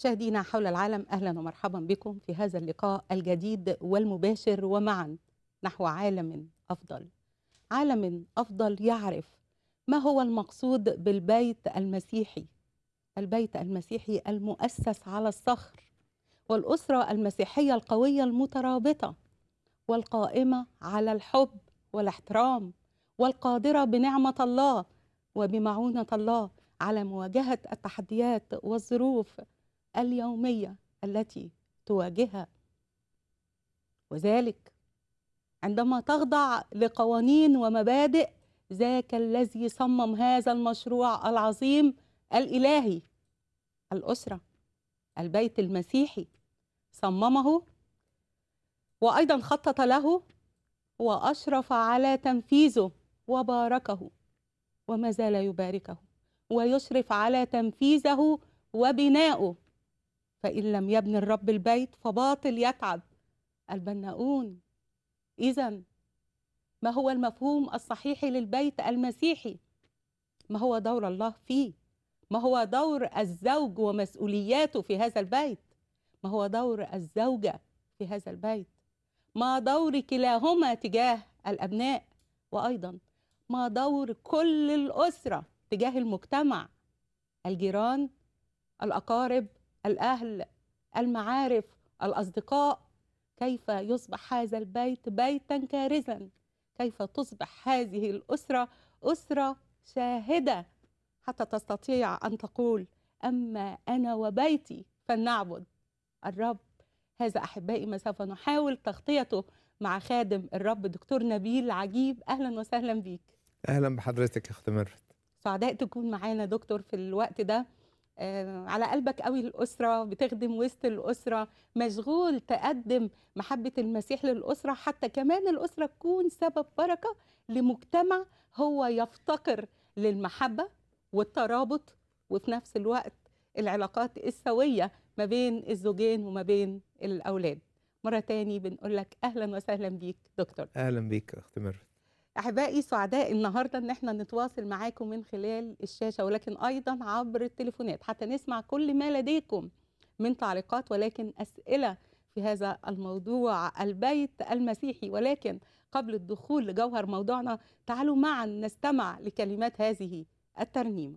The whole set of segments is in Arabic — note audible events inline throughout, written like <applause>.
مشاهدينا حول العالم اهلا ومرحبا بكم في هذا اللقاء الجديد والمباشر ومعا نحو عالم افضل. عالم افضل يعرف ما هو المقصود بالبيت المسيحي. البيت المسيحي المؤسس على الصخر والاسره المسيحيه القويه المترابطه والقائمه على الحب والاحترام والقادره بنعمه الله وبمعونه الله على مواجهه التحديات والظروف اليومية التي تواجهها وذلك عندما تخضع لقوانين ومبادئ ذاك الذي صمم هذا المشروع العظيم الإلهي الأسرة البيت المسيحي صممه وأيضا خطط له وأشرف على تنفيذه وباركه وما زال يباركه ويشرف على تنفيذه وبناؤه فإن لم يبني الرب البيت فباطل يتعب البناؤون إذا ما هو المفهوم الصحيح للبيت المسيحي ما هو دور الله فيه ما هو دور الزوج ومسؤولياته في هذا البيت ما هو دور الزوجة في هذا البيت ما دور كلاهما تجاه الأبناء وأيضا ما دور كل الأسرة تجاه المجتمع الجيران الأقارب الأهل المعارف الأصدقاء كيف يصبح هذا البيت بيتا كارزا كيف تصبح هذه الأسرة أسرة شاهدة حتى تستطيع أن تقول أما أنا وبيتي فلنعبد الرب هذا أحبائي ما سوف نحاول تغطيته مع خادم الرب دكتور نبيل عجيب أهلا وسهلا بيك أهلا بحضرتك يا أخت مرت سعداء تكون معانا دكتور في الوقت ده آه، على قلبك قوي الأسرة بتخدم وسط الأسرة مشغول تقدم محبة المسيح للأسرة حتى كمان الأسرة تكون سبب بركة لمجتمع هو يفتقر للمحبة والترابط وفي نفس الوقت العلاقات السوية ما بين الزوجين وما بين الأولاد مرة تاني بنقول لك أهلا وسهلا بيك دكتور أهلا بيك أخت مرت احبائي سعداء النهارده ان احنا نتواصل معاكم من خلال الشاشه ولكن ايضا عبر التليفونات حتى نسمع كل ما لديكم من تعليقات ولكن اسئله في هذا الموضوع البيت المسيحي ولكن قبل الدخول لجوهر موضوعنا تعالوا معا نستمع لكلمات هذه الترنيمه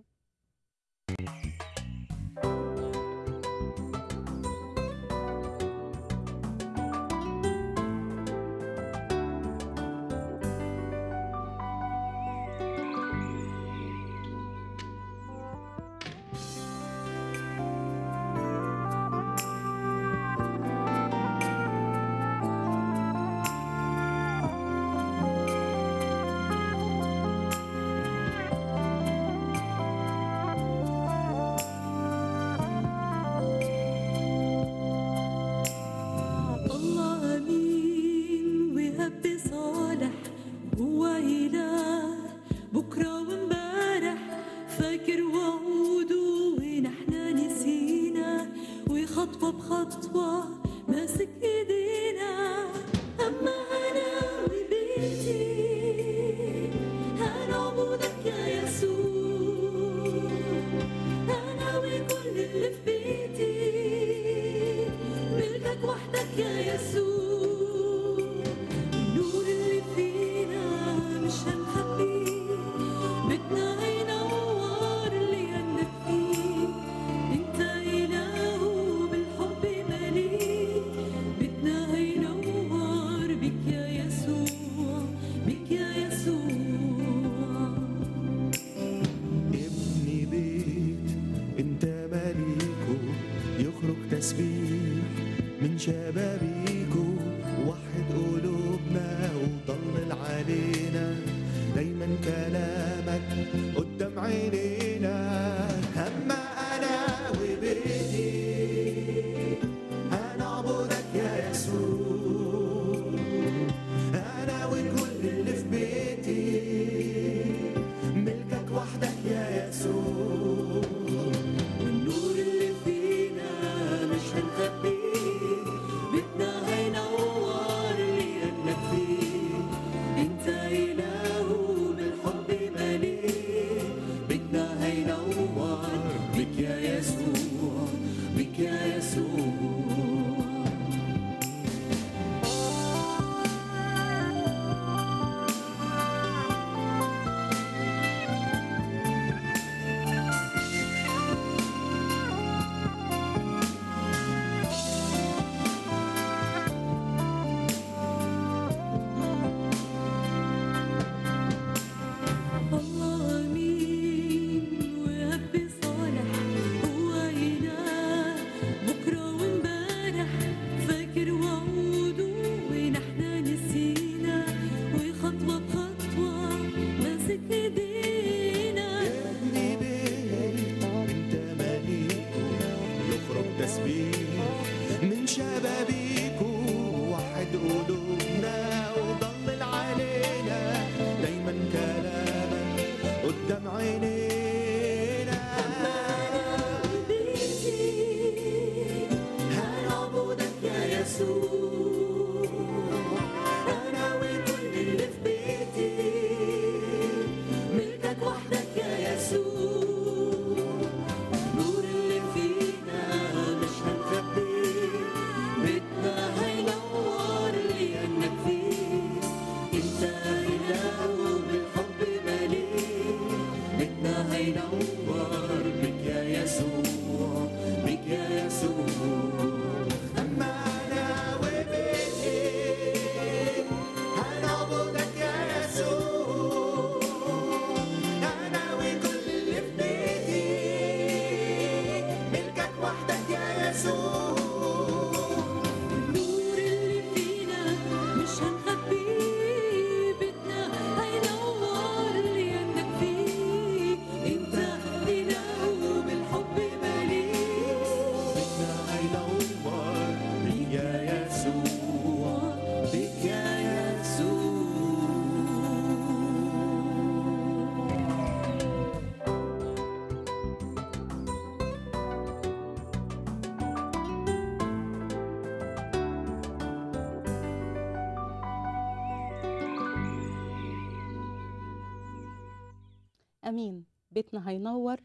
حياتنا هينور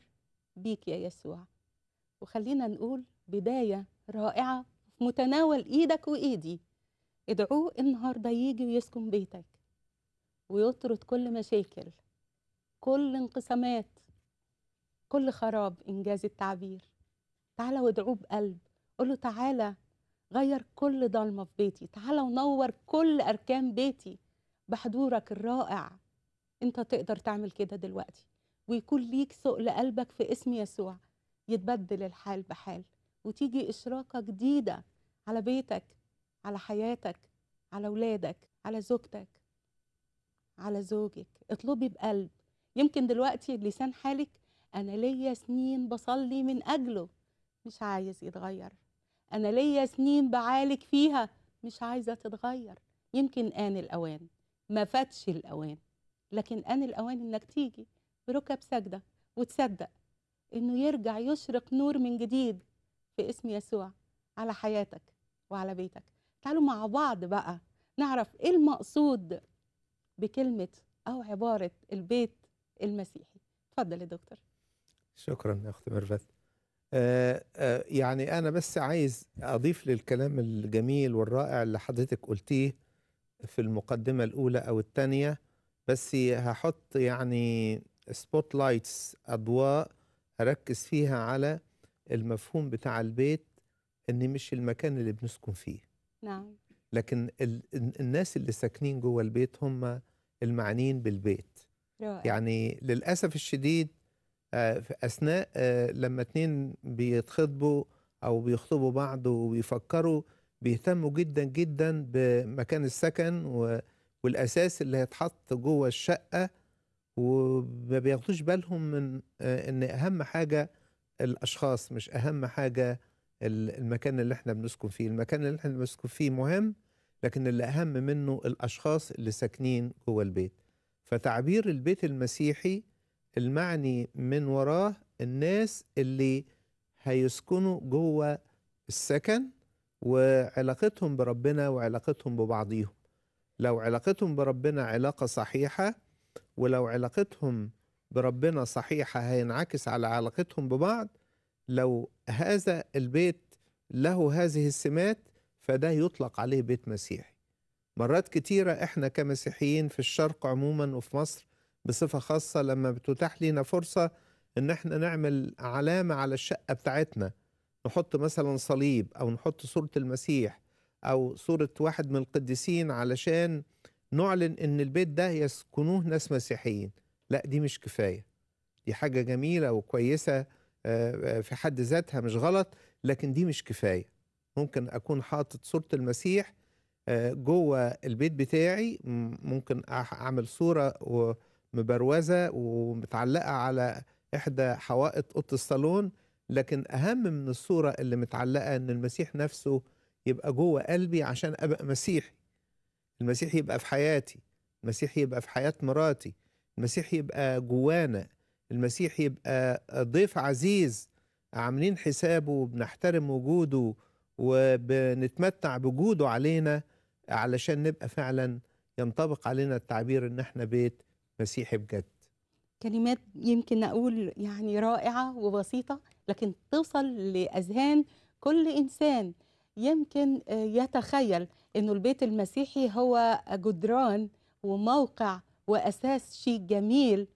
بيك يا يسوع وخلينا نقول بداية رائعة في متناول إيدك وإيدي ادعوه النهاردة يجي ويسكن بيتك ويطرد كل مشاكل كل انقسامات كل خراب إنجاز التعبير تعالى وادعوه بقلب قوله تعالى غير كل ضلمة في بيتي تعالى ونور كل أركان بيتي بحضورك الرائع انت تقدر تعمل كده دلوقتي ويكون ليك سوق قلبك في اسم يسوع يتبدل الحال بحال وتيجي إشراقة جديدة على بيتك على حياتك على ولادك على زوجتك على زوجك اطلبي بقلب يمكن دلوقتي لسان حالك أنا ليا سنين بصلي من أجله مش عايز يتغير أنا ليا سنين بعالج فيها مش عايزة تتغير يمكن آن الأوان ما فاتش الأوان لكن آن الأوان إنك تيجي ركب ساجدة وتصدق إنه يرجع يشرق نور من جديد في اسم يسوع على حياتك وعلى بيتك تعالوا مع بعض بقى نعرف إيه المقصود بكلمة أو عبارة البيت المسيحي اتفضل يا دكتور شكرا يا أخت ميرفت آه آه يعني أنا بس عايز أضيف للكلام الجميل والرائع اللي حضرتك قلتيه في المقدمة الأولى أو الثانية بس هحط يعني سبوت لايتس اضواء اركز فيها على المفهوم بتاع البيت ان مش المكان اللي بنسكن فيه نعم لكن ال الناس اللي ساكنين جوه البيت هم المعنيين بالبيت رائع. يعني للاسف الشديد آه، اثناء آه، لما اتنين بيتخطبوا او بيخطبوا بعض وبيفكروا بيهتموا جدا جدا بمكان السكن والاساس اللي هيتحط جوه الشقه وما بياخدوش بالهم من آه، ان اهم حاجه الاشخاص مش اهم حاجه المكان اللي احنا بنسكن فيه المكان اللي احنا بنسكن فيه مهم لكن اللي اهم منه الاشخاص اللي ساكنين جوه البيت فتعبير البيت المسيحي المعني من وراه الناس اللي هيسكنوا جوه السكن وعلاقتهم بربنا وعلاقتهم ببعضيهم لو علاقتهم بربنا علاقه صحيحه ولو علاقتهم بربنا صحيحة هينعكس على علاقتهم ببعض لو هذا البيت له هذه السمات فده يطلق عليه بيت مسيحي مرات كتيرة احنا كمسيحيين في الشرق عموما وفي مصر بصفة خاصة لما بتتاح لينا فرصة ان احنا نعمل علامة على الشقة بتاعتنا نحط مثلا صليب او نحط صورة المسيح او صورة واحد من القديسين علشان نعلن ان البيت ده يسكنوه ناس مسيحيين لا دي مش كفايه دي حاجه جميله وكويسه آه، آه، في حد ذاتها مش غلط لكن دي مش كفايه ممكن اكون حاطط صوره المسيح آه، جوه البيت بتاعي ممكن اعمل صوره مبروزه ومتعلقه على احدى حوائط اوضه الصالون لكن اهم من الصوره اللي متعلقه ان المسيح نفسه يبقى جوه قلبي عشان ابقى مسيحي المسيح يبقى في حياتي المسيح يبقى في حياة مراتي المسيح يبقى جوانا المسيح يبقى ضيف عزيز عاملين حسابه وبنحترم وجوده وبنتمتع بوجوده علينا علشان نبقى فعلا ينطبق علينا التعبير ان احنا بيت مسيحي بجد كلمات يمكن اقول يعني رائعه وبسيطه لكن توصل لاذهان كل انسان يمكن آه، يتخيل أنه البيت المسيحي هو جدران وموقع وأساس شيء جميل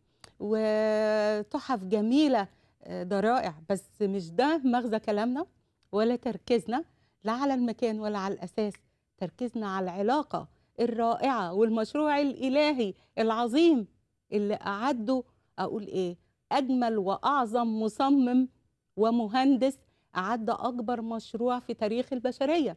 وتحف جميلة آه، ده رائع بس مش ده مغزى كلامنا ولا تركيزنا لا على المكان ولا على الأساس تركيزنا على العلاقة الرائعة والمشروع الإلهي العظيم اللي أعده أقول إيه أجمل وأعظم مصمم ومهندس أعد أكبر مشروع في تاريخ البشرية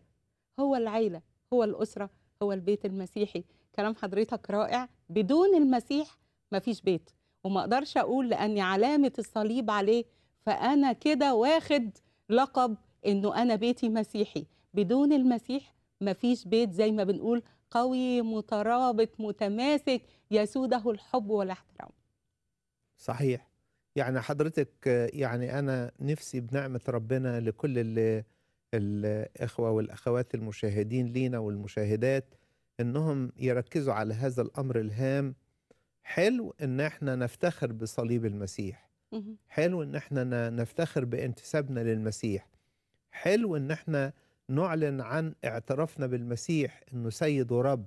هو العيلة هو الأسرة هو البيت المسيحي كلام حضرتك رائع بدون المسيح مفيش بيت وما أقدرش أقول لأني علامة الصليب عليه فأنا كده واخد لقب إنه أنا بيتي مسيحي بدون المسيح مفيش بيت زي ما بنقول قوي مترابط متماسك يسوده الحب والاحترام صحيح يعني حضرتك يعني انا نفسي بنعمه ربنا لكل الاخوه والاخوات المشاهدين لينا والمشاهدات انهم يركزوا على هذا الامر الهام حلو ان احنا نفتخر بصليب المسيح حلو ان احنا نفتخر بانتسابنا للمسيح حلو ان احنا نعلن عن اعترافنا بالمسيح انه سيد ورب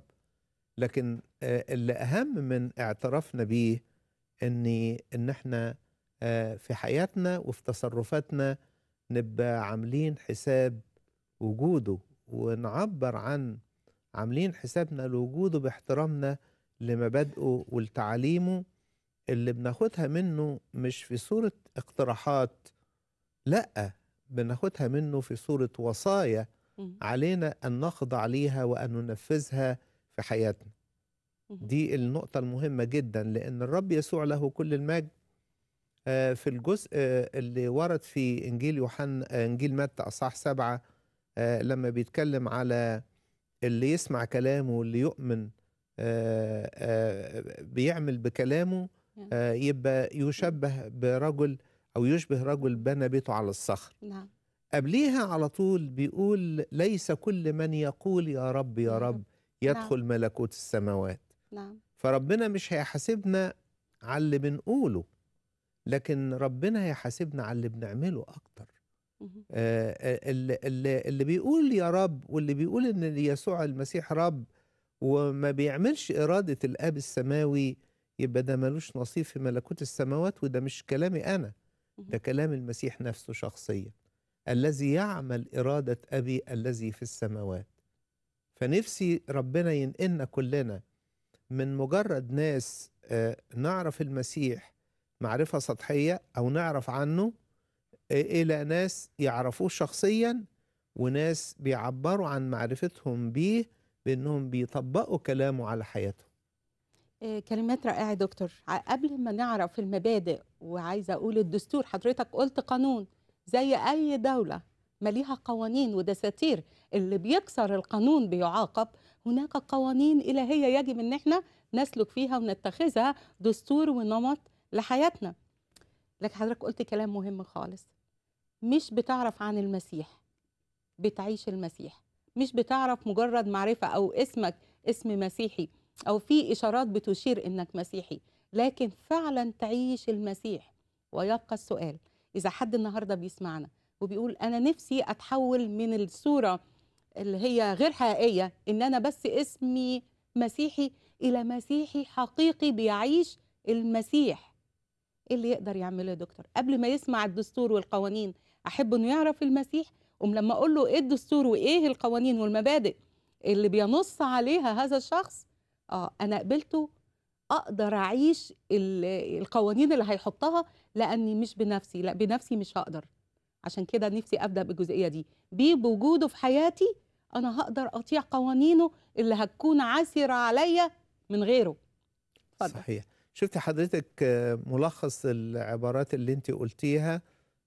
لكن آه، اللي اهم من اعترافنا بيه اني ان احنا آه، في حياتنا وفي تصرفاتنا نبقى عاملين حساب وجوده ونعبر عن عاملين حسابنا لوجوده باحترامنا لمبادئه ولتعاليمه اللي بناخدها منه مش في صورة اقتراحات لأ بناخدها منه في صورة وصايا علينا أن نخضع ليها وأن ننفذها في حياتنا دي النقطة المهمة جدا لأن الرب يسوع له كل المجد آه، في الجزء آه، اللي ورد في انجيل يوحنا آه، انجيل متى اصحاح سبعه لما بيتكلم على اللي يسمع كلامه واللي يؤمن بيعمل بكلامه نعم. يبقى يشبه برجل او يشبه رجل بنى بيته على الصخر نعم قبليها على طول بيقول ليس كل من يقول يا رب يا نعم. رب نعم. يدخل ملكوت السماوات نعم فربنا مش هيحاسبنا على اللي بنقوله لكن ربنا هيحاسبنا على اللي بنعمله اكتر آه, آه، اللي, اللي بيقول يا رب واللي بيقول ان يسوع المسيح رب وما بيعملش اراده الاب السماوي يبقى ده ملوش نصيب في ملكوت السماوات وده مش كلامي انا ده كلام المسيح نفسه شخصيا الذي يعمل اراده ابي الذي في السماوات فنفسي ربنا ينقلنا كلنا من مجرد ناس آه نعرف المسيح معرفة سطحية أو نعرف عنه إلى ناس يعرفوه شخصيا وناس بيعبروا عن معرفتهم بيه بأنهم بيطبقوا كلامه على حياتهم آه، كلمات رائعة دكتور قبل ما نعرف المبادئ وعايزة أقول الدستور حضرتك قلت قانون زي أي دولة ما ليها قوانين ودساتير اللي بيكسر القانون بيعاقب هناك قوانين إلهية يجب أن احنا نسلك فيها ونتخذها دستور ونمط لحياتنا لكن حضرتك قلت كلام مهم خالص مش بتعرف عن المسيح بتعيش المسيح مش بتعرف مجرد معرفة أو اسمك اسم مسيحي أو في إشارات بتشير إنك مسيحي لكن فعلا تعيش المسيح ويبقى السؤال إذا حد النهاردة بيسمعنا وبيقول أنا نفسي أتحول من الصورة اللي هي غير حقيقية إن أنا بس اسمي مسيحي إلى مسيحي حقيقي بيعيش المسيح ايه اللي يقدر يعمله يا دكتور قبل ما يسمع الدستور والقوانين احب انه يعرف المسيح ام لما اقول له ايه الدستور وايه القوانين والمبادئ اللي بينص عليها هذا الشخص اه انا قبلته اقدر اعيش القوانين اللي هيحطها لاني مش بنفسي لا بنفسي مش هقدر عشان كده نفسي ابدا بالجزئيه دي بيه بوجوده في حياتي انا هقدر اطيع قوانينه اللي هتكون عسره عليا من غيره فضل. صحيح شفت حضرتك آه، ملخص العبارات اللي انت قلتيها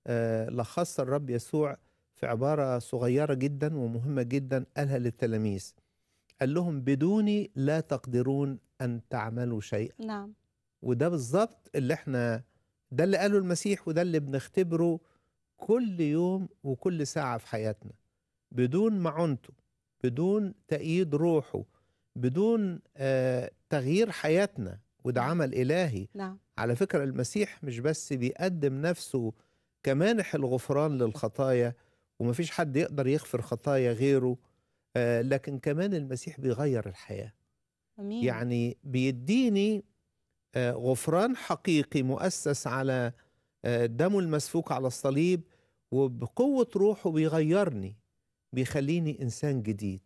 آه، لخص الرب يسوع في عبارة صغيرة جدا ومهمة جدا قالها للتلاميذ قال لهم بدوني لا تقدرون أن تعملوا شيئا نعم وده بالظبط اللي احنا ده اللي قاله المسيح وده اللي بنختبره كل يوم وكل ساعة في حياتنا بدون معونته بدون تأييد روحه بدون آه تغيير حياتنا وده نعم. عمل إلهي نعم. على فكرة المسيح مش بس بيقدم نفسه كمانح الغفران للخطايا ومفيش حد يقدر يغفر خطايا غيره آه لكن كمان المسيح بيغير الحياة أمين. يعني بيديني آه غفران حقيقي مؤسس على آه دمه المسفوك على الصليب وبقوة روحه بيغيرني بيخليني إنسان جديد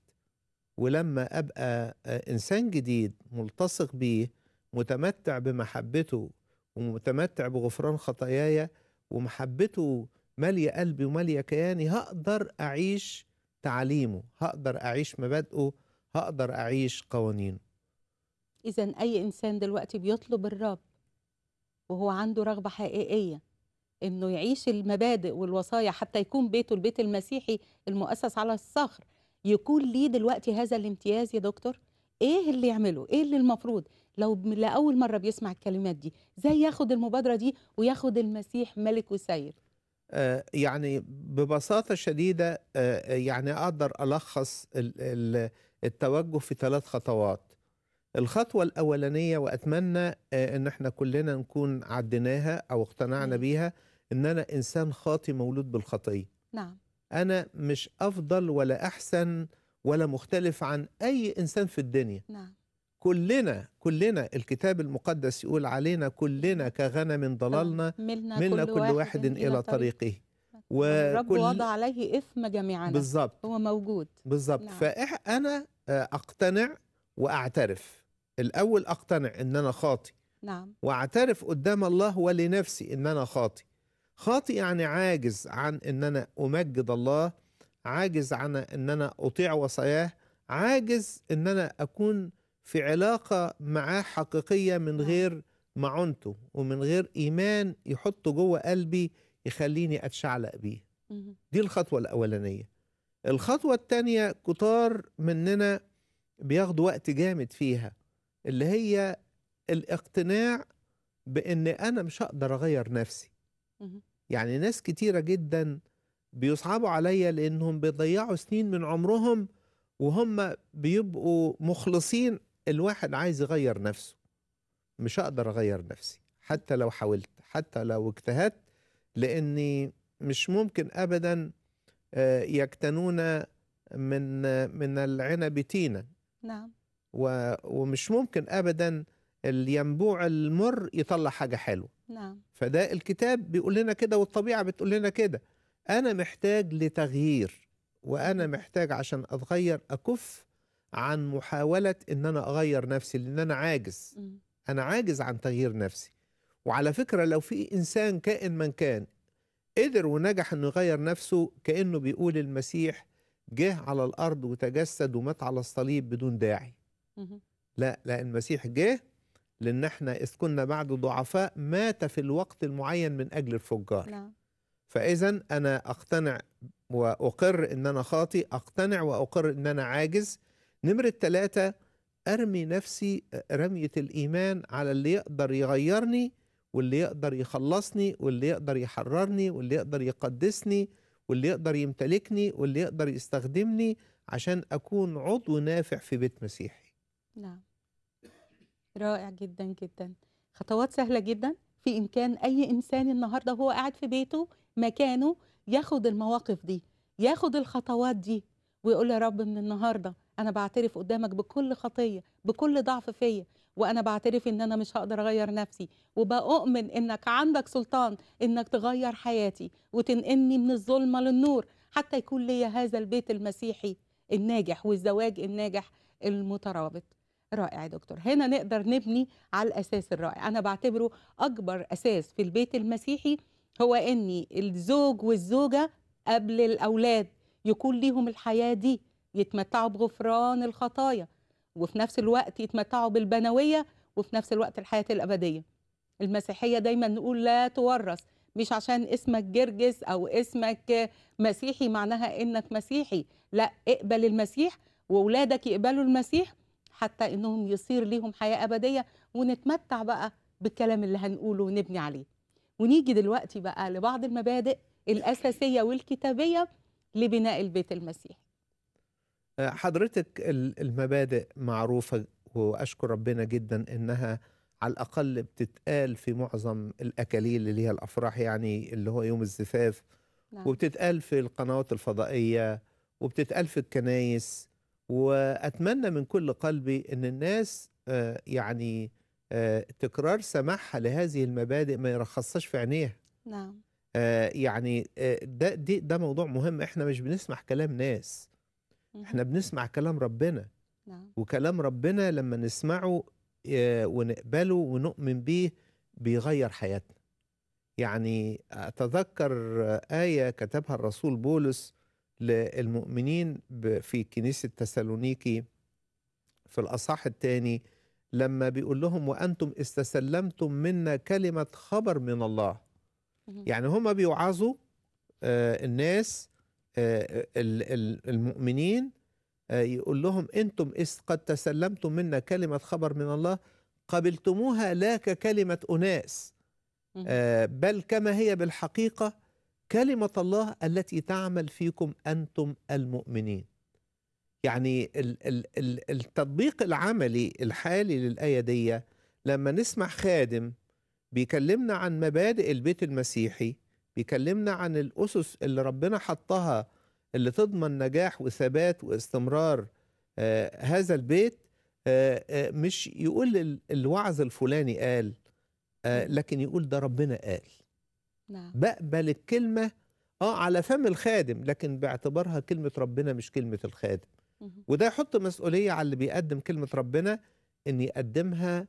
ولما أبقى آه، إنسان جديد ملتصق بيه متمتع بمحبته ومتمتع بغفران خطاياي ومحبته ماليه قلبي وماليه كياني هقدر اعيش تعاليمه هقدر اعيش مبادئه هقدر اعيش قوانينه اذا اي انسان دلوقتي بيطلب الرب وهو عنده رغبه حقيقيه انه يعيش المبادئ والوصايا حتى يكون بيته البيت المسيحي المؤسس على الصخر يكون ليه دلوقتي هذا الامتياز يا دكتور ايه اللي يعمله ايه اللي المفروض لو لأول مرة بيسمع الكلمات دي ازاي ياخد المبادرة دي وياخد المسيح ملك وسيد آه، يعني ببساطة شديدة آه، آه، يعني أقدر ألخص التوجه في ثلاث خطوات الخطوة الأولانية وأتمنى إن احنا كلنا نكون عديناها أو اقتنعنا بيها إن أنا إنسان خاطي مولود بالخطية نعم أنا مش أفضل ولا أحسن ولا مختلف عن أي إنسان في الدنيا نعم كلنا كلنا الكتاب المقدس يقول علينا كلنا كغنم ضللنا ملنا, كل, كل واحد, إلى طريقه وكل... وضع عليه إثم جميعنا بالظبط هو موجود بالظبط نعم. فأنا آه، أقتنع وأعترف الأول أقتنع إن أنا خاطي نعم وأعترف قدام الله ولنفسي إن أنا خاطي خاطي يعني عاجز عن إن أنا أمجد الله عاجز عن إن أنا أطيع وصاياه عاجز إن أنا أكون في علاقة معاه حقيقية من غير معونته ومن غير إيمان يحطه جوه قلبي يخليني أتشعلق بيه دي الخطوة الأولانية الخطوة الثانية كتار مننا بياخدوا وقت جامد فيها اللي هي الاقتناع بأن أنا مش هقدر أغير نفسي يعني ناس كتيرة جدا بيصعبوا عليا لأنهم بيضيعوا سنين من عمرهم وهم بيبقوا مخلصين الواحد عايز يغير نفسه مش هقدر اغير نفسي حتى لو حاولت حتى لو اجتهدت لاني مش ممكن ابدا آه، يكتنون من من العنب تينا نعم ومش ممكن ابدا الينبوع المر يطلع حاجه حلوه نعم فده الكتاب بيقول لنا كده والطبيعه بتقول لنا كده انا محتاج لتغيير وانا محتاج عشان اتغير اكف عن محاولة إن أنا أغير نفسي لأن أنا عاجز أنا عاجز عن تغيير نفسي وعلى فكرة لو في إنسان كائن من كان قدر ونجح إنه يغير نفسه كأنه بيقول المسيح جه على الأرض وتجسد ومات على الصليب بدون داعي لا لا المسيح جه لأن احنا إذ كنا بعد ضعفاء مات في الوقت المعين من أجل الفجار نعم. فإذا أنا أقتنع وأقر إن أنا خاطي أقتنع وأقر إن أنا عاجز نمرة ثلاثة أرمي نفسي آه، رمية الإيمان على اللي يقدر يغيرني واللي يقدر يخلصني واللي يقدر يحررني واللي يقدر يقدسني واللي يقدر يمتلكني واللي يقدر يستخدمني عشان أكون عضو نافع في بيت مسيحي نعم رائع جدا جدا خطوات سهلة جدا في إمكان أي إنسان النهاردة هو قاعد في بيته مكانه ياخد المواقف دي ياخد الخطوات دي ويقول يا رب من النهارده انا بعترف قدامك بكل خطيه بكل ضعف فيا وانا بعترف ان انا مش هقدر اغير نفسي وبأؤمن انك عندك سلطان انك تغير حياتي وتنقلني من الظلمه للنور حتى يكون لي هذا البيت المسيحي الناجح والزواج الناجح المترابط رائع يا دكتور هنا نقدر نبني على الاساس الرائع انا بعتبره اكبر اساس في البيت المسيحي هو اني الزوج والزوجه قبل الاولاد يكون ليهم الحياه دي يتمتعوا بغفران الخطايا وفي نفس الوقت يتمتعوا بالبنوية وفي نفس الوقت الحياة الأبدية المسيحية دايما نقول لا تورث مش عشان اسمك جرجس أو اسمك مسيحي معناها إنك مسيحي لا اقبل المسيح وولادك يقبلوا المسيح حتى إنهم يصير ليهم حياة أبدية ونتمتع بقى بالكلام اللي هنقوله ونبني عليه ونيجي دلوقتي بقى لبعض المبادئ الأساسية والكتابية لبناء البيت المسيحي حضرتك المبادئ معروفة وأشكر ربنا جدا إنها على الأقل بتتقال في معظم الأكاليل اللي هي الأفراح يعني اللي هو يوم الزفاف نعم. وبتتقال في القنوات الفضائية وبتتقال في الكنايس وأتمنى من كل قلبي إن الناس آه، يعني آه، تكرار سماحها لهذه المبادئ ما يرخصهاش في عينيها نعم آه، يعني ده ده موضوع مهم احنا مش بنسمح كلام ناس احنا بنسمع كلام ربنا نعم. وكلام ربنا لما نسمعه آه، ونقبله ونؤمن به بيغير حياتنا يعني أتذكر آية كتبها الرسول بولس للمؤمنين في كنيسة تسالونيكي في الأصح الثاني لما بيقول لهم وأنتم استسلمتم منا كلمة خبر من الله يعني هم بيوعظوا آه، الناس آه، المؤمنين آه، يقول لهم انتم اذ قد تسلمتم منا كلمه خبر من الله قبلتموها لا ككلمه اناس آه، بل كما هي بالحقيقه كلمه الله التي تعمل فيكم انتم المؤمنين يعني التطبيق العملي الحالي للايه دي لما نسمع خادم بيكلمنا عن مبادئ البيت المسيحي بيكلمنا عن الأسس اللي ربنا حطها اللي تضمن نجاح وثبات واستمرار آه، هذا البيت آه، آه، مش يقول الوعظ الفلاني قال نعم. لكن يقول ده ربنا قال نعم. بقبل الكلمة اه على فم الخادم لكن باعتبارها كلمة ربنا مش كلمة الخادم مه. وده يحط مسؤولية على اللي بيقدم كلمة ربنا ان يقدمها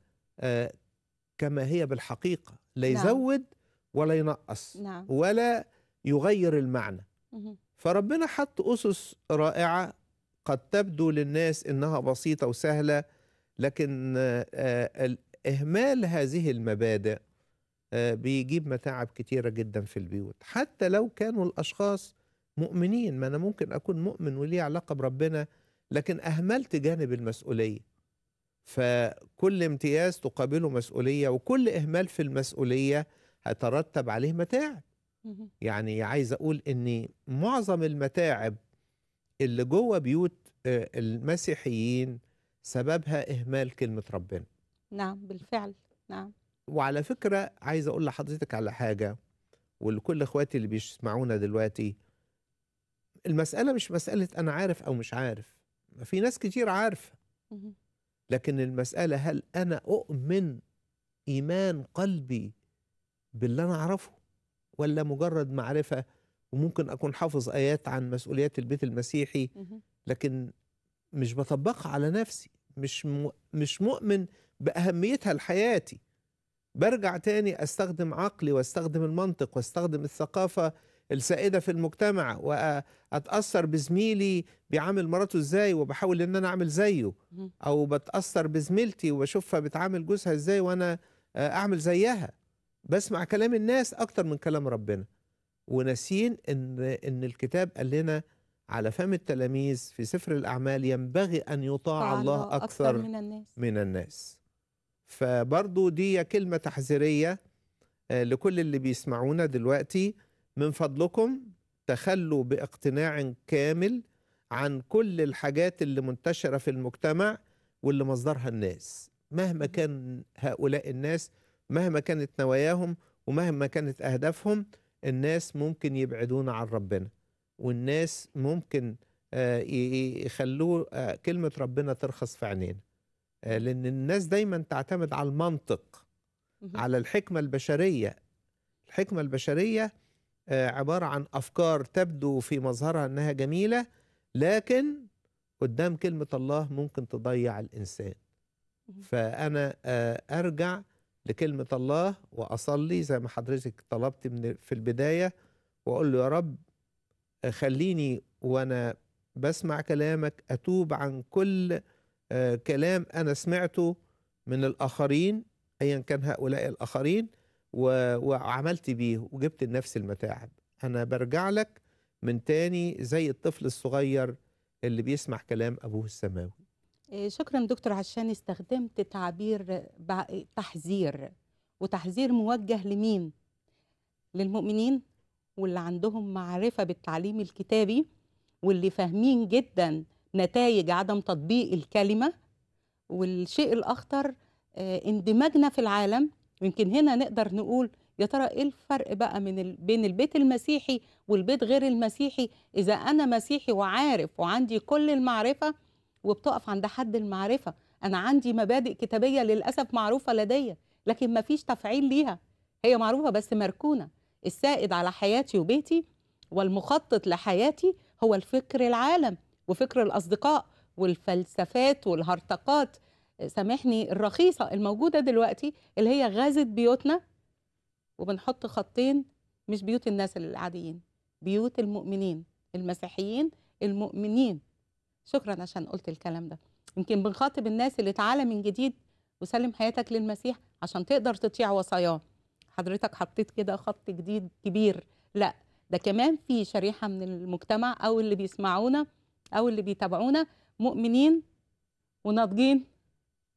كما هي بالحقيقة لا نعم. يزود نعم. ولا ينقص نعم. ولا يغير المعنى فربنا حط أسس رائعة قد تبدو للناس إنها بسيطة وسهلة لكن آه، إهمال هذه المبادئ آه، بيجيب متاعب كتيرة جدا في البيوت حتى لو كانوا الأشخاص مؤمنين ما أنا ممكن أكون مؤمن ولي علاقة بربنا لكن أهملت جانب المسؤولية فكل امتياز تقابله مسؤولية وكل إهمال في المسؤولية هترتب عليه متاعب يعني عايز اقول ان معظم المتاعب اللي جوه بيوت آه، المسيحيين سببها اهمال كلمه ربنا نعم بالفعل نعم وعلى فكره عايز اقول لحضرتك على حاجه ولكل اخواتي اللي بيسمعونا دلوقتي المساله مش مساله انا عارف او مش عارف في ناس كتير عارفه لكن المساله هل انا اؤمن ايمان قلبي باللي انا اعرفه ولا مجرد معرفه وممكن اكون حافظ ايات عن مسؤوليات البيت المسيحي لكن مش بطبقها على نفسي مش مش مؤمن باهميتها لحياتي برجع تاني استخدم عقلي واستخدم المنطق واستخدم الثقافه السائده في المجتمع واتاثر بزميلي بيعامل مراته ازاي وبحاول ان انا اعمل زيه او بتاثر بزميلتي وبشوفها بتعامل جوزها ازاي وانا آه، اعمل زيها بسمع كلام الناس اكتر من كلام ربنا وناسين ان ان الكتاب قال لنا على فم التلاميذ في سفر الاعمال ينبغي ان يطاع الله اكثر, أكثر من, الناس. من الناس فبرضو دي كلمه تحذيريه آه، لكل اللي بيسمعونا دلوقتي من فضلكم تخلوا باقتناع كامل عن كل الحاجات اللي منتشره في المجتمع واللي مصدرها الناس مهما كان هؤلاء الناس مهما كانت نواياهم ومهما كانت أهدافهم الناس ممكن يبعدون عن ربنا والناس ممكن آه، يخلوا آه، كلمة ربنا ترخص في عينينا آه، لأن الناس دايما تعتمد على المنطق على الحكمة البشرية الحكمة البشرية عبارة عن أفكار تبدو في مظهرها أنها جميلة لكن قدام كلمة الله ممكن تضيع الإنسان فأنا أرجع لكلمة الله وأصلي زي ما حضرتك طلبت من في البداية وأقول له يا رب خليني وأنا بسمع كلامك أتوب عن كل آه، كلام أنا سمعته من الآخرين أيا كان هؤلاء الآخرين وعملت بيه وجبت لنفسي المتاعب أنا برجع لك من تاني زي الطفل الصغير اللي بيسمع كلام أبوه السماوي آه، شكرا دكتور عشان استخدمت تعبير تحذير وتحذير موجه لمين للمؤمنين واللي عندهم معرفه بالتعليم الكتابي واللي فاهمين جدا نتائج عدم تطبيق الكلمه والشيء الاخطر آه، اندماجنا في العالم يمكن هنا نقدر نقول يا ترى ايه الفرق بقى من بين البيت المسيحي والبيت غير المسيحي اذا انا مسيحي وعارف وعندي كل المعرفه وبتقف عند حد المعرفه انا عندي مبادئ كتابيه للاسف معروفه لدي لكن ما فيش تفعيل ليها هي معروفه بس مركونه السائد على حياتي وبيتي والمخطط لحياتي هو الفكر العالم وفكر الاصدقاء والفلسفات والهرطقات سامحني الرخيصه الموجوده دلوقتي اللي هي غازت بيوتنا وبنحط خطين مش بيوت الناس العاديين بيوت المؤمنين المسيحيين المؤمنين شكرا عشان قلت الكلام ده يمكن بنخاطب الناس اللي تعالى من جديد وسلم حياتك للمسيح عشان تقدر تطيع وصاياه حضرتك حطيت كده خط جديد كبير لا ده كمان في شريحه من المجتمع او اللي بيسمعونا او اللي بيتابعونا مؤمنين وناضجين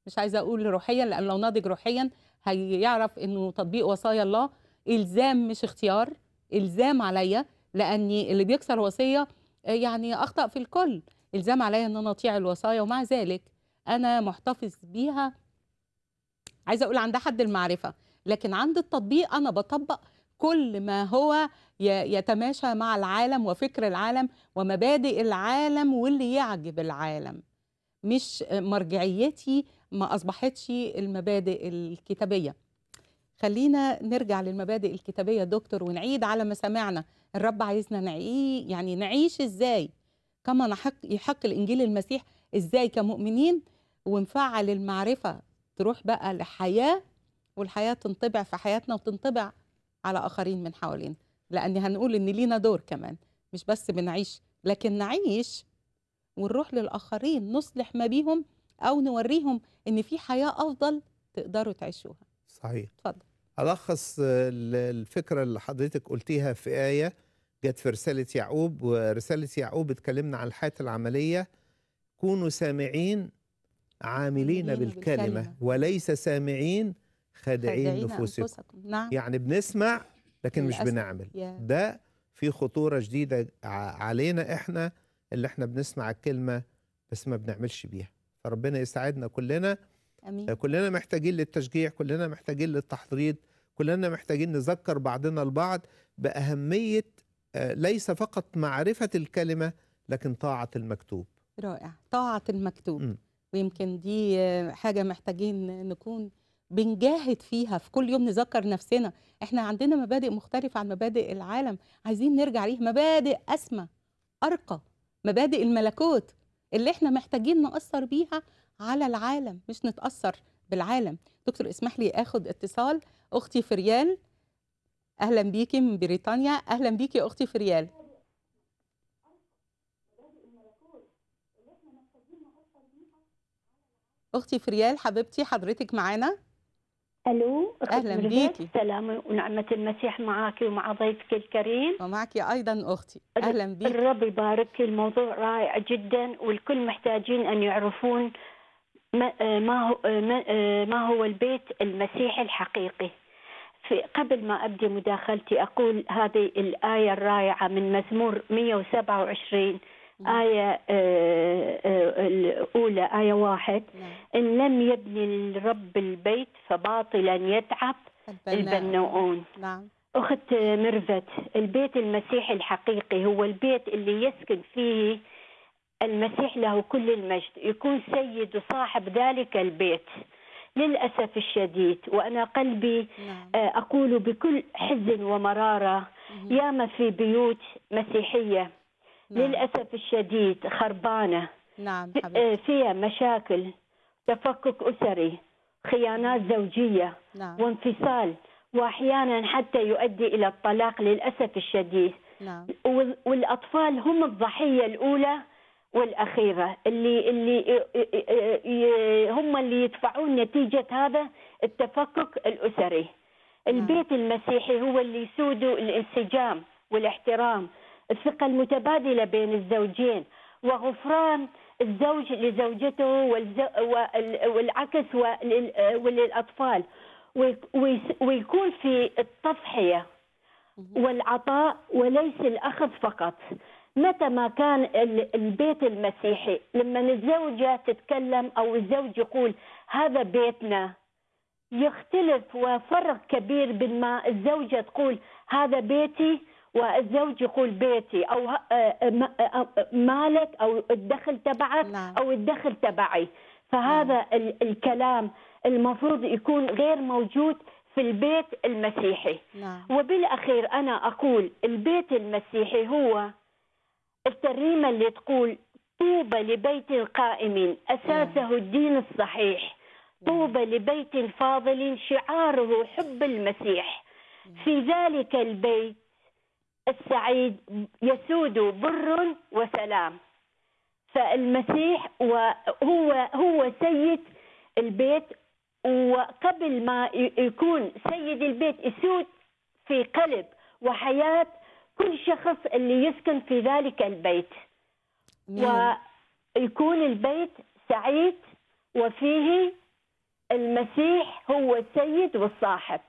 مش عايزه اقول روحيا لان لو ناضج روحيا هيعرف انه تطبيق وصايا الله الزام مش اختيار الزام عليا لاني اللي بيكسر وصيه يعني اخطا في الكل الزام عليا ان انا اطيع الوصايا ومع ذلك انا محتفظ بيها عايزه اقول عند حد المعرفه لكن عند التطبيق انا بطبق كل ما هو يتماشى مع العالم وفكر العالم ومبادئ العالم واللي يعجب العالم مش مرجعيتي ما اصبحتش المبادئ الكتابيه خلينا نرجع للمبادئ الكتابيه دكتور ونعيد على ما سمعنا الرب عايزنا نعي يعني نعيش ازاي كما نحق يحق الإنجيل المسيح إزاي كمؤمنين ونفعل المعرفة تروح بقى لحياة والحياة تنطبع في حياتنا وتنطبع على آخرين من حوالينا لأن هنقول إن لينا دور كمان مش بس بنعيش لكن نعيش ونروح للآخرين نصلح ما بيهم أو نوريهم إن في حياة أفضل تقدروا تعيشوها صحيح اتفضل ألخص الفكرة اللي حضرتك قلتيها في آية جت في رسالة يعقوب ورسالة يعقوب اتكلمنا عن الحياة العملية كونوا سامعين عاملين بالكلمة, بالكلمة وليس سامعين خادعين نفوسكم نعم. يعني بنسمع لكن مش بنعمل yeah. ده في خطورة جديدة علينا احنا اللي احنا بنسمع الكلمة بس ما بنعملش بيها فربنا يساعدنا كلنا أمين. كلنا محتاجين للتشجيع كلنا محتاجين للتحضير كلنا محتاجين نذكر بعضنا البعض بأهمية آه، ليس فقط معرفة الكلمة لكن طاعة المكتوب رائع طاعة المكتوب م. ويمكن دي آه، حاجة محتاجين نكون بنجاهد فيها في كل يوم نذكر نفسنا احنا عندنا مبادئ مختلفة عن مبادئ العالم عايزين نرجع ليه مبادئ أسمى أرقى مبادئ الملكوت اللي احنا محتاجين نأثر بيها على العالم مش نتأثر بالعالم دكتور اسمح لي اخد اتصال اختي فريال اهلا بيكي من بريطانيا اهلا بيكي اختي فريال اختي فريال حبيبتي حضرتك معانا الو اهلا بيكي سلام ونعمه المسيح معك ومع ضيفك الكريم ومعك ايضا اختي اهلا بيكي الرب يبارك الموضوع رائع جدا والكل محتاجين ان يعرفون ما آه، هو آه، آه، ما هو البيت المسيحي الحقيقي في قبل ما ابدي مداخلتي اقول هذه الايه الرائعه من مزمور 127 نعم. آية آه، آه، الأولى آية واحد نعم. إن لم يبني الرب البيت فباطلا يتعب البناؤون نعم أخت مرفت البيت المسيحي الحقيقي هو البيت اللي يسكن فيه المسيح له كل المجد يكون سيد وصاحب ذلك البيت للأسف الشديد وأنا قلبي نعم. آه، أقول بكل حزن ومرارة ياما في بيوت مسيحية نعم. للأسف الشديد خربانة نعم آه، فيها مشاكل تفكك أسري خيانات زوجية نعم. وانفصال وأحيانا حتى يؤدي إلى الطلاق للأسف الشديد نعم. والأطفال هم الضحية الأولى والاخيره اللي اللي هم اللي يدفعون نتيجه هذا التفكك الاسري. نعم. البيت المسيحي هو اللي يسود الانسجام والاحترام، الثقه المتبادله بين الزوجين، وغفران الزوج لزوجته والعكس وللاطفال ويكون في التضحيه والعطاء وليس الاخذ فقط متى ما كان البيت المسيحي لما الزوجة تتكلم أو الزوج يقول هذا بيتنا يختلف وفرق كبير بين ما الزوجة تقول هذا بيتي والزوج يقول بيتي أو آه، آه، آه، مالك أو الدخل تبعك نعم. أو الدخل تبعي فهذا نعم. الكلام المفروض يكون غير موجود في البيت المسيحي نعم. وبالأخير أنا أقول البيت المسيحي هو الترنيمة اللي تقول طوبى لبيت القائم أساسه الدين الصحيح طوبى لبيت الفاضل شعاره حب المسيح في ذلك البيت السعيد يسود بر وسلام فالمسيح وهو هو سيد البيت وقبل ما يكون سيد البيت يسود في قلب وحياة كل شخص اللي يسكن في ذلك البيت مم. ويكون البيت سعيد وفيه المسيح هو السيد والصاحب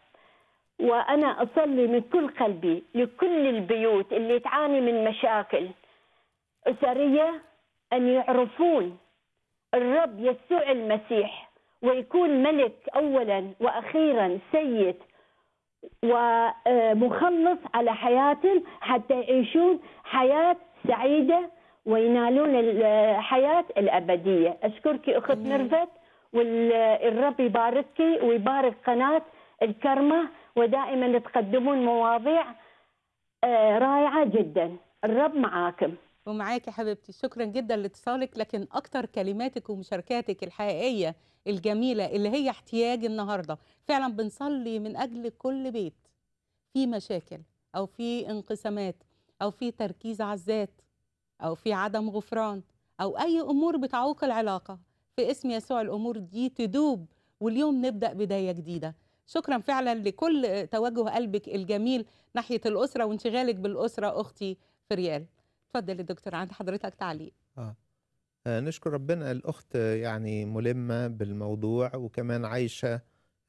وأنا أصلي من كل قلبي لكل البيوت اللي تعاني من مشاكل أسرية أن يعرفون الرب يسوع المسيح ويكون ملك أولا وأخيرا سيد ومخلص على حياتهم حتى يعيشون حياة سعيدة وينالون الحياة الأبدية أشكرك أخت نرفت والرب يباركك ويبارك قناة الكرمة ودائما تقدمون مواضيع آه، رائعة جدا الرب معاكم ومعاك يا حبيبتي شكرا جدا لاتصالك لكن اكتر كلماتك ومشاركاتك الحقيقيه الجميله اللي هي احتياج النهارده فعلا بنصلي من اجل كل بيت في مشاكل او في انقسامات او في تركيز على الذات او في عدم غفران او اي امور بتعوق العلاقه في اسم يسوع الامور دي تدوب واليوم نبدا بدايه جديده شكرا فعلا لكل توجه قلبك الجميل ناحيه الاسره وانشغالك بالاسره اختي فريال اتفضل يا دكتور عند حضرتك تعليق آه. آه نشكر ربنا الأخت يعني ملمة بالموضوع وكمان عايشة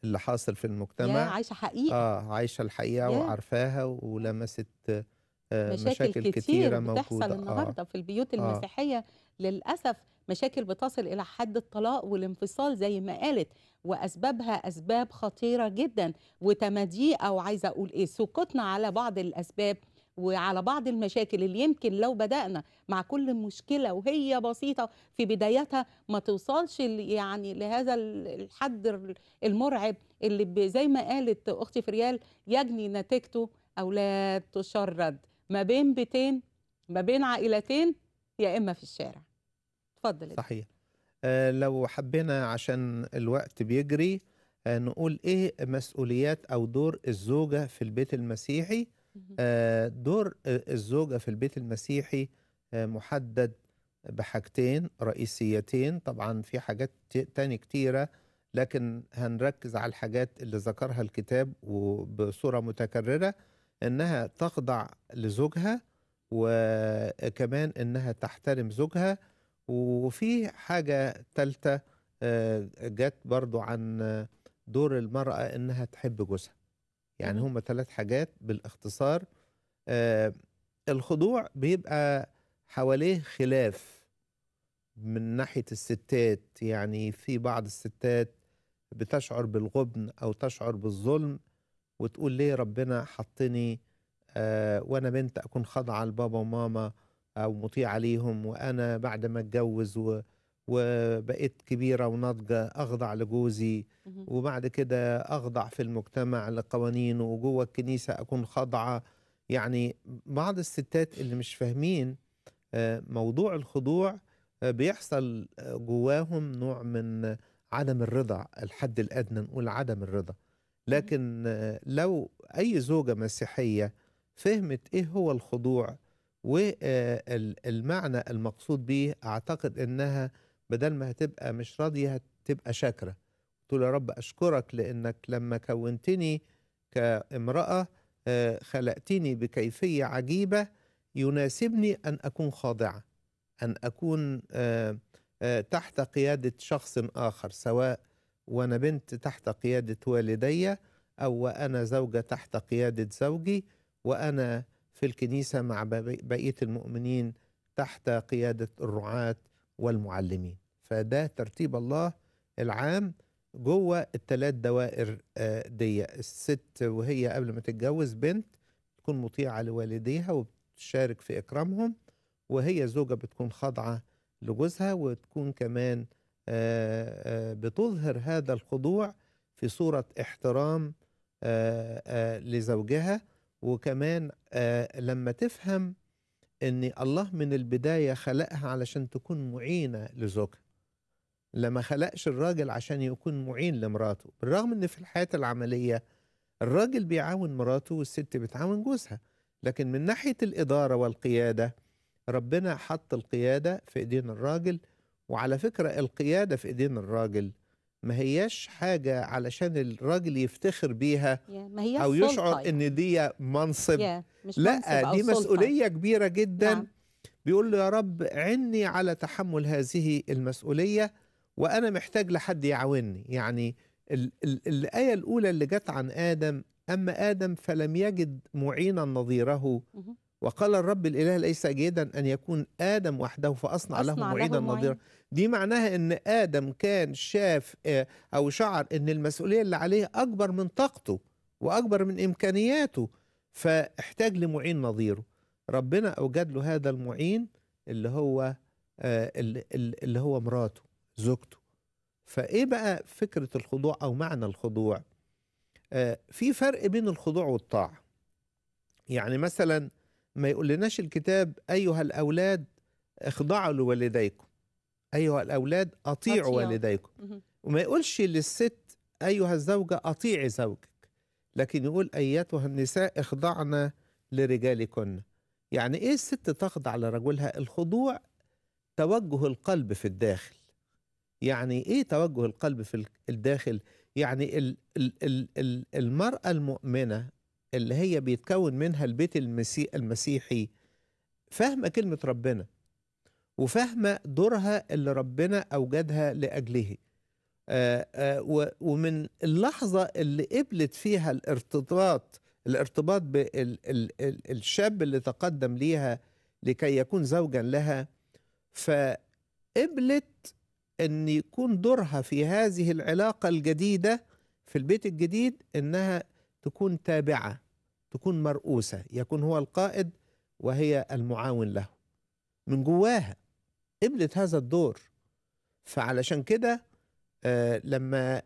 اللي حاصل في المجتمع عايشة حقيقة آه عايشة الحقيقة وعارفاها ولمست آه مشاكل, مشاكل كتير, موجودة بتحصل آه. النهاردة آه. في البيوت آه. المسيحية آه. للأسف مشاكل بتصل إلى حد الطلاق والانفصال زي ما قالت وأسبابها أسباب خطيرة جدا وتماديق أو عايزة أقول إيه سكوتنا على بعض الأسباب وعلى بعض المشاكل اللي يمكن لو بدأنا مع كل مشكلة وهي بسيطة في بدايتها ما توصلش يعني لهذا الحد المرعب اللي زي ما قالت أختي فريال يجني نتيجته أولاد تشرد ما بين بيتين ما بين عائلتين يا إما في الشارع اتفضل صحيح أه لو حبينا عشان الوقت بيجري أه نقول إيه مسؤوليات أو دور الزوجة في البيت المسيحي آه، دور آه، الزوجة في البيت المسيحي آه، محدد بحاجتين رئيسيتين طبعا في حاجات تاني كتيرة لكن هنركز على الحاجات اللي ذكرها الكتاب وبصورة متكررة انها تخضع لزوجها وكمان انها تحترم زوجها وفي حاجة تالتة جت برضو عن دور المرأة انها تحب جوزها يعني هم ثلاث حاجات بالاختصار آه الخضوع بيبقى حواليه خلاف من ناحية الستات يعني في بعض الستات بتشعر بالغبن أو تشعر بالظلم وتقول ليه ربنا حطني آه وأنا بنت أكون خاضعة لبابا وماما أو مطيعة ليهم وأنا بعد ما أتجوز و... وبقيت كبيرة وناضجة أخضع لجوزي وبعد كده أخضع في المجتمع لقوانينه وجوه الكنيسة أكون خاضعة يعني بعض الستات اللي مش فاهمين آه، موضوع الخضوع آه، بيحصل جواهم نوع من عدم الرضا الحد الأدنى نقول عدم الرضا لكن آه، لو أي زوجة مسيحية فهمت إيه هو الخضوع والمعنى المقصود به أعتقد أنها بدل ما هتبقى مش راضية هتبقى شاكرة تقول يا رب أشكرك لأنك لما كونتني كامرأة آه، خلقتني بكيفية عجيبة يناسبني أن أكون خاضعة أن أكون آه، آه، تحت قيادة شخص آخر سواء وأنا بنت تحت قيادة والدي أو وأنا زوجة تحت قيادة زوجي وأنا في الكنيسة مع بقية المؤمنين تحت قيادة الرعاة والمعلمين فده ترتيب الله العام جوه الثلاث دوائر آه، دي الست وهي قبل ما تتجوز بنت تكون مطيعة لوالديها وبتشارك في إكرامهم وهي زوجة بتكون خاضعة لجوزها وتكون كمان آه، آه، بتظهر هذا الخضوع في صورة احترام لزوجها وكمان لما تفهم ان الله من البداية خلقها علشان تكون معينة لزوجها لا ما خلقش الراجل عشان يكون معين لمراته بالرغم ان في الحياة العملية الراجل بيعاون مراته والست بتعاون جوزها لكن من ناحية الإدارة والقيادة ربنا حط القيادة في إيدين الراجل وعلى فكرة القيادة في إيدين الراجل ما هياش حاجة علشان الراجل يفتخر بيها yeah, أو يشعر إن دي منصب yeah, لا دي مسؤولية كبيرة جدا نعم. بيقول له يا رب عني على تحمل هذه المسؤولية وانا محتاج لحد يعاونني يعني ال ال الايه الاولى اللي جت عن ادم اما ادم فلم يجد معينا نظيره وقال الرب الاله ليس جيدا ان يكون ادم وحده فاصنع له معيدا نظيرا دي معناها ان ادم كان شاف آه، او شعر ان المسؤوليه اللي عليه اكبر من طاقته واكبر من امكانياته فاحتاج لمعين نظيره ربنا اوجد له هذا المعين اللي هو آه، اللي هو مراته زوجته فايه بقى فكره الخضوع او معنى الخضوع آه في فرق بين الخضوع والطاعه يعني مثلا ما يقولناش الكتاب ايها الاولاد اخضعوا لوالديكم ايها الاولاد اطيعوا أطيع. والديكم وما يقولش للست ايها الزوجه اطيعي زوجك لكن يقول ايتها النساء اخضعنا لرجالكن يعني ايه الست تخضع لرجلها الخضوع توجه القلب في الداخل يعني ايه توجه القلب في الداخل يعني الـ الـ الـ الـ المراه المؤمنه اللي هي بيتكون منها البيت المسيح المسيحي فاهمه كلمه ربنا وفاهمه دورها اللي ربنا اوجدها لاجله آآ آه، آآ آه، ومن اللحظه اللي قبلت فيها الارتباط الارتباط بالشاب اللي تقدم ليها لكي يكون زوجا لها فقبلت ان يكون دورها في هذه العلاقه الجديده في البيت الجديد انها تكون تابعه تكون مرؤوسه يكون هو القائد وهي المعاون له من جواها قبلت هذا الدور فعلشان كده آه لما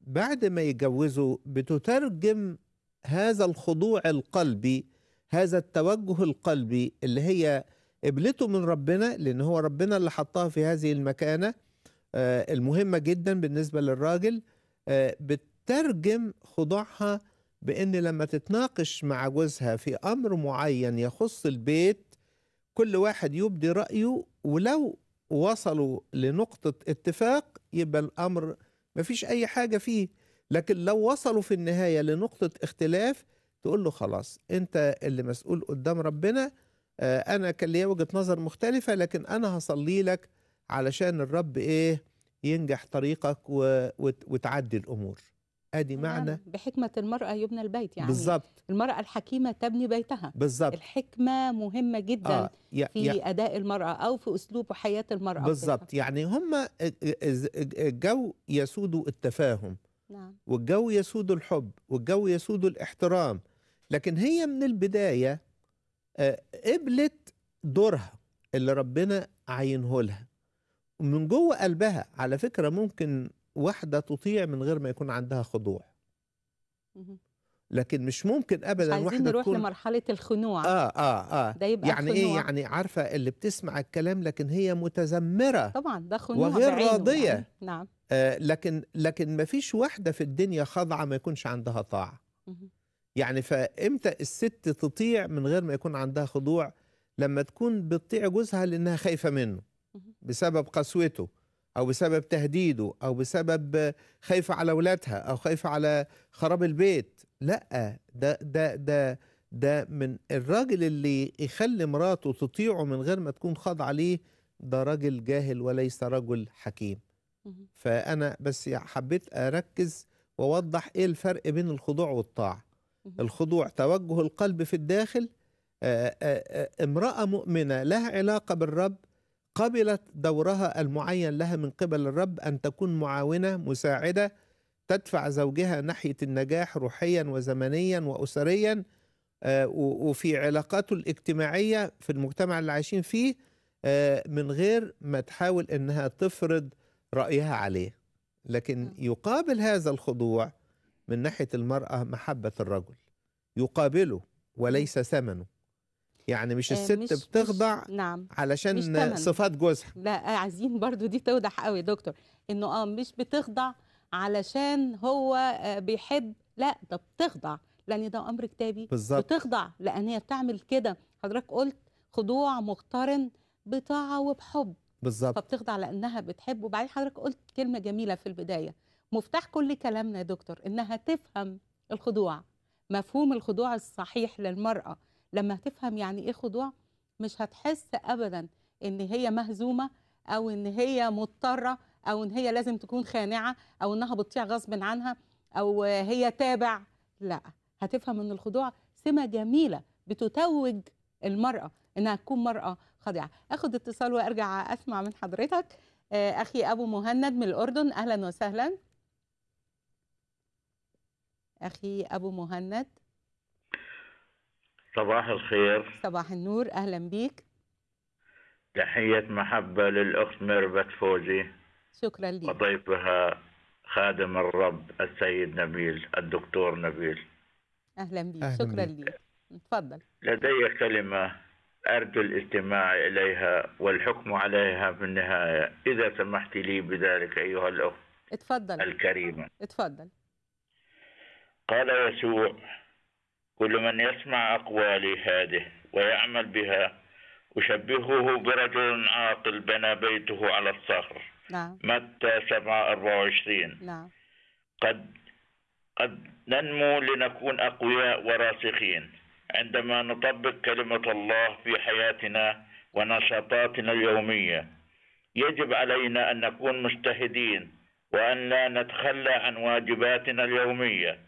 بعد ما يتجوزوا بتترجم هذا الخضوع القلبي هذا التوجه القلبي اللي هي قبلته من ربنا لان هو ربنا اللي حطها في هذه المكانه آه، المهمة جدا بالنسبة للراجل آه، بترجم خضوعها بأن لما تتناقش مع جوزها في أمر معين يخص البيت كل واحد يبدي رأيه ولو وصلوا لنقطة اتفاق يبقى الأمر مفيش أي حاجة فيه لكن لو وصلوا في النهاية لنقطة اختلاف تقول له خلاص أنت اللي مسؤول قدام ربنا آه، أنا كان ليا وجهة نظر مختلفة لكن أنا هصلي لك علشان الرب ايه ينجح طريقك وتعدي الامور ادي نعم، معنى بحكمه المراه يبنى البيت يعني بالظبط المراه الحكيمه تبني بيتها بالظبط الحكمه مهمه جدا آه يا في يا اداء المراه او في اسلوب وحياه المراه بالظبط يعني هم الجو يسود التفاهم نعم والجو يسود الحب والجو يسود الاحترام لكن هي من البدايه آه، قبلت دورها اللي ربنا عينه لها من جوه قلبها على فكرة ممكن واحدة تطيع من غير ما يكون عندها خضوع لكن مش ممكن ابدا مش عايزين واحده نروح تكون... لمرحله الخنوع اه اه اه ده يبقى يعني إيه؟ خنوع. ايه يعني عارفه اللي بتسمع الكلام لكن هي متذمره طبعا ده خنوع وغير يعني. راضيه يعني. نعم آه لكن لكن ما فيش واحده في الدنيا خاضعه ما يكونش عندها طاعه يعني فامتى الست تطيع من غير ما يكون عندها خضوع لما تكون بتطيع جوزها لانها خايفه منه بسبب قسوته او بسبب تهديده او بسبب خايفه على اولادها او خايفه على خراب البيت لا ده ده ده ده من الراجل اللي يخلي مراته تطيعه من غير ما تكون خاضعه ليه ده راجل جاهل وليس رجل حكيم فانا بس حبيت اركز واوضح ايه الفرق بين الخضوع والطاعه الخضوع توجه القلب في الداخل آه، آه، آه، امراه مؤمنه لها علاقه بالرب قبلت دورها المعين لها من قبل الرب أن تكون معاونة مساعدة تدفع زوجها ناحية النجاح روحيا وزمنيا وأسريا آه، وفي علاقاته الاجتماعية في المجتمع اللي عايشين فيه آه، من غير ما تحاول أنها تفرض رأيها عليه لكن نعم. يقابل هذا الخضوع من ناحية المرأة محبة الرجل يقابله وليس نعم. ثمنه يعني مش آه، الست مش بتخضع مش نعم علشان مش صفات جوزها لا عايزين برضو دي توضح قوي دكتور انه اه مش بتخضع علشان هو آه، بيحب لا ده بتخضع لان ده امر كتابي بالظبط بتخضع لان هي بتعمل كده حضرتك قلت خضوع مقترن بطاعه وبحب بالظبط فبتخضع لانها بتحب وبعدين حضرتك قلت كلمه جميله في البدايه مفتاح كل كلامنا يا دكتور انها تفهم الخضوع مفهوم الخضوع الصحيح للمراه لما هتفهم يعني ايه خضوع مش هتحس ابدا ان هي مهزومه او ان هي مضطره او ان هي لازم تكون خانعه او انها بتطيع غصب عنها او هي تابع لا هتفهم ان الخضوع سمه جميله بتتوج المراه انها تكون مراه خاضعه اخد اتصال وارجع اسمع من حضرتك آه، اخي ابو مهند من الاردن اهلا وسهلا اخي ابو مهند صباح الخير صباح النور اهلا بيك تحية محبة للأخت ميربت فوزي شكرا لك وضيفها خادم الرب السيد نبيل الدكتور نبيل أهلا بك أهلا شكرا لك تفضل لدي كلمة أرجو الاستماع إليها والحكم عليها في النهاية إذا سمحت لي بذلك أيها الأخت اتفضل الكريمة اتفضل قال يسوع كل من يسمع أقوالي هذه ويعمل بها أشبهه برجل عاقل بنى بيته على الصخر نعم. متى 7 24 نعم. قد قد ننمو لنكون أقوياء وراسخين عندما نطبق كلمة الله في حياتنا ونشاطاتنا اليومية يجب علينا أن نكون مجتهدين وأن لا نتخلى عن واجباتنا اليومية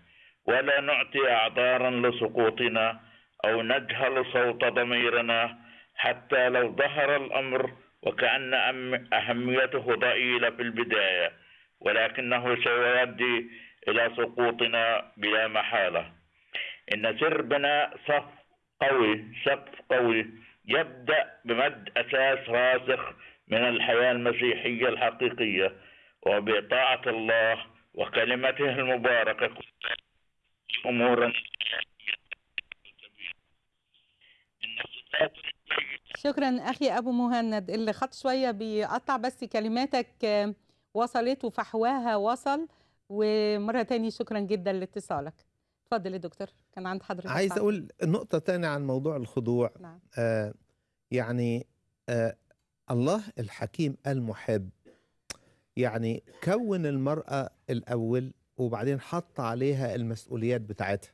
ولا نعطي أعذارا لسقوطنا أو نجهل صوت ضميرنا حتى لو ظهر الأمر وكأن أهميته ضئيلة في البداية ولكنه سيؤدي إلى سقوطنا بلا محالة إن سر بناء صف قوي سقف قوي يبدأ بمد أساس راسخ من الحياة المسيحية الحقيقية وبطاعة الله وكلمته المباركة أمورا شكرا أخي أبو مهند الخط شوية بيقطع بس كلماتك آه، وصلت وفحواها وصل ومرة ثانيه شكرا جدا لاتصالك اتفضل يا دكتور كان عند حضرتك عايز أقول نقطة تانية عن موضوع الخضوع نعم. آه يعني آه الله الحكيم المحب يعني كون المرأة الأول وبعدين حط عليها المسؤوليات بتاعتها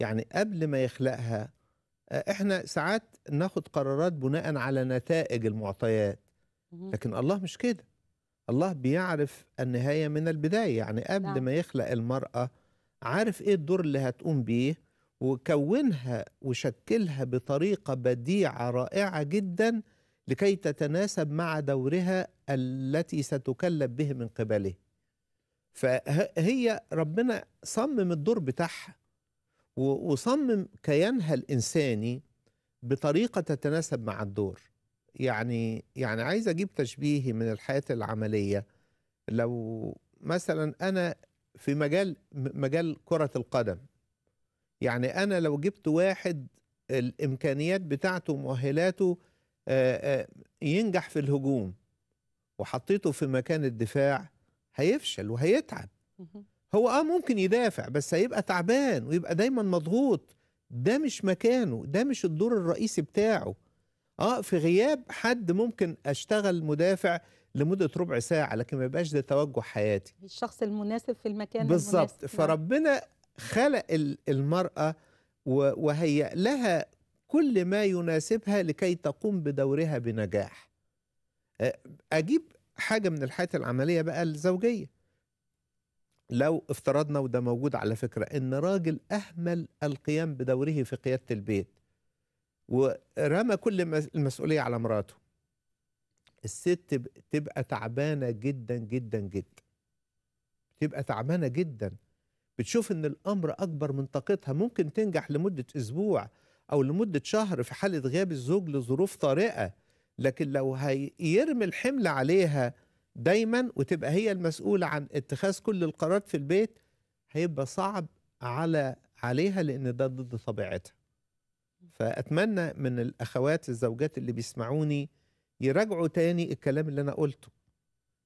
يعني قبل ما يخلقها آه، احنا ساعات ناخد قرارات بناء على نتائج المعطيات لكن الله مش كده الله بيعرف النهايه من البدايه يعني قبل نعم. ما يخلق المراه عارف ايه الدور اللي هتقوم بيه وكونها وشكلها بطريقه بديعه رائعه جدا لكي تتناسب مع دورها التي ستكلف به من قبله فهي ربنا صمم الدور بتاعها وصمم كيانها الانساني بطريقه تتناسب مع الدور يعني يعني عايز اجيب تشبيهي من الحياه العمليه لو مثلا انا في مجال مجال كره القدم يعني انا لو جبت واحد الامكانيات بتاعته ومؤهلاته ينجح في الهجوم وحطيته في مكان الدفاع هيفشل وهيتعب هو اه ممكن يدافع بس هيبقى تعبان ويبقى دايما مضغوط ده مش مكانه ده مش الدور الرئيسي بتاعه اه في غياب حد ممكن اشتغل مدافع لمده ربع ساعه لكن ما يبقاش ده توجه حياتي الشخص المناسب في المكان بالظبط نعم. فربنا خلق المراه وهيأ لها كل ما يناسبها لكي تقوم بدورها بنجاح اجيب حاجه من الحياه العمليه بقى الزوجيه لو افترضنا وده موجود على فكره ان راجل اهمل القيام بدوره في قياده البيت ورمى كل المسؤوليه على مراته الست تبقى تعبانه جدا جدا جدا تبقى تعبانه جدا بتشوف ان الامر اكبر من طاقتها ممكن تنجح لمده اسبوع او لمده شهر في حاله غياب الزوج لظروف طارئه لكن لو هيرمي الحمل عليها دايما وتبقى هي المسؤولة عن اتخاذ كل القرارات في البيت هيبقى صعب على عليها لأن ده ضد طبيعتها فأتمنى من الأخوات الزوجات اللي بيسمعوني يراجعوا تاني الكلام اللي أنا قلته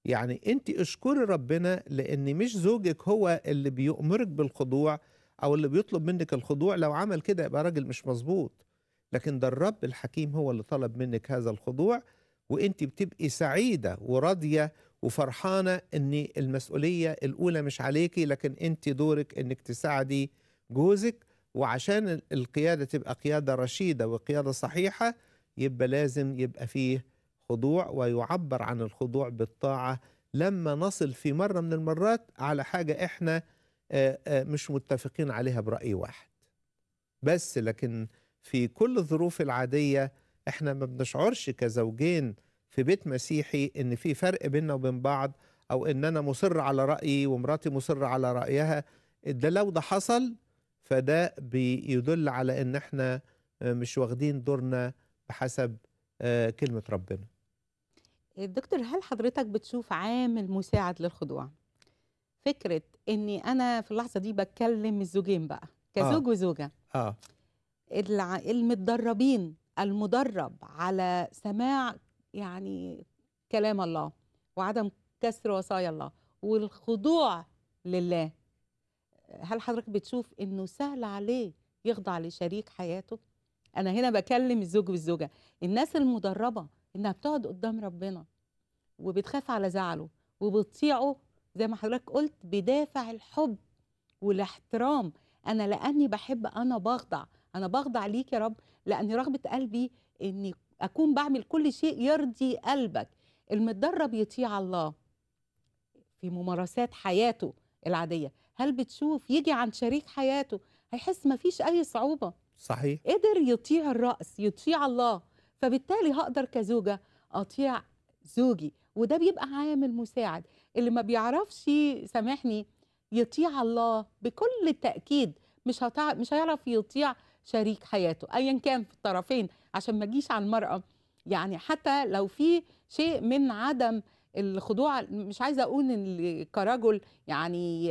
يعني أنت اشكري ربنا لأن مش زوجك هو اللي بيأمرك بالخضوع أو اللي بيطلب منك الخضوع لو عمل كده يبقى راجل مش مظبوط لكن ده الرب الحكيم هو اللي طلب منك هذا الخضوع وانت بتبقي سعيده وراضيه وفرحانه ان المسؤوليه الاولى مش عليكي لكن انت دورك انك تساعدي جوزك وعشان القياده تبقى قياده رشيده وقياده صحيحه يبقى لازم يبقى فيه خضوع ويعبر عن الخضوع بالطاعه لما نصل في مره من المرات على حاجه احنا مش متفقين عليها براي واحد بس لكن في كل الظروف العادية احنا ما بنشعرش كزوجين في بيت مسيحي ان في فرق بيننا وبين بعض او ان انا مصر على رأيي ومراتي مصرة على رأيها ده لو ده حصل فده بيدل على ان احنا مش واخدين دورنا بحسب آه، كلمة ربنا آه، دكتور هل حضرتك بتشوف عامل مساعد للخضوع فكرة اني انا في اللحظة دي بتكلم الزوجين بقى آه. كزوج آه. وزوجة آه. المتدربين المدرب على سماع يعني كلام الله وعدم كسر وصايا الله والخضوع لله هل حضرتك بتشوف انه سهل عليه يخضع لشريك حياته انا هنا بكلم الزوج والزوجه الناس المدربه انها بتقعد قدام ربنا وبتخاف على زعله وبتطيعه زي ما حضرتك قلت بدافع الحب والاحترام انا لاني بحب انا بخضع انا بخضع ليك يا رب لان رغبه قلبي اني اكون بعمل كل شيء يرضي قلبك المتدرب يطيع الله في ممارسات حياته العاديه هل بتشوف يجي عند شريك حياته هيحس ما فيش اي صعوبه صحيح قدر يطيع الراس يطيع الله فبالتالي هقدر كزوجه اطيع زوجي وده بيبقى عامل مساعد اللي ما بيعرفش سامحني يطيع الله بكل تاكيد مش هتع... مش هيعرف يطيع شريك حياته ايا كان في الطرفين عشان ما اجيش على المراه يعني حتى لو في شيء من عدم الخضوع مش عايزه اقول ان كرجل يعني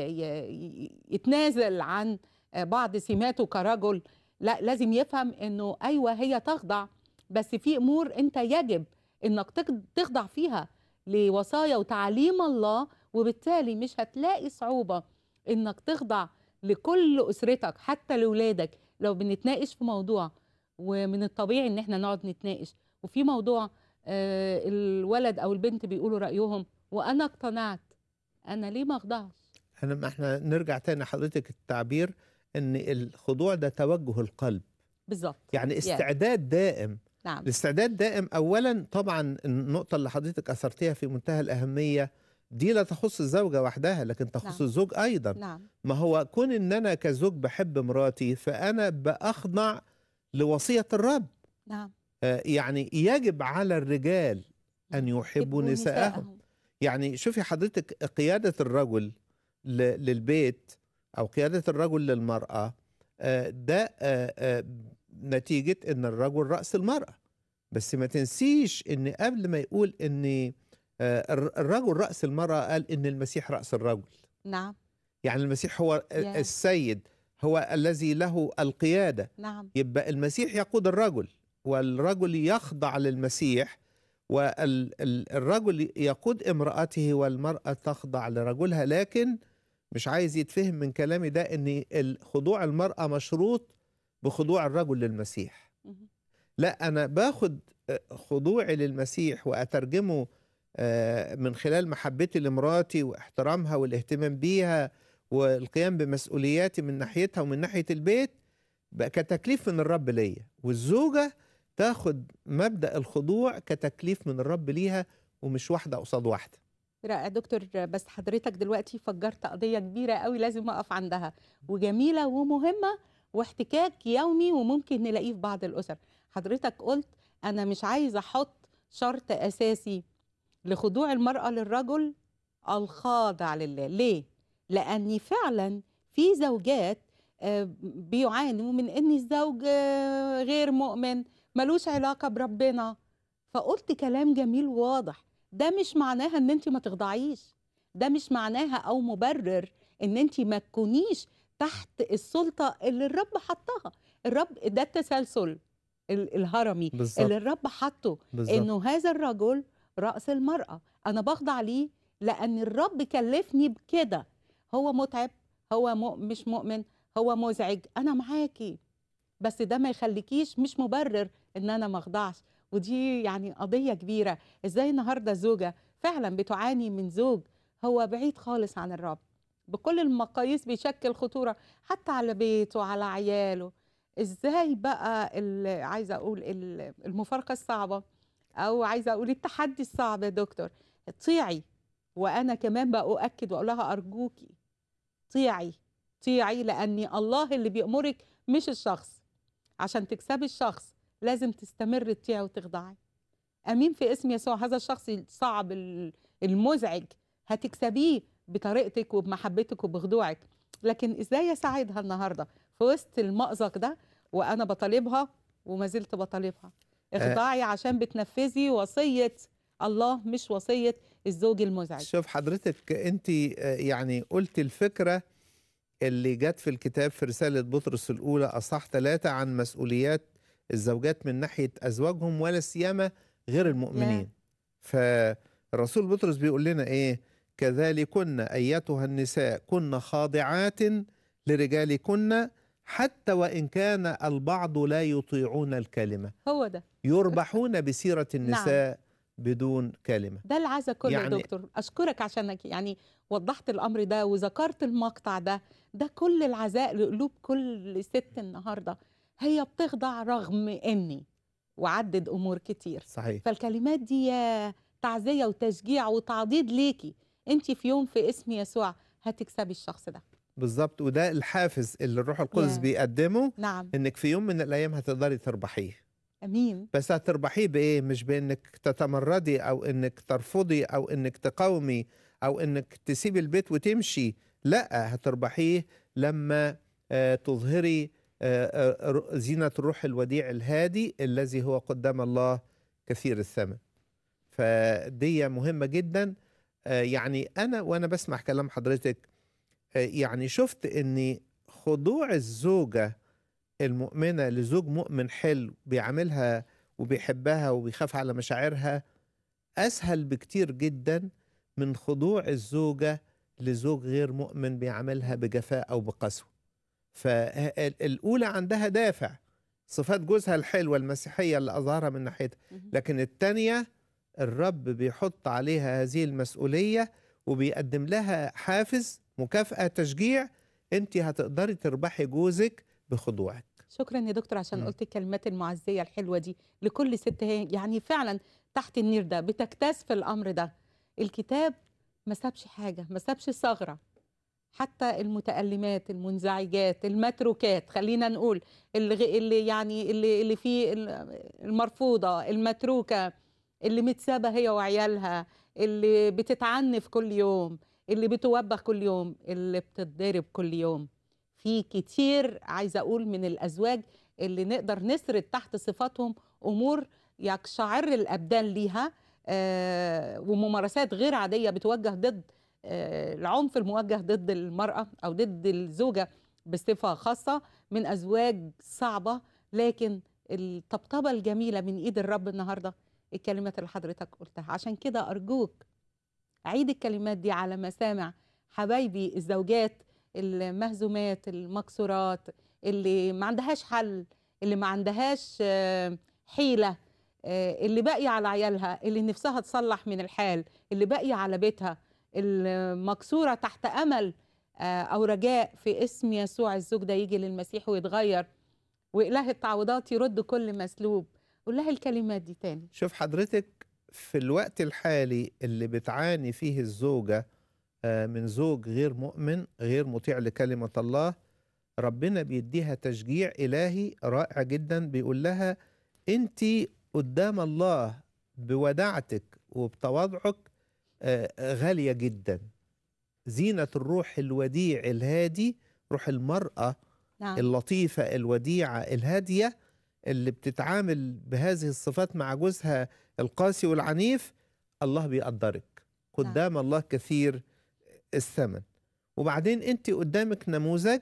يتنازل عن بعض سماته كرجل لا لازم يفهم انه ايوه هي تخضع بس في امور انت يجب انك تخضع فيها لوصايا وتعليم الله وبالتالي مش هتلاقي صعوبه انك تخضع لكل اسرتك حتى لاولادك لو بنتناقش في موضوع ومن الطبيعي ان احنا نقعد نتناقش وفي موضوع آه الولد او البنت بيقولوا رايهم وانا اقتنعت انا ليه ما اخضعش احنا ما احنا نرجع تاني حضرتك التعبير ان الخضوع ده توجه القلب بالظبط يعني, يعني استعداد يعني. دائم نعم الاستعداد دائم اولا طبعا النقطه اللي حضرتك اثرتيها في منتهى الاهميه دي لا تخص الزوجة وحدها لكن تخص نعم. الزوج أيضا نعم. ما هو كون إن أنا كزوج بحب مراتي فأنا بأخضع لوصية الرب نعم. آه يعني يجب على الرجال أن يحبوا نساءهم. نساءهم يعني شوفي حضرتك قيادة الرجل للبيت أو قيادة الرجل للمرأة آه ده آه،, آه نتيجة إن الرجل رأس المرأة بس ما تنسيش إن قبل ما يقول إن آه، الرجل رأس المرأة قال إن المسيح رأس الرجل نعم يعني المسيح هو yeah. السيد هو الذي له القيادة نعم يبقى المسيح يقود الرجل والرجل يخضع للمسيح والرجل يقود امرأته والمرأة تخضع لرجلها لكن مش عايز يتفهم من كلامي ده ان خضوع المرأة مشروط بخضوع الرجل للمسيح لا انا باخد آه، خضوعي للمسيح واترجمه آه، من خلال محبتي لمراتي واحترامها والاهتمام بيها والقيام بمسؤولياتي من ناحيتها ومن ناحيه البيت بقى كتكليف من الرب ليا والزوجه تاخد مبدا الخضوع كتكليف من الرب ليها ومش واحده قصاد واحده رائع دكتور بس حضرتك دلوقتي فجرت قضيه كبيره قوي لازم اقف عندها وجميله ومهمه واحتكاك يومي وممكن نلاقيه في بعض الاسر حضرتك قلت انا مش عايزه احط شرط اساسي لخضوع المرأة للرجل الخاضع لله ليه؟ لأني فعلا في زوجات آه، بيعانوا من أن الزوج آه، غير مؤمن ملوش علاقة بربنا فقلت كلام جميل وواضح ده مش معناها أن أنت ما تخضعيش ده مش معناها أو مبرر أن أنت ما تكونيش تحت السلطة اللي الرب حطها الرب ده التسلسل الهرمي بالزبط. اللي الرب حطه انه هذا الرجل رأس المرأة أنا بخضع ليه لأن الرب كلفني بكده هو متعب هو مو مش مؤمن هو مزعج أنا معاكي بس ده ما يخليكيش مش مبرر إن أنا ما أخضعش ودي يعني قضية كبيرة إزاي النهاردة زوجة فعلا بتعاني من زوج هو بعيد خالص عن الرب بكل المقاييس بيشكل خطورة حتى على بيته على عياله ازاي بقى عايزه اقول المفارقه الصعبه او عايزه اقول التحدي الصعب يا دكتور طيعي وانا كمان باؤكد واقول لها ارجوكي طيعي طيعي لاني الله اللي بيامرك مش الشخص عشان تكسبي الشخص لازم تستمر تطيعي وتخضعي امين في اسم يسوع هذا الشخص الصعب المزعج هتكسبيه بطريقتك وبمحبتك وبخضوعك لكن ازاي اساعدها النهارده في وسط المأزق ده وانا بطالبها وما زلت بطالبها آه. اخضعي آه عشان بتنفذي وصيه الله مش وصيه الزوج المزعج شوف حضرتك انت آه، يعني قلت الفكره اللي جت في الكتاب في رساله بطرس الاولى اصح ثلاثه عن مسؤوليات الزوجات من ناحيه ازواجهم ولا سيما غير المؤمنين لا. فالرسول بطرس بيقول لنا ايه كذلكن ايتها النساء كن خاضعات لرجالكن حتى وإن كان البعض لا يطيعون الكلمة هو ده يربحون بسيرة نعم. النساء نعم. بدون كلمة ده العزة كله يعني دكتور أشكرك عشانك يعني وضحت الأمر ده وذكرت المقطع ده ده كل العزاء لقلوب كل ست النهاردة هي بتخضع رغم أني وعدد أمور كتير صحيح فالكلمات دي تعزية وتشجيع وتعضيد ليكي أنت في يوم في اسم يسوع هتكسبي الشخص ده بالظبط وده الحافز اللي الروح القدس بيقدمه نعم. انك في يوم من الايام هتقدري تربحيه امين بس هتربحيه بايه مش بانك تتمردي او انك ترفضي او انك تقاومي او انك تسيبي البيت وتمشي لا هتربحيه لما آه، تظهري آه، آه، زينه الروح الوديع الهادي الذي هو قدام الله كثير الثمن فدي مهمه جدا يعني انا وانا بسمع كلام حضرتك يعني شفت ان خضوع الزوجه المؤمنه لزوج مؤمن حلو بيعاملها وبيحبها وبيخاف على مشاعرها اسهل بكتير جدا من خضوع الزوجه لزوج غير مؤمن بيعاملها بجفاء او بقسوه فالاولى عندها دافع صفات جوزها الحلوه المسيحيه اللي اظهرها من ناحيتها لكن الثانيه الرب بيحط عليها هذه المسؤوليه وبيقدم لها حافز مكافأة تشجيع أنت هتقدري تربحي جوزك بخضوعك شكرا يا دكتور عشان قلت الكلمات المعزية الحلوة دي لكل ست هي يعني فعلا تحت النير ده بتكتاس في الأمر ده الكتاب ما سابش حاجة ما سابش ثغرة حتى المتألمات المنزعجات المتروكات خلينا نقول اللي, اللي يعني اللي, اللي فيه المرفوضة المتروكة اللي متسابة هي وعيالها اللي بتتعنف كل يوم اللي بتوبخ كل يوم اللي بتتضرب كل يوم في كتير عايزه اقول من الازواج اللي نقدر نسرد تحت صفاتهم امور يقشعر الابدان ليها آه، وممارسات غير عاديه بتوجه ضد آه، العنف الموجه ضد المراه او ضد الزوجه بصفه خاصه من ازواج صعبه لكن الطبطبه الجميله من ايد الرب النهارده الكلمات اللي حضرتك قلتها عشان كده ارجوك عيد الكلمات دي على مسامع حبايبي الزوجات المهزومات المكسورات اللي ما عندهاش حل اللي ما عندهاش آه، حيلة آه، اللي باقية على عيالها اللي نفسها تصلح من الحال اللي باقية على بيتها المكسورة تحت أمل آه، أو رجاء في اسم يسوع الزوج ده يجي للمسيح ويتغير وإله التعويضات يرد كل مسلوب قول لها الكلمات دي تاني شوف حضرتك في الوقت الحالي اللي بتعاني فيه الزوجة آه، من زوج غير مؤمن غير مطيع لكلمة الله ربنا بيديها تشجيع إلهي رائع جدا بيقول لها أنت قدام الله بوداعتك وبتواضعك آه، غالية جدا زينة الروح الوديع الهادي روح المرأة نعم. اللطيفة الوديعة الهادية اللي بتتعامل بهذه الصفات مع جوزها القاسي والعنيف الله بيقدرك نعم. قدام الله كثير الثمن وبعدين انت قدامك نموذج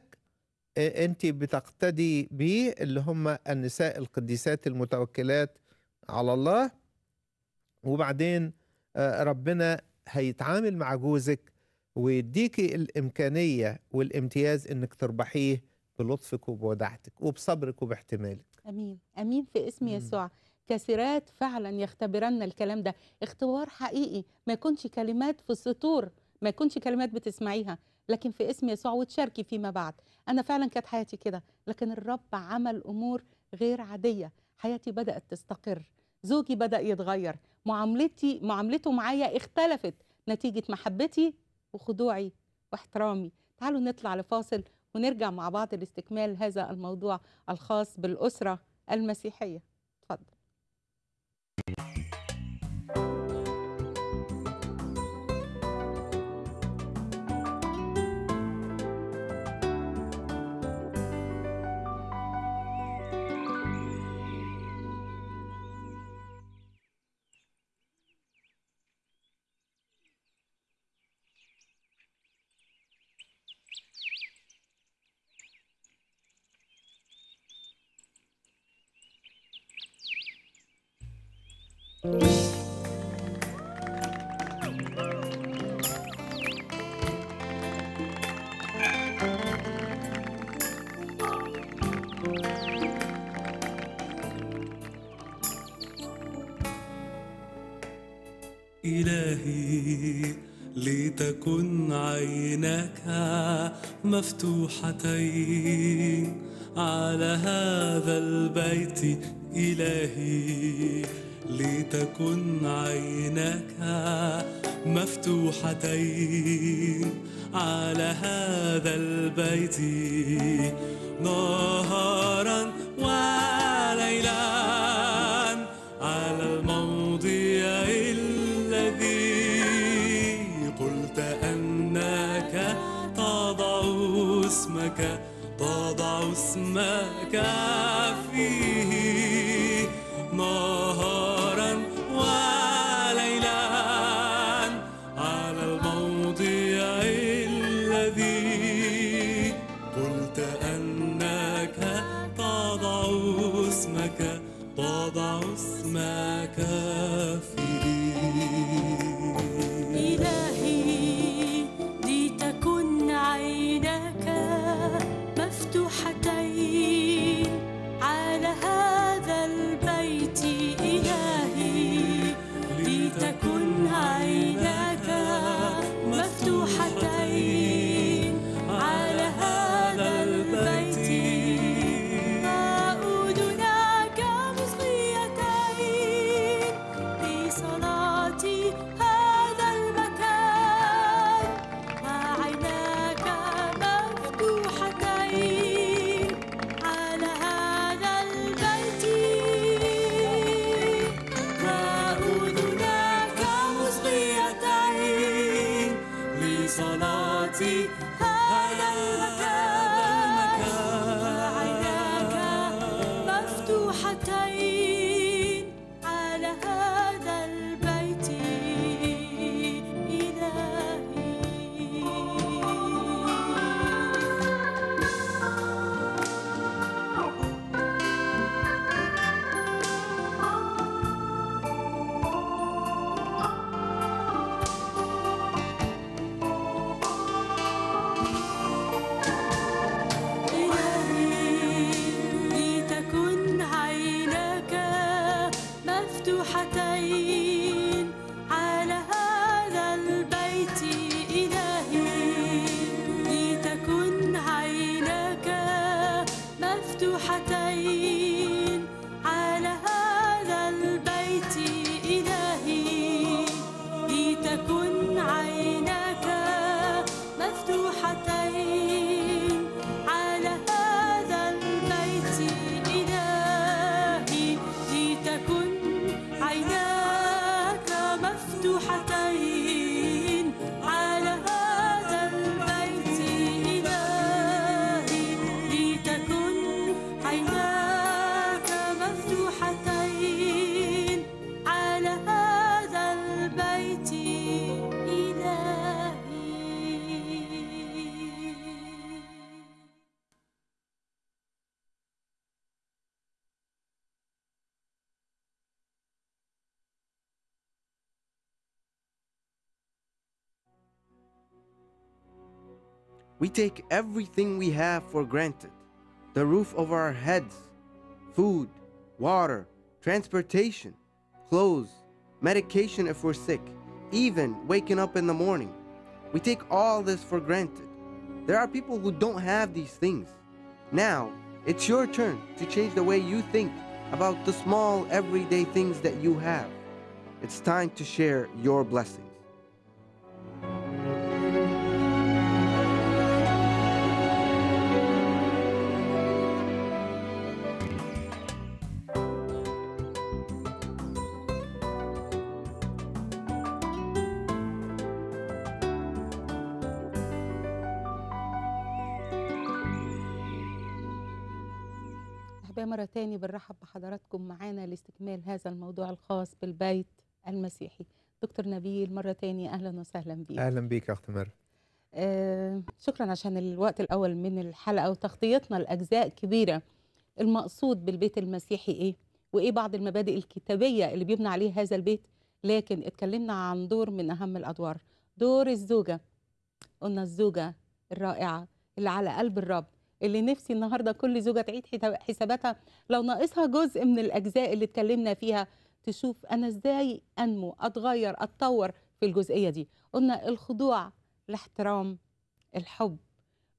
آه، انت بتقتدي بيه اللي هم النساء القديسات المتوكلات على الله وبعدين آه، ربنا هيتعامل مع جوزك ويديكي الامكانيه والامتياز انك تربحيه بلطفك وبودعتك وبصبرك وباحتمالك امين امين في اسم يسوع كثيرات فعلا يختبرن الكلام ده اختبار حقيقي ما يكونش كلمات في السطور ما يكونش كلمات بتسمعيها لكن في اسم يسوع وتشاركي فيما بعد انا فعلا كانت حياتي كده لكن الرب عمل امور غير عاديه حياتي بدات تستقر زوجي بدا يتغير معاملتي معاملته معايا اختلفت نتيجه محبتي وخضوعي واحترامي تعالوا نطلع لفاصل ونرجع مع بعض لاستكمال هذا الموضوع الخاص بالاسره المسيحيه مفتوحتين على هذا البيت إلهي لتكن عيناك مفتوحتين على هذا البيت نهارا اسمك فيه نهارا وليلا على الموضع الذي قلت انك تضع اسمك تضع اسمك We take everything we have for granted the roof over our heads, food, water, transportation, clothes, medication if we're sick, even waking up in the morning. We take all this for granted. There are people who don't have these things. Now, it's your turn to change the way you think about the small everyday things that you have. It's time to share your blessing. لاستكمال هذا الموضوع الخاص بالبيت المسيحي دكتور نبيل مرة تانية أهلا وسهلا بيك أهلا بيك يا أخت مر آه شكرا عشان الوقت الأول من الحلقة وتغطيتنا لأجزاء كبيرة المقصود بالبيت المسيحي إيه وإيه بعض المبادئ الكتابية اللي بيبنى عليه هذا البيت لكن اتكلمنا عن دور من أهم الأدوار دور الزوجة قلنا الزوجة الرائعة اللي على قلب الرب اللي نفسي النهارده كل زوجه تعيد حساباتها لو ناقصها جزء من الاجزاء اللي اتكلمنا فيها تشوف انا ازاي انمو اتغير اتطور في الجزئيه دي قلنا الخضوع الاحترام الحب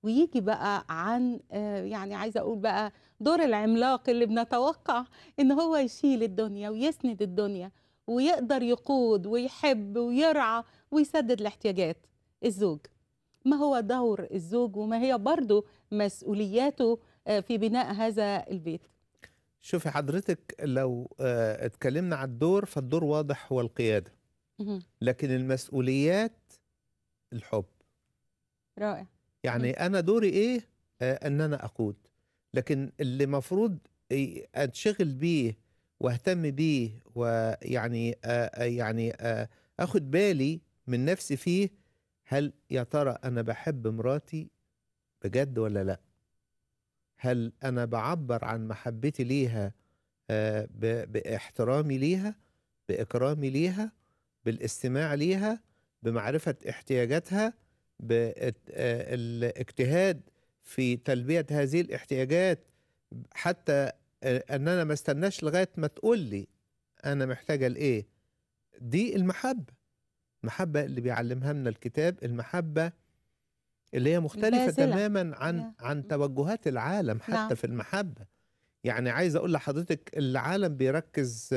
ويجي بقى عن آه، يعني عايزه اقول بقى دور العملاق اللي بنتوقع ان هو يشيل الدنيا ويسند الدنيا ويقدر يقود ويحب ويرعى ويسدد الاحتياجات الزوج ما هو دور الزوج وما هي برضه مسؤولياته آه، في بناء هذا البيت شوفي حضرتك لو آه، اتكلمنا على الدور فالدور واضح هو القيادة لكن المسؤوليات الحب رائع يعني أنا دوري إيه آه، أن أنا أقود لكن اللي مفروض أتشغل بيه واهتم بيه ويعني يعني اخد بالي من نفسي فيه هل يا ترى انا بحب مراتي بجد ولا لا هل انا بعبر عن محبتي ليها آه، باحترامي ليها باكرامي ليها بالاستماع ليها بمعرفه احتياجاتها بالاجتهاد آه، في تلبيه هذه الاحتياجات حتى آه، ان انا ما استناش لغايه ما تقول لي انا محتاجه لايه دي المحبه المحبة اللي بيعلمها لنا الكتاب المحبة اللي هي مختلفة البازلة. تماما عن نعم. عن توجهات العالم حتى نعم. في المحبة يعني عايز أقول لحضرتك العالم بيركز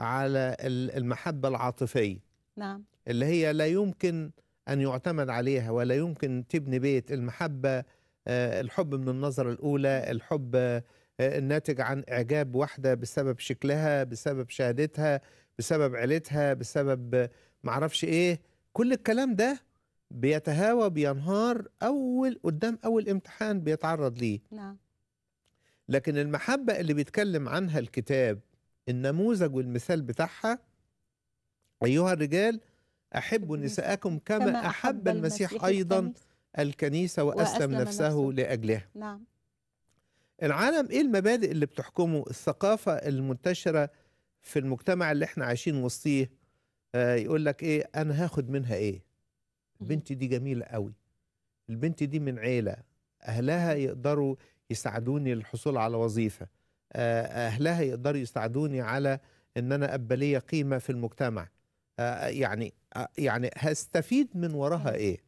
على المحبة العاطفية نعم اللي هي لا يمكن أن يعتمد عليها ولا يمكن تبني بيت المحبة آه، الحب من النظرة الأولى الحب آه، الناتج عن إعجاب واحدة بسبب شكلها بسبب شهادتها بسبب عيلتها بسبب معرفش ايه كل الكلام ده بيتهاوى بينهار اول قدام اول امتحان بيتعرض ليه نعم لكن المحبه اللي بيتكلم عنها الكتاب النموذج والمثال بتاعها ايها الرجال احبوا نساءكم كما, كما احب المسيح ايضا الكنيسه واسلم, وأسلم نفسه, نفسه لاجلها نعم العالم ايه المبادئ اللي بتحكمه الثقافه المنتشره في المجتمع اللي احنا عايشين وسطيه آه، يقول لك ايه انا هاخد منها ايه البنت دي جميله قوي البنت دي من عيله اهلها يقدروا يساعدوني للحصول على وظيفه آه، اهلها يقدروا يساعدوني على ان انا ابقى ليا قيمه في المجتمع آه، يعني يعني هستفيد من وراها ايه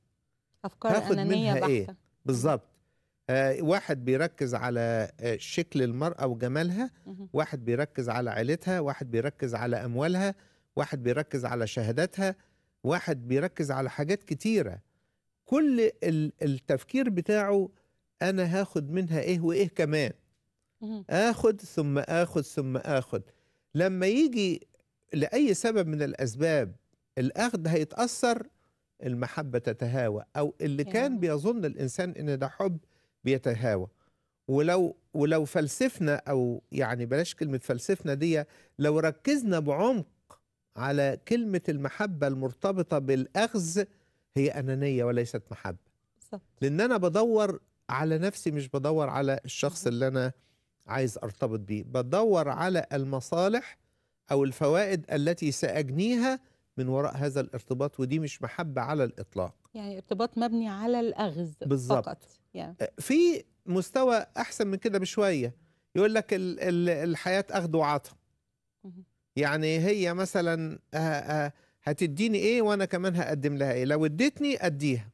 افكار هاخد انانيه منها إيه؟ بحتة. ايه بالظبط واحد بيركز على شكل المرأة وجمالها واحد بيركز على عيلتها واحد بيركز على أموالها واحد بيركز على شهاداتها واحد بيركز على حاجات كتيرة كل التفكير بتاعه أنا هاخد منها إيه وإيه كمان آخد ثم آخد ثم آخد لما يجي لأي سبب من الأسباب الأخذ هيتأثر المحبة تتهاوى أو اللي كان بيظن الإنسان إن ده حب بيتهاوى ولو ولو فلسفنا أو يعني بلاش كلمة فلسفنا دي لو ركزنا بعمق على كلمة المحبة المرتبطة بالأخذ هي أنانية وليست محبة صح. لأن أنا بدور على نفسي مش بدور على الشخص اللي أنا عايز أرتبط بيه بدور على المصالح أو الفوائد التي سأجنيها من وراء هذا الارتباط ودي مش محبة على الإطلاق يعني ارتباط مبني على الأخذ بالزبط. فقط yeah. في مستوى أحسن من كده بشوية يقول لك الحياة أخذ وعطاء يعني هي مثلا آه، آه، هتديني ايه وانا كمان هقدم لها ايه لو اديتني اديها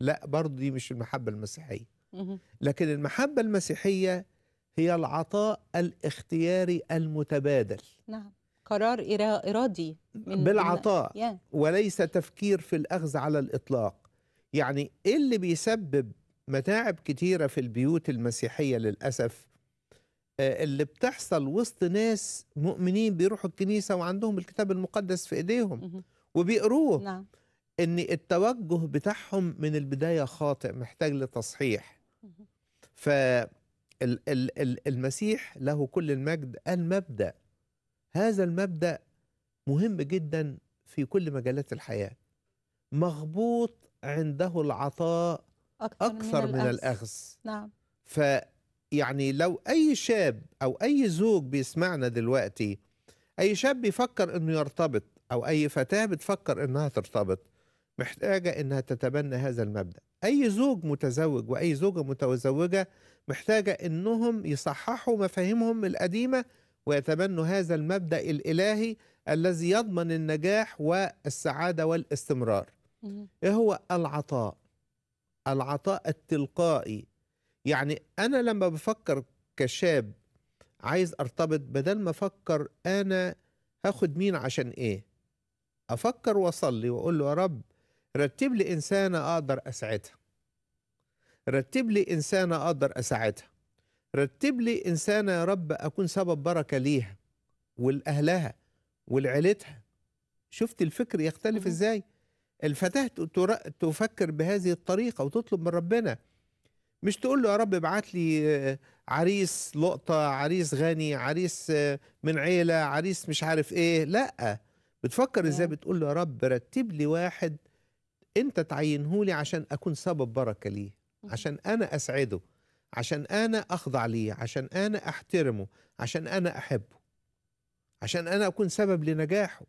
لا برضه دي مش المحبه المسيحيه لكن المحبه المسيحيه هي العطاء الاختياري المتبادل نعم قرار ارادي من بالعطاء وليس تفكير في الاخذ على الاطلاق يعني ايه اللي بيسبب متاعب كثيرة في البيوت المسيحيه للاسف آه، اللي بتحصل وسط ناس مؤمنين بيروحوا الكنيسة وعندهم الكتاب المقدس في إيديهم وبيقروه نعم. إن التوجه بتاعهم من البداية خاطئ محتاج لتصحيح فالمسيح له كل المجد المبدأ هذا المبدأ مهم جدا في كل مجالات الحياة مغبوط عنده العطاء أكثر, أكثر من, من الأخذ نعم يعني لو اي شاب او اي زوج بيسمعنا دلوقتي اي شاب بيفكر انه يرتبط او اي فتاه بتفكر انها ترتبط محتاجه انها تتبنى هذا المبدا اي زوج متزوج واي زوجه متزوجه محتاجه انهم يصححوا مفاهيمهم القديمه ويتبنوا هذا المبدا الالهي الذي يضمن النجاح والسعاده والاستمرار ايه هو العطاء العطاء التلقائي يعني انا لما بفكر كشاب عايز ارتبط بدل ما افكر انا هاخد مين عشان ايه افكر واصلي واقول له يا رب رتب لي انسانه اقدر اسعدها رتب لي انسانه اقدر اساعدها رتب لي انسانه يا رب اكون سبب بركه ليها ولاهلها ولعيلتها شفت الفكر يختلف ازاي الفتاه تفكر بهذه الطريقه وتطلب من ربنا مش تقول له يا رب ابعت لي آه، عريس لقطة عريس غني عريس آه، من عيلة عريس مش عارف ايه لا بتفكر ازاي نعم. بتقول له يا رب رتب لي واحد انت تعينه لي عشان اكون سبب بركة ليه عشان انا اسعده عشان انا اخضع ليه عشان انا احترمه عشان انا احبه عشان انا اكون سبب لنجاحه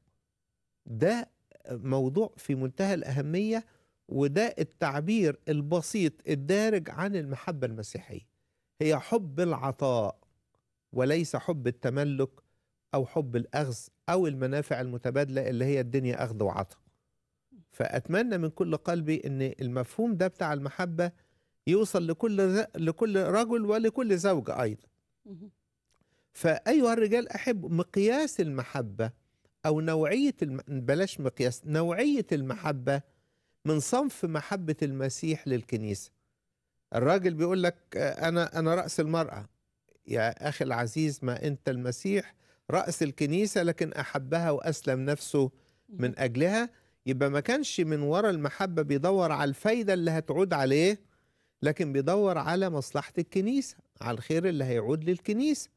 ده موضوع في منتهى الاهميه وده التعبير البسيط الدارج عن المحبة المسيحية هي حب العطاء وليس حب التملك أو حب الأخذ أو المنافع المتبادلة اللي هي الدنيا أخذ وعطاء فأتمنى من كل قلبي أن المفهوم ده بتاع المحبة يوصل لكل لكل رجل ولكل زوجة أيضا فأيها الرجال أحب مقياس المحبة أو نوعية الم... بلاش مقياس نوعية المحبة من صنف محبة المسيح للكنيسة الراجل بيقول لك أنا أنا رأس المرأة يا أخي العزيز ما أنت المسيح رأس الكنيسة لكن أحبها وأسلم نفسه من أجلها يبقى ما كانش من ورا المحبة بيدور على الفايدة اللي هتعود عليه لكن بيدور على مصلحة الكنيسة على الخير اللي هيعود للكنيسة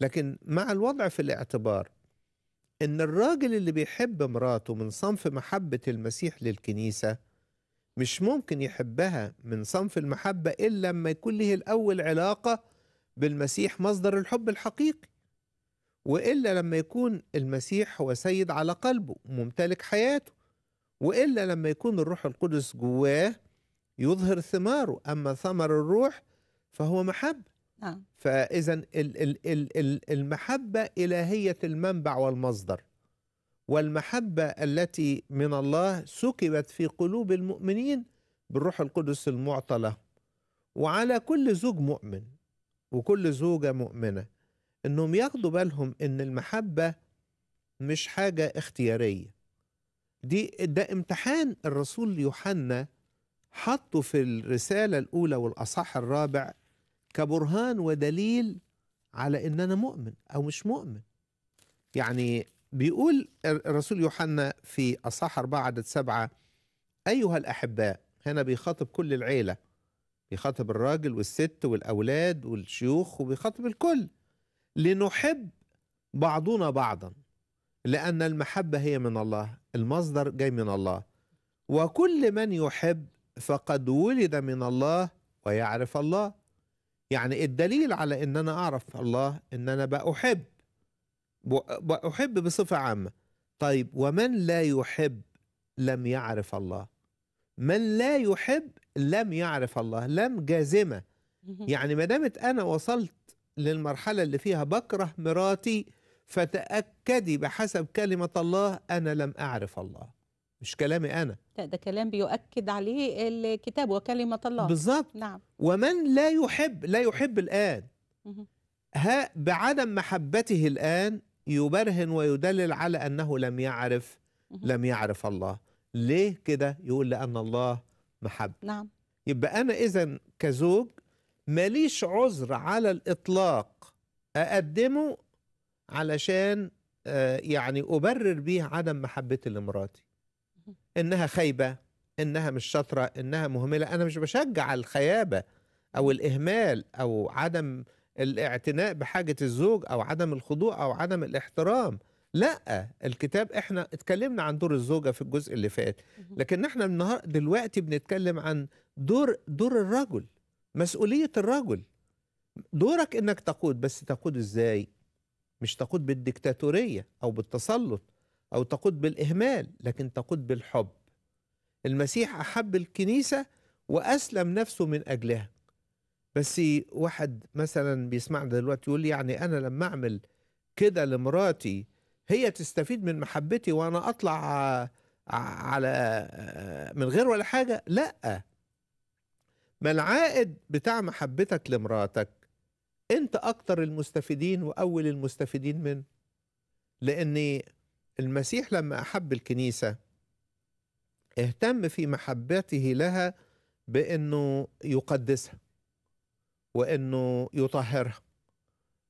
لكن مع الوضع في الاعتبار ان الراجل اللي بيحب مراته من صنف محبه المسيح للكنيسه مش ممكن يحبها من صنف المحبه الا لما يكون له الاول علاقه بالمسيح مصدر الحب الحقيقي والا لما يكون المسيح هو سيد على قلبه وممتلك حياته والا لما يكون الروح القدس جواه يظهر ثماره اما ثمر الروح فهو محبه نعم فاذا المحبه الهيه المنبع والمصدر والمحبه التي من الله سكبت في قلوب المؤمنين بالروح القدس المعطى لهم وعلى كل زوج مؤمن وكل زوجه مؤمنه انهم ياخدوا بالهم ان المحبه مش حاجه اختياريه دي ده امتحان الرسول يوحنا حطه في الرساله الاولى والاصح الرابع كبرهان ودليل على ان انا مؤمن او مش مؤمن يعني بيقول الرسول يوحنا في اصحاح 4 عدد 7 ايها الاحباء هنا بيخاطب كل العيله بيخاطب الراجل والست والاولاد والشيوخ وبيخاطب الكل لنحب بعضنا بعضا لان المحبه هي من الله المصدر جاي من الله وكل من يحب فقد ولد من الله ويعرف الله يعني الدليل على ان انا اعرف الله ان انا بأحب بأحب بصفة عامة طيب ومن لا يحب لم يعرف الله من لا يحب لم يعرف الله لم جازمة يعني ما دامت انا وصلت للمرحلة اللي فيها بكره مراتي فتأكدي بحسب كلمة الله أنا لم أعرف الله مش كلامي انا لا ده كلام بيؤكد عليه الكتاب وكلمه الله بالظبط نعم ومن لا يحب لا يحب الان ها بعدم محبته الان يبرهن ويدلل على انه لم يعرف لم يعرف الله ليه كده يقول لان الله محب نعم يبقى انا اذا كزوج ماليش عذر على الاطلاق اقدمه علشان آه، يعني ابرر بيه عدم محبتي لمراتي انها خايبه انها مش شاطره انها مهمله انا مش بشجع الخيابه او الاهمال او عدم الاعتناء بحاجه الزوج او عدم الخضوع او عدم الاحترام لا الكتاب احنا اتكلمنا عن دور الزوجه في الجزء اللي فات لكن احنا النهار دلوقتي بنتكلم عن دور دور الرجل مسؤوليه الرجل دورك انك تقود بس تقود ازاي مش تقود بالديكتاتوريه او بالتسلط أو تقود بالإهمال لكن تقود بالحب المسيح أحب الكنيسة وأسلم نفسه من أجلها بس واحد مثلا بيسمعنا دلوقتي يقول يعني أنا لما أعمل كده لمراتي هي تستفيد من محبتي وأنا أطلع على من غير ولا حاجة لأ ما العائد بتاع محبتك لمراتك انت اكتر المستفيدين واول المستفيدين منه لان المسيح لما أحب الكنيسة اهتم في محبته لها بأنه يقدسها وأنه يطهرها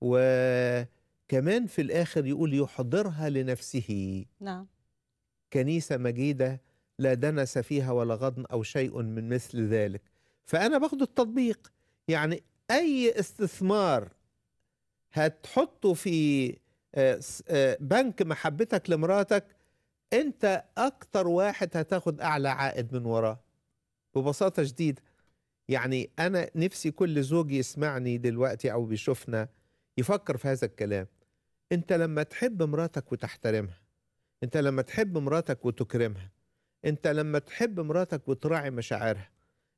وكمان في الآخر يقول يحضرها لنفسه نعم كنيسة مجيدة لا دنس فيها ولا غضن أو شيء من مثل ذلك فأنا باخد التطبيق يعني أي استثمار هتحطه في آه، آه، بنك محبتك لمراتك انت اكتر واحد هتاخد اعلى عائد من وراه ببساطه شديده يعني انا نفسي كل زوج يسمعني دلوقتي او بيشوفنا يفكر في هذا الكلام انت لما تحب مراتك وتحترمها انت لما تحب مراتك وتكرمها انت لما تحب مراتك وتراعي مشاعرها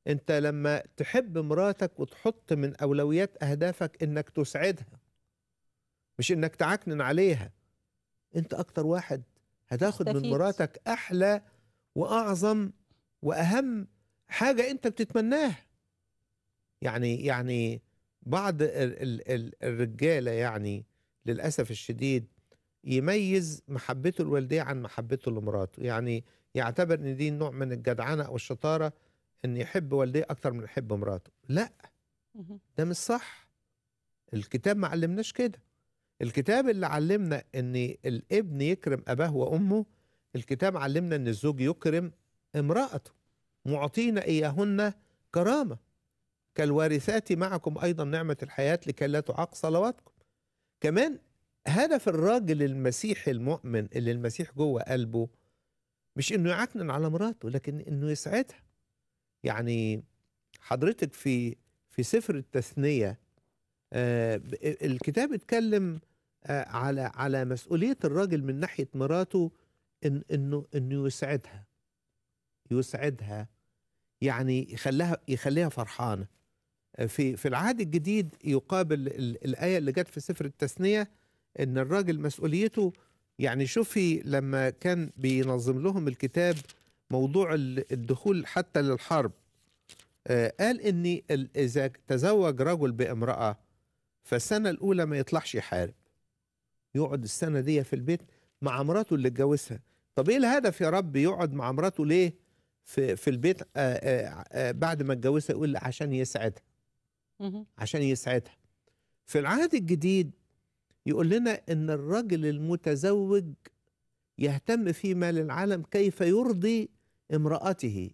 انت لما تحب مراتك وتحط من اولويات اهدافك انك تسعدها مش انك تعكنن عليها انت اكتر واحد هتاخد من مراتك احلى واعظم واهم حاجه انت بتتمناها يعني يعني بعض الرجاله يعني للاسف الشديد يميز محبته لوالديه عن محبته لمراته يعني يعتبر ان دي نوع من الجدعنه او الشطاره ان يحب والديه اكتر من يحب مراته لا ده مش صح الكتاب ما علمناش كده الكتاب اللي علمنا ان الابن يكرم اباه وامه الكتاب علمنا ان الزوج يكرم امرأته معطينا اياهن كرامة كالوارثات معكم ايضا نعمة الحياة لكي لا تعاق صلواتكم كمان هدف الراجل المسيحي المؤمن اللي المسيح جوه قلبه مش انه يعكنن على مراته لكن انه يسعدها يعني حضرتك في في سفر التثنيه آه الكتاب اتكلم آه، على على مسؤوليه الراجل من ناحيه مراته إن انه انه يسعدها يسعدها يعني يخليها يخليها فرحانه آه، في في العهد الجديد يقابل الايه اللي جت في سفر التثنيه ان الراجل مسؤوليته يعني شوفي لما كان بينظم لهم الكتاب موضوع الدخول حتى للحرب آه، قال ان اذا تزوج رجل بامراه فالسنه الاولى ما يطلعش يحارب يقعد السنه دي في البيت مع مراته اللي اتجوزها طب ايه الهدف يا رب يقعد مع مراته ليه في في البيت آآ آه، آآ آه، آه، بعد ما اتجوزها يقول عشان يسعدها عشان يسعدها في العهد الجديد يقول لنا ان الرجل المتزوج يهتم فيما للعالم كيف يرضي امرأته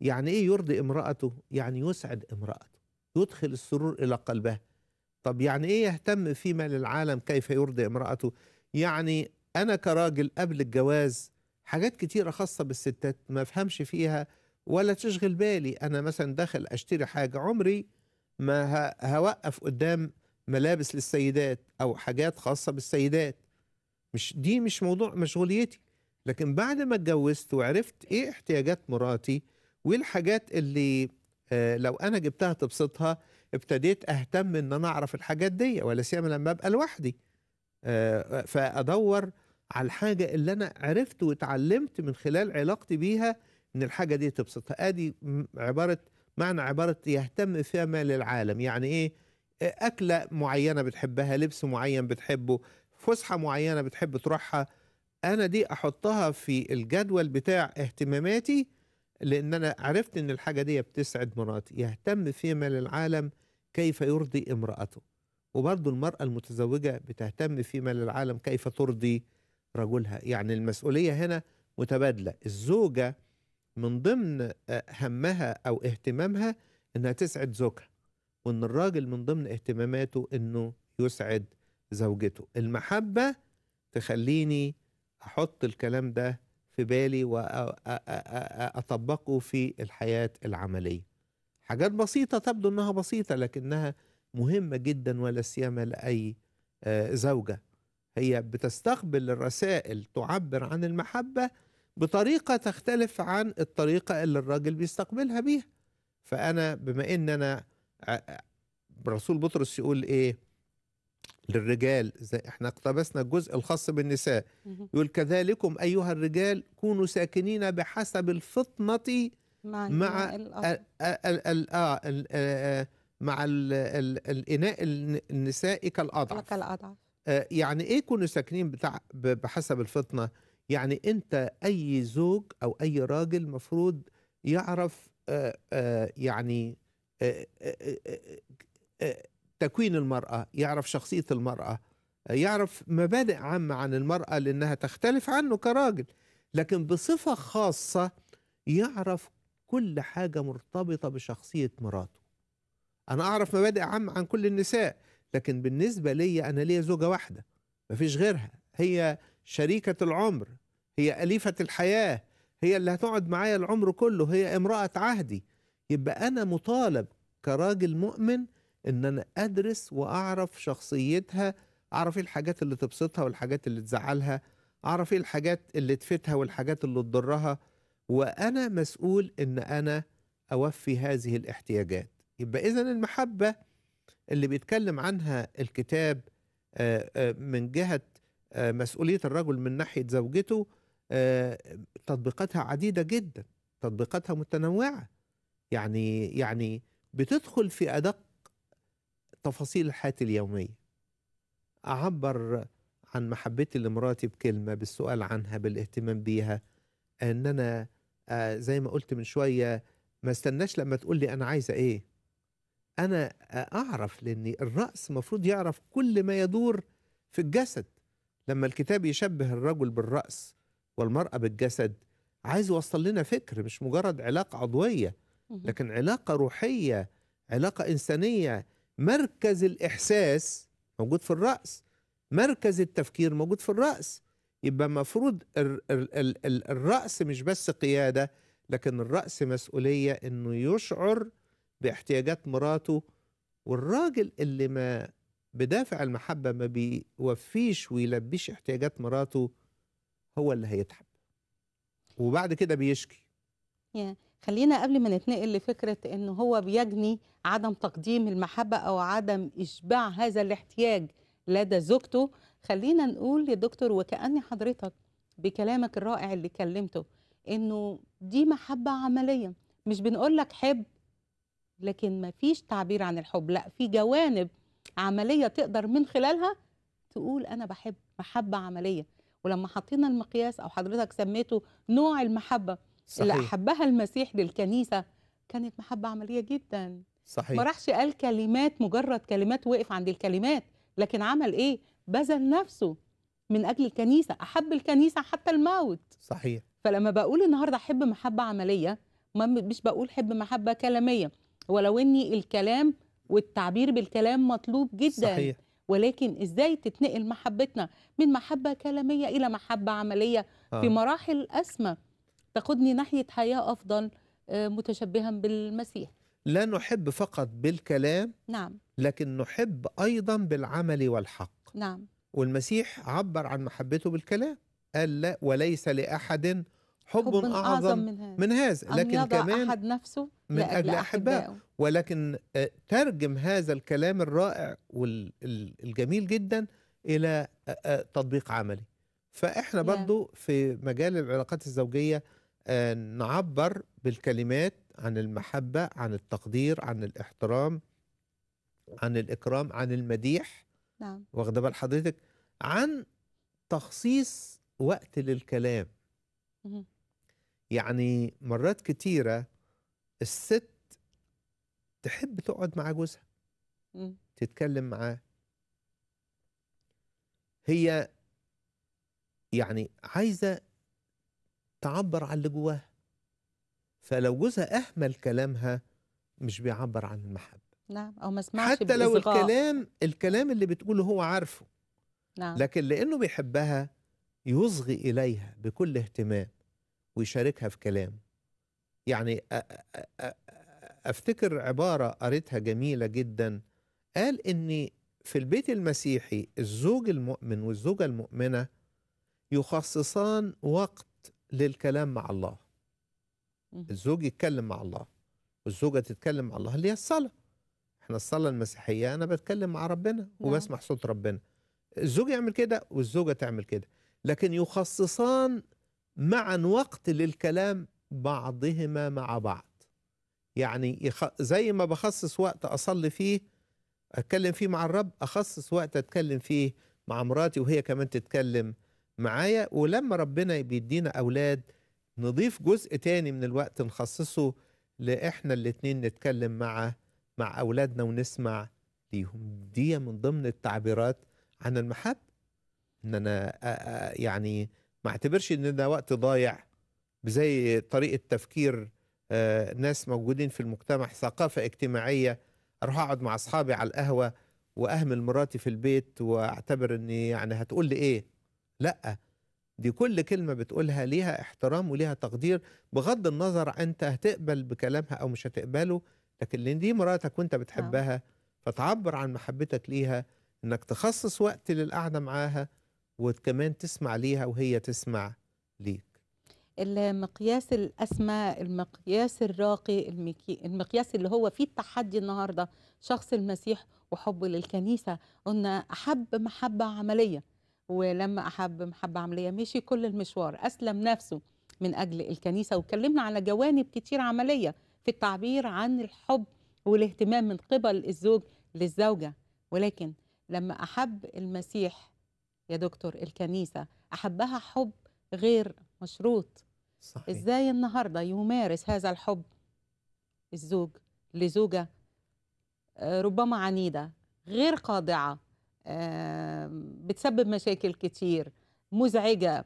يعني ايه يرضي امرأته يعني يسعد امرأته يدخل السرور الى قلبها طب يعني ايه يهتم فيما للعالم كيف يرضي امرأته يعني انا كراجل قبل الجواز حاجات كتيرة خاصة بالستات ما فهمش فيها ولا تشغل بالي انا مثلا داخل اشتري حاجة عمري ما هوقف قدام ملابس للسيدات او حاجات خاصة بالسيدات مش دي مش موضوع مشغوليتي لكن بعد ما اتجوزت وعرفت ايه احتياجات مراتي وايه الحاجات اللي آه، لو انا جبتها تبسطها ابتديت اهتم ان انا اعرف الحاجات دي ولا سيما لما ابقى لوحدي آه، آه، فادور على الحاجه اللي انا عرفت واتعلمت من خلال علاقتي بيها ان الحاجه دي تبسطها ادي عباره معنى عباره يهتم فيما للعالم يعني ايه آه، اكله معينه بتحبها لبس معين بتحبه فسحه معينه بتحب تروحها انا دي احطها في الجدول بتاع اهتماماتي لان انا عرفت ان الحاجه دي بتسعد مراتي يهتم فيما للعالم كيف يرضي امراته وبرضه المراه المتزوجه بتهتم فيما للعالم كيف ترضي رجلها يعني المسؤوليه هنا متبادله الزوجه من ضمن آه، همها او اهتمامها انها تسعد زوجها وان الراجل من ضمن اهتماماته انه يسعد زوجته المحبه تخليني احط الكلام ده في بالي وأطبقه في الحياة العملية حاجات بسيطة تبدو أنها بسيطة لكنها مهمة جدا ولا سيما لأي آه، زوجة هي بتستقبل الرسائل تعبر عن المحبة بطريقة تختلف عن الطريقة اللي الراجل بيستقبلها بيها فأنا بما أن أنا آه، آه، رسول بطرس يقول إيه للرجال زي احنا اقتبسنا الجزء الخاص بالنساء يقول كذلكم ايها الرجال كونوا ساكنين بحسب الفطنه مع, مع الأ... آه، آه، مع ال الاناء النسائي كالاضعف آه، كالاضعف يعني ايه كونوا ساكنين بتاع بحسب الفطنه يعني انت اي زوج او اي راجل مفروض يعرف يعني تكوين المرأة يعرف شخصية المرأة يعرف مبادئ عامة عن المرأة لأنها تختلف عنه كراجل لكن بصفة خاصة يعرف كل حاجة مرتبطة بشخصية مراته أنا أعرف مبادئ عامة عن كل النساء لكن بالنسبة لي أنا لي زوجة واحدة مفيش غيرها هي شريكة العمر هي أليفة الحياة هي اللي هتقعد معايا العمر كله هي امرأة عهدي يبقى أنا مطالب كراجل مؤمن ان انا ادرس واعرف شخصيتها اعرف ايه الحاجات اللي تبسطها والحاجات اللي تزعلها اعرف ايه الحاجات اللي تفتها والحاجات اللي تضرها وانا مسؤول ان انا اوفي هذه الاحتياجات يبقى اذا المحبه اللي بيتكلم عنها الكتاب آه، آه، من جهه آه، مسؤوليه الرجل من ناحيه زوجته تطبيقاتها عديده جدا تطبيقاتها متنوعه يعني يعني بتدخل في ادق تفاصيل الحياة اليومية أعبر عن محبتي لمراتي بكلمة بالسؤال عنها بالاهتمام بيها ان انا آه، زي ما قلت من شويه ما استناش لما تقول لي انا عايزه ايه انا آه، اعرف لان الراس المفروض يعرف كل ما يدور في الجسد لما الكتاب يشبه الرجل بالراس والمراه بالجسد عايز يوصل لنا فكر مش مجرد علاقه عضويه لكن علاقه روحيه علاقه انسانيه مركز الإحساس موجود في الرأس مركز التفكير موجود في الرأس يبقى المفروض الرأس مش بس قيادة لكن الرأس مسؤولية إنه يشعر باحتياجات مراته والراجل اللي ما بدافع المحبة ما بيوفيش ويلبيش احتياجات مراته هو اللي هيتعب وبعد كده بيشكي yeah. خلينا قبل ما نتنقل لفكرة إن هو بيجني عدم تقديم المحبة أو عدم إشباع هذا الاحتياج لدى زوجته خلينا نقول يا دكتور وكأن حضرتك بكلامك الرائع اللي كلمته إنه دي محبة عملية مش بنقول لك حب لكن ما فيش تعبير عن الحب لا في جوانب عملية تقدر من خلالها تقول أنا بحب محبة عملية ولما حطينا المقياس أو حضرتك سميته نوع المحبة صحيح. اللي أحبها المسيح للكنيسة كانت محبة عملية جدا صحيح ما راحش قال كلمات مجرد كلمات وقف عند الكلمات لكن عمل إيه بذل نفسه من أجل الكنيسة أحب الكنيسة حتى الموت صحيح فلما بقول النهاردة أحب محبة عملية ما مش بقول حب محبة كلامية ولو أني الكلام والتعبير بالكلام مطلوب جدا صحيح. ولكن ازاي تتنقل محبتنا من محبه كلاميه الى محبه عمليه آه. في مراحل اسمى تقودني ناحية حياة أفضل آه، متشبها بالمسيح لا نحب فقط بالكلام نعم لكن نحب أيضا بالعمل والحق نعم والمسيح عبر عن محبته بالكلام قال لا وليس لأحد حب, حب أعظم, أعظم من هذا, من هذا. لكن كمان أحد نفسه من أجل أحبائه ولكن آه، ترجم هذا الكلام الرائع والجميل جدا إلى آه، تطبيق عملي فإحنا برضو في مجال العلاقات الزوجية آه، نعبر بالكلمات عن المحبة عن التقدير عن الاحترام عن الإكرام عن المديح نعم واخدة بال حضرتك عن تخصيص وقت للكلام يعني مرات كتيرة الست تحب تقعد مع جوزها تتكلم معاه هي يعني عايزة تعبر عن اللي جواها فلو جوزها اهمل كلامها مش بيعبر عن المحبه نعم او ما سمعش حتى لو الكلام الكلام اللي بتقوله هو عارفه نعم. لكن لانه بيحبها يصغي اليها بكل اهتمام ويشاركها في كلام يعني افتكر عباره قريتها جميله جدا قال ان في البيت المسيحي الزوج المؤمن والزوجه المؤمنه يخصصان وقت للكلام مع الله الزوج يتكلم مع الله والزوجة تتكلم مع الله اللي هي الصلاة احنا الصلاة المسيحية أنا بتكلم مع ربنا وبسمع نعم. صوت ربنا الزوج يعمل كده والزوجة تعمل كده لكن يخصصان معا وقت للكلام بعضهما مع بعض يعني يخ... زي ما بخصص وقت أصلي فيه أتكلم فيه مع الرب أخصص وقت أتكلم فيه مع مراتي وهي كمان تتكلم معايا ولما ربنا بيدينا أولاد نضيف جزء تاني من الوقت نخصصه لإحنا الاتنين نتكلم مع مع أولادنا ونسمع ليهم دي من ضمن التعبيرات عن المحبة إن أنا يعني ما اعتبرش إن ده وقت ضايع زي طريقة تفكير آه، ناس موجودين في المجتمع ثقافة اجتماعية أروح أقعد مع أصحابي على القهوة وأهمل مراتي في البيت وأعتبر إن يعني هتقول لي إيه لا دي كل كلمة بتقولها ليها احترام وليها تقدير بغض النظر أنت هتقبل بكلامها أو مش هتقبله لكن لان دي مراتك وأنت بتحبها آه. فتعبر عن محبتك ليها إنك تخصص وقت للقعدة معاها وكمان تسمع ليها وهي تسمع ليك المقياس الأسمى المقياس الراقي المقياس اللي هو فيه التحدي النهاردة شخص المسيح وحبه للكنيسة قلنا أحب محبة عملية ولما أحب محبة عملية مشي كل المشوار أسلم نفسه من أجل الكنيسة واتكلمنا على جوانب كتير عملية في التعبير عن الحب والاهتمام من قبل الزوج للزوجة ولكن لما أحب المسيح يا دكتور الكنيسة أحبها حب غير مشروط صحيح. إزاي النهاردة يمارس هذا الحب الزوج لزوجة آه، ربما عنيدة غير خاضعة بتسبب مشاكل كتير مزعجة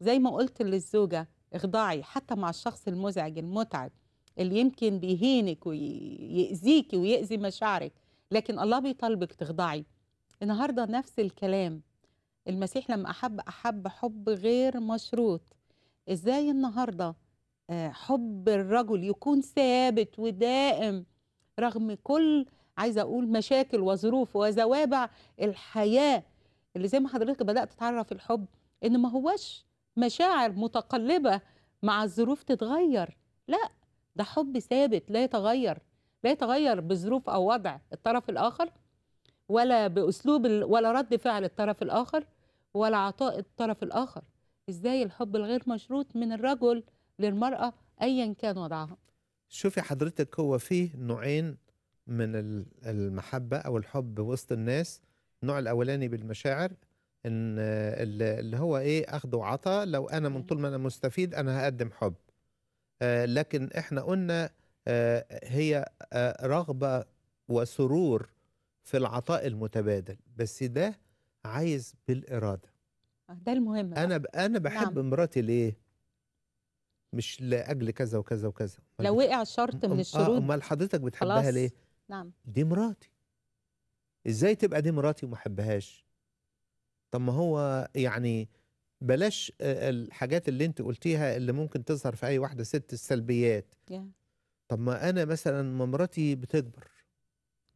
زي ما قلت للزوجة اخضعي حتى مع الشخص المزعج المتعب اللي يمكن بيهينك ويأذيك ويأذي مشاعرك لكن الله بيطالبك تخضعي النهاردة نفس الكلام المسيح لما أحب أحب حب غير مشروط إزاي النهاردة آه، حب الرجل يكون ثابت ودائم رغم كل عايزه اقول مشاكل وظروف وزوابع الحياه اللي زي ما حضرتك بدات تتعرف الحب ان ما هوش مشاعر متقلبه مع الظروف تتغير لا ده حب ثابت لا يتغير لا يتغير بظروف او وضع الطرف الاخر ولا باسلوب ولا رد فعل الطرف الاخر ولا عطاء الطرف الاخر ازاي الحب الغير مشروط من الرجل للمراه ايا كان وضعها شوفي حضرتك هو فيه نوعين من المحبه او الحب وسط الناس النوع الاولاني بالمشاعر ان اللي هو ايه اخذ وعطاء لو انا من طول ما انا مستفيد انا هقدم حب آه، لكن احنا قلنا آه، هي آه، رغبه وسرور في العطاء المتبادل بس ده عايز بالاراده ده المهم انا انا بحب نعم. مراتي ليه مش لاجل كذا وكذا وكذا لو وقع شرط من الشروط امال حضرتك بتحبها خلاص. ليه نعم دي مراتي ازاي تبقى دي مراتي وما احبهاش طب ما هو يعني بلاش آه، الحاجات اللي انت قلتيها اللي ممكن تظهر في اي واحده ست السلبيات yeah. طب ما انا مثلا ما مراتي بتكبر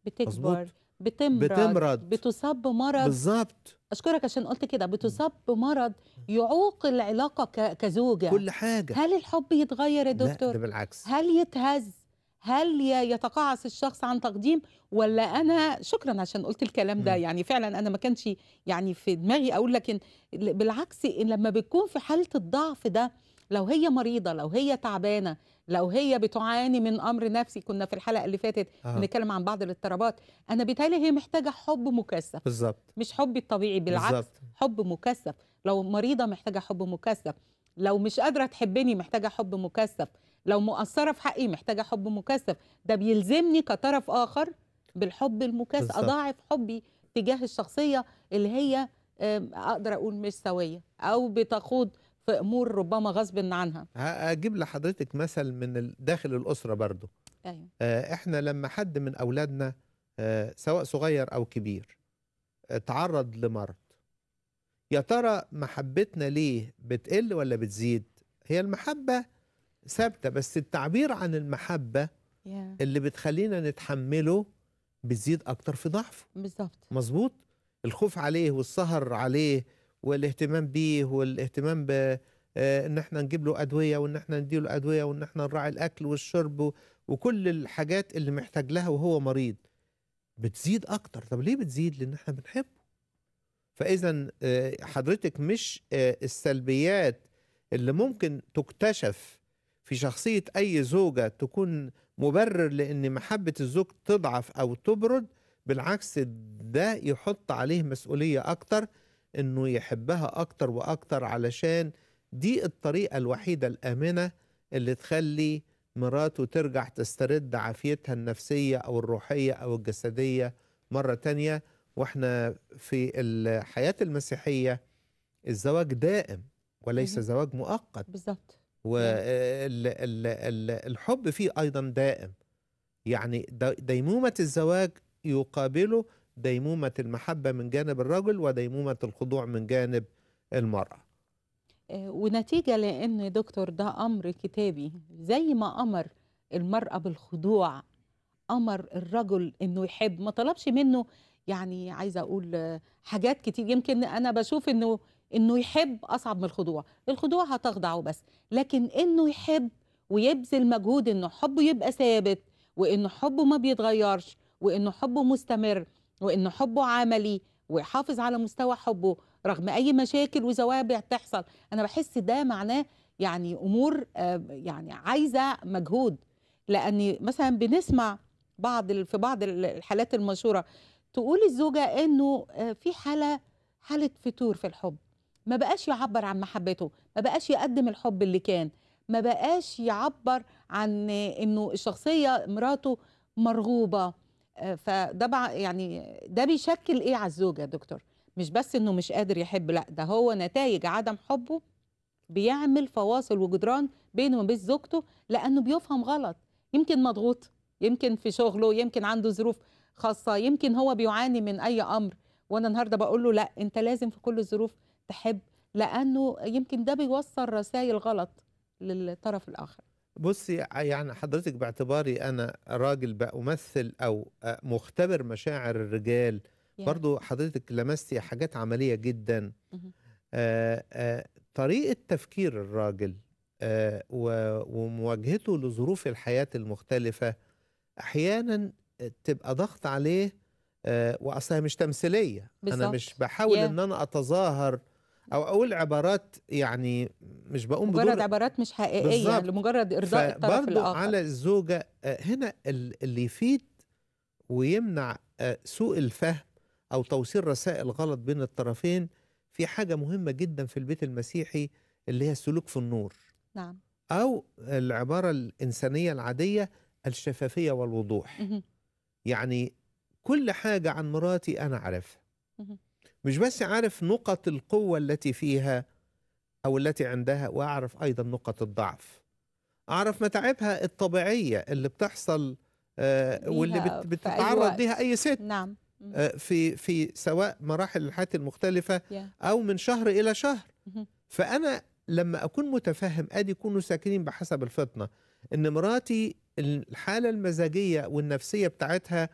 بتكبر بتمرض بتمرض بتصاب بمرض بالظبط اشكرك عشان قلت كده بتصاب بمرض يعوق العلاقه كزوجه كل حاجه هل الحب يتغير يا دكتور؟ لا ده بالعكس هل يتهز؟ هل يتقاعس الشخص عن تقديم ولا انا شكرا عشان قلت الكلام ده يعني فعلا انا ما كانش يعني في دماغي اقول لكن بالعكس إن لما بتكون في حاله الضعف ده لو هي مريضه لو هي تعبانه لو هي بتعاني من امر نفسي كنا في الحلقه اللي فاتت بنتكلم عن بعض الاضطرابات انا بيتهيألي هي محتاجه حب مكثف بالظبط مش حب الطبيعي بالعكس بالزبط. حب مكثف لو مريضه محتاجه حب مكثف لو مش قادره تحبني محتاجه حب مكثف لو مقصره في حقي محتاجه حب مكثف ده بيلزمني كطرف اخر بالحب المكثف اضاعف حبي تجاه الشخصيه اللي هي اقدر اقول مش سويه او بتخوض في امور ربما غصب عنها هجيب لحضرتك مثل من داخل الاسره برضو أيوة. آه، احنا لما حد من اولادنا آه، سواء صغير او كبير اتعرض آه، لمرض يا ترى محبتنا ليه بتقل ولا بتزيد هي المحبه ثابته بس التعبير عن المحبه yeah. اللي بتخلينا نتحمله بتزيد اكتر في ضعفه بالظبط مظبوط الخوف عليه والسهر عليه والاهتمام بيه والاهتمام ب آه، ان احنا نجيب له ادويه وان احنا نديله ادويه وان احنا نراعي الاكل والشرب وكل الحاجات اللي محتاج لها وهو مريض بتزيد اكتر طب ليه بتزيد لان احنا بنحبه فاذا آه، حضرتك مش آه، السلبيات اللي ممكن تكتشف في شخصية أي زوجة تكون مبرر لأن محبة الزوج تضعف أو تبرد بالعكس ده يحط عليه مسؤولية أكتر إنه يحبها أكتر وأكتر علشان دي الطريقة الوحيدة الآمنة اللي تخلي مراته ترجع تسترد عافيتها النفسية أو الروحية أو الجسدية مرة تانية وإحنا في الحياة المسيحية الزواج دائم وليس زواج مؤقت بالظبط والحب آه، فيه أيضا دائم يعني ديمومة الزواج يقابله ديمومة المحبة من جانب الرجل وديمومة الخضوع من جانب المرأة آه، ونتيجة لأن دكتور ده أمر كتابي زي ما أمر المرأة بالخضوع أمر الرجل أنه يحب ما طلبش منه يعني عايزة أقول حاجات كتير يمكن أنا بشوف أنه انه يحب اصعب من الخضوع الخضوع هتخضعه بس لكن انه يحب ويبذل مجهود انه حبه يبقى ثابت وانه حبه ما بيتغيرش وانه حبه مستمر وانه حبه عملي ويحافظ على مستوى حبه رغم اي مشاكل وزوابع تحصل انا بحس ده معناه يعني امور آه، يعني عايزه مجهود لاني مثلا بنسمع بعض في بعض الحالات المشهوره تقول الزوجه انه آه، في حاله حاله فتور في الحب ما بقاش يعبر عن محبته ما بقاش يقدم الحب اللي كان ما بقاش يعبر عن انه الشخصيه مراته مرغوبه آه، فده يعني ده بيشكل ايه على الزوجه يا دكتور مش بس انه مش قادر يحب لا ده هو نتائج عدم حبه بيعمل فواصل وجدران بينه وبين زوجته لانه بيفهم غلط يمكن مضغوط يمكن في شغله يمكن عنده ظروف خاصه يمكن هو بيعاني من اي امر وانا النهارده بقول له لا انت لازم في كل الظروف تحب لانه يمكن ده بيوصل رسائل غلط للطرف الاخر بصي يعني حضرتك باعتباري انا راجل بمثل او مختبر مشاعر الرجال يعني. برضو حضرتك لمستي حاجات عمليه جدا آآ آآ آه، آه، طريقه تفكير الراجل آه، ومواجهته لظروف الحياه المختلفه احيانا تبقى ضغط عليه واصلها مش تمثيليه بالزبط. انا مش بحاول ان انا اتظاهر او اقول عبارات يعني مش بقوم مجرد بدور عبارات مش حقيقيه بالزبط. لمجرد ارضاء الطرف الاخر على الزوجه آه، هنا اللي يفيد ويمنع آه، سوء الفهم او توصيل رسائل غلط بين الطرفين في حاجه مهمه جدا في البيت المسيحي اللي هي السلوك في النور نعم او العباره الانسانيه العاديه الشفافيه والوضوح يعني كل حاجه عن مراتي انا عارفها مش بس عارف نقط القوة التي فيها أو التي عندها وأعرف أيضا نقط الضعف أعرف متاعبها الطبيعية اللي بتحصل آه، واللي بتتعرض ليها أي ست نعم آه، في في سواء مراحل الحياة المختلفة yeah. أو من شهر إلى شهر فأنا لما أكون متفهم أدي يكونوا ساكنين بحسب الفطنة إن مراتي الحالة المزاجية والنفسية بتاعتها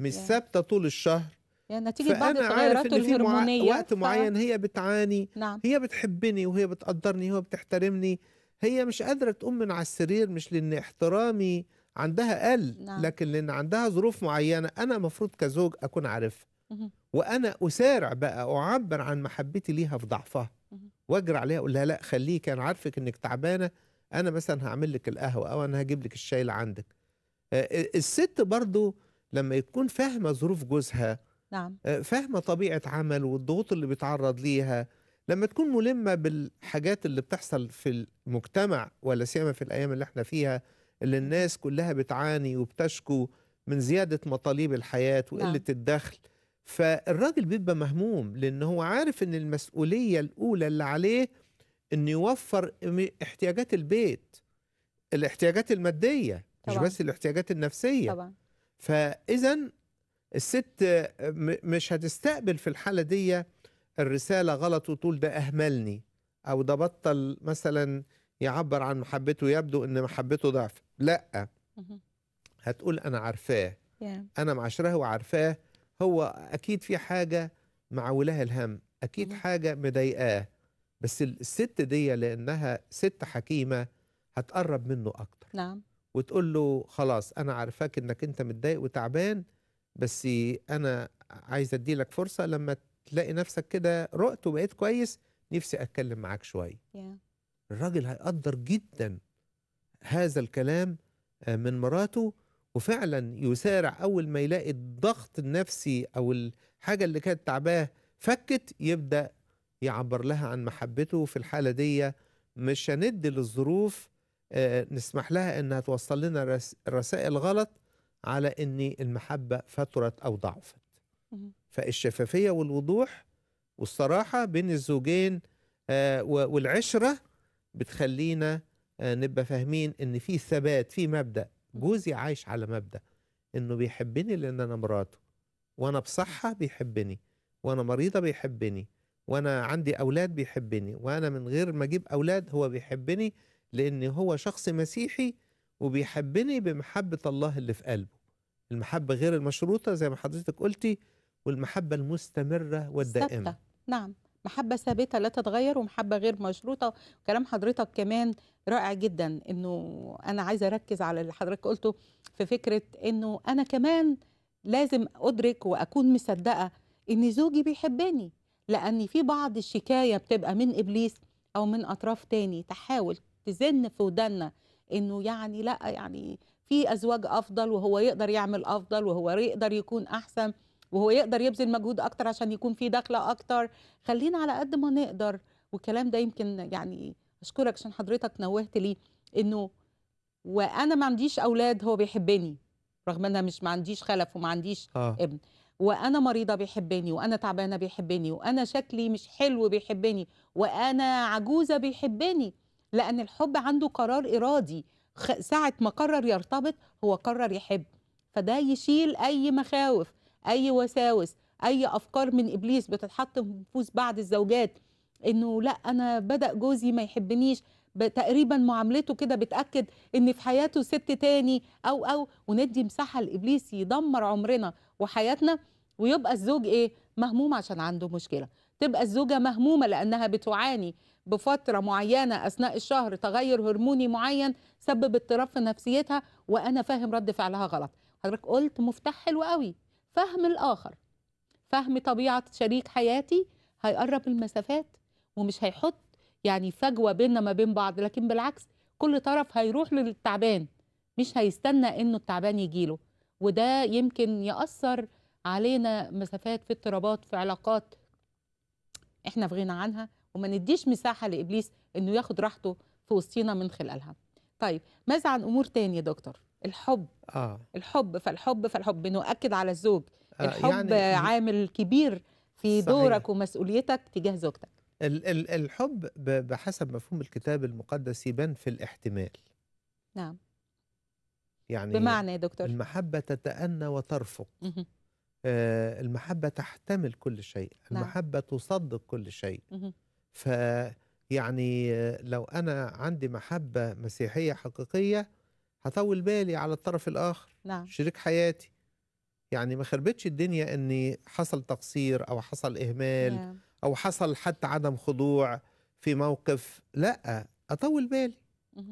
مش ثابتة طول الشهر يعني نتيجه بعض التغيرات الهرمونيه مع... وقت معين ف... هي بتعاني نعم. هي بتحبني وهي بتقدرني وهي بتحترمني هي مش قادره تقوم من على السرير مش لان احترامي عندها قل نعم. لكن لان عندها ظروف معينه انا المفروض كزوج اكون عارفها وانا اسارع بقى اعبر عن محبتي ليها في ضعفها واجري عليها اقول لها لا خليك انا عارفك انك تعبانه انا مثلا هعمل لك القهوه او انا هجيب لك الشاي اللي عندك آه، آه، الست برضو لما يكون فاهمه ظروف جوزها نعم آه، فاهمه طبيعه عمل والضغوط اللي بيتعرض ليها لما تكون ملمه بالحاجات اللي بتحصل في المجتمع ولا سيما في الايام اللي احنا فيها اللي الناس كلها بتعاني وبتشكو من زياده مطالب الحياه وقله نعم. الدخل فالراجل بيبقى مهموم لان هو عارف ان المسؤوليه الاولى اللي عليه انه يوفر احتياجات البيت الاحتياجات الماديه طبعا. مش بس الاحتياجات النفسيه طبعا فاذا الست مش هتستقبل في الحالة دي الرسالة غلط وتقول ده أهملني أو ده بطل مثلا يعبر عن محبته يبدو إن محبته ضعف لأ هتقول أنا عارفاه أنا معشراه وعارفاه هو أكيد في حاجة معولها الهم أكيد حاجة مضايقاه بس الست دي لأنها ست حكيمة هتقرب منه أكتر نعم وتقول له خلاص أنا عارفاك إنك أنت متضايق وتعبان بس انا عايز ادي لك فرصه لما تلاقي نفسك كده رقت وبقيت كويس نفسي اتكلم معاك شويه yeah. الراجل هيقدر جدا هذا الكلام آه، من مراته وفعلا يسارع اول ما يلاقي الضغط النفسي او الحاجه اللي كانت تعباه فكت يبدا يعبر لها عن محبته في الحاله دي مش هندي للظروف آه، نسمح لها انها توصل لنا رسائل غلط على أن المحبة فترت أو ضعفت فالشفافية والوضوح والصراحة بين الزوجين آه، والعشرة بتخلينا آه، نبقى فاهمين أن في ثبات في مبدأ جوزي عايش على مبدأ أنه بيحبني لأن أنا مراته وأنا بصحة بيحبني وأنا مريضة بيحبني وأنا عندي أولاد بيحبني وأنا من غير ما أجيب أولاد هو بيحبني لأن هو شخص مسيحي وبيحبني بمحبة الله اللي في قلبه المحبة غير المشروطة زي ما حضرتك قلتي والمحبة المستمرة والدائمة ثابتة نعم محبة ثابتة لا تتغير ومحبة غير مشروطة كلام حضرتك كمان رائع جدا انه انا عايزة اركز على اللي حضرتك قلته في فكرة انه انا كمان لازم ادرك واكون مصدقة ان زوجي بيحبني لان في بعض الشكاية بتبقى من ابليس او من اطراف تاني تحاول تزن في ودننا انه يعني لا يعني في ازواج افضل وهو يقدر يعمل افضل وهو يقدر يكون احسن وهو يقدر يبذل مجهود اكتر عشان يكون في دخله اكتر خلينا على قد ما نقدر والكلام ده يمكن يعني اشكرك عشان حضرتك نوهت لي انه وانا ما عنديش اولاد هو بيحبني رغم انها انا مش ما عنديش خلف وما عنديش آه. ابن وانا مريضه بيحبني وانا تعبانه بيحبني وانا شكلي مش حلو بيحبني وانا عجوزه بيحبني لأن الحب عنده قرار إرادي ساعة ما قرر يرتبط هو قرر يحب فده يشيل أي مخاوف أي وساوس أي أفكار من إبليس بتتحط في نفوس بعض الزوجات إنه لا أنا بدأ جوزي ما يحبنيش تقريبا معاملته كده بتاكد ان في حياته ست تاني او او وندي مساحه لابليس يدمر عمرنا وحياتنا ويبقى الزوج ايه مهموم عشان عنده مشكله تبقى الزوجه مهمومه لانها بتعاني بفترة معينة أثناء الشهر تغير هرموني معين سبب اضطراب في نفسيتها وأنا فاهم رد فعلها غلط حضرتك قلت مفتاح حلو قوي فهم الآخر فهم طبيعة شريك حياتي هيقرب المسافات ومش هيحط يعني فجوة بيننا ما بين بعض لكن بالعكس كل طرف هيروح للتعبان مش هيستنى انه التعبان يجيله وده يمكن يأثر علينا مسافات في اضطرابات في علاقات احنا في غنى عنها وما نديش مساحه لابليس انه ياخد راحته في وسطينا من خلالها طيب ماذا عن امور تانية يا دكتور الحب آه. الحب فالحب فالحب بنؤكد على الزوج آه الحب يعني عامل كبير في صحيح. دورك ومسؤوليتك تجاه زوجتك الحب بحسب مفهوم الكتاب المقدس يبان في الاحتمال نعم يعني بمعنى يا دكتور المحبة تتأنى وترفق آه، المحبة تحتمل كل شيء نعم. المحبة تصدق كل شيء فيعني لو أنا عندي محبة مسيحية حقيقية هطول بالي على الطرف الآخر نعم. شريك حياتي يعني ما خربتش الدنيا أن حصل تقصير أو حصل إهمال نعم. أو حصل حتى عدم خضوع في موقف لا أطول بالي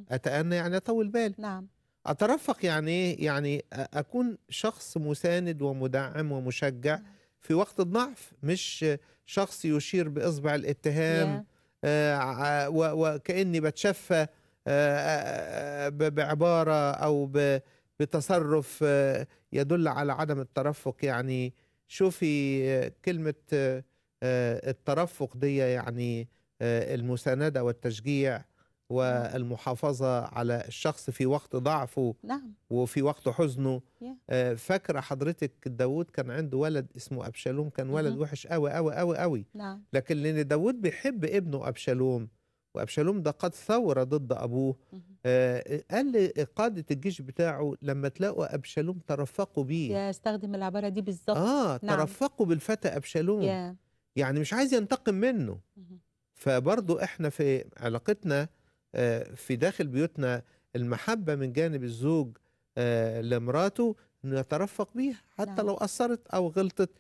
أتأنى يعني أطول بالي نعم أترفق يعني إيه؟ يعني أكون شخص مساند ومدعم ومشجع نعم. في وقت الضعف مش شخص يشير باصبع الاتهام آه، وكاني بتشفى آه، آه، بعباره او بتصرف يدل على عدم الترفق يعني شوفي كلمه الترفق دي يعني المسانده والتشجيع نعم. والمحافظة على الشخص في وقت ضعفه نعم. وفي وقت حزنه yeah. آه، فاكرة حضرتك داود كان عنده ولد اسمه أبشالوم كان ولد mm -hmm. وحش قوي قوي قوي قوي نعم. لكن لأن داود بيحب ابنه أبشالوم وأبشالوم ده قد ثورة ضد أبوه mm -hmm. قال لقادة الجيش بتاعه لما تلاقوا أبشالوم ترفقوا بيه yeah, استخدم العبارة دي بالظبط آه نعم. ترفقوا بالفتى أبشالوم yeah. يعني مش عايز ينتقم منه mm -hmm. فبرضه احنا في علاقتنا آه، في داخل بيوتنا المحبة من جانب الزوج آه، لمراته انه يترفق بيها حتى نعم. لو قصرت او غلطت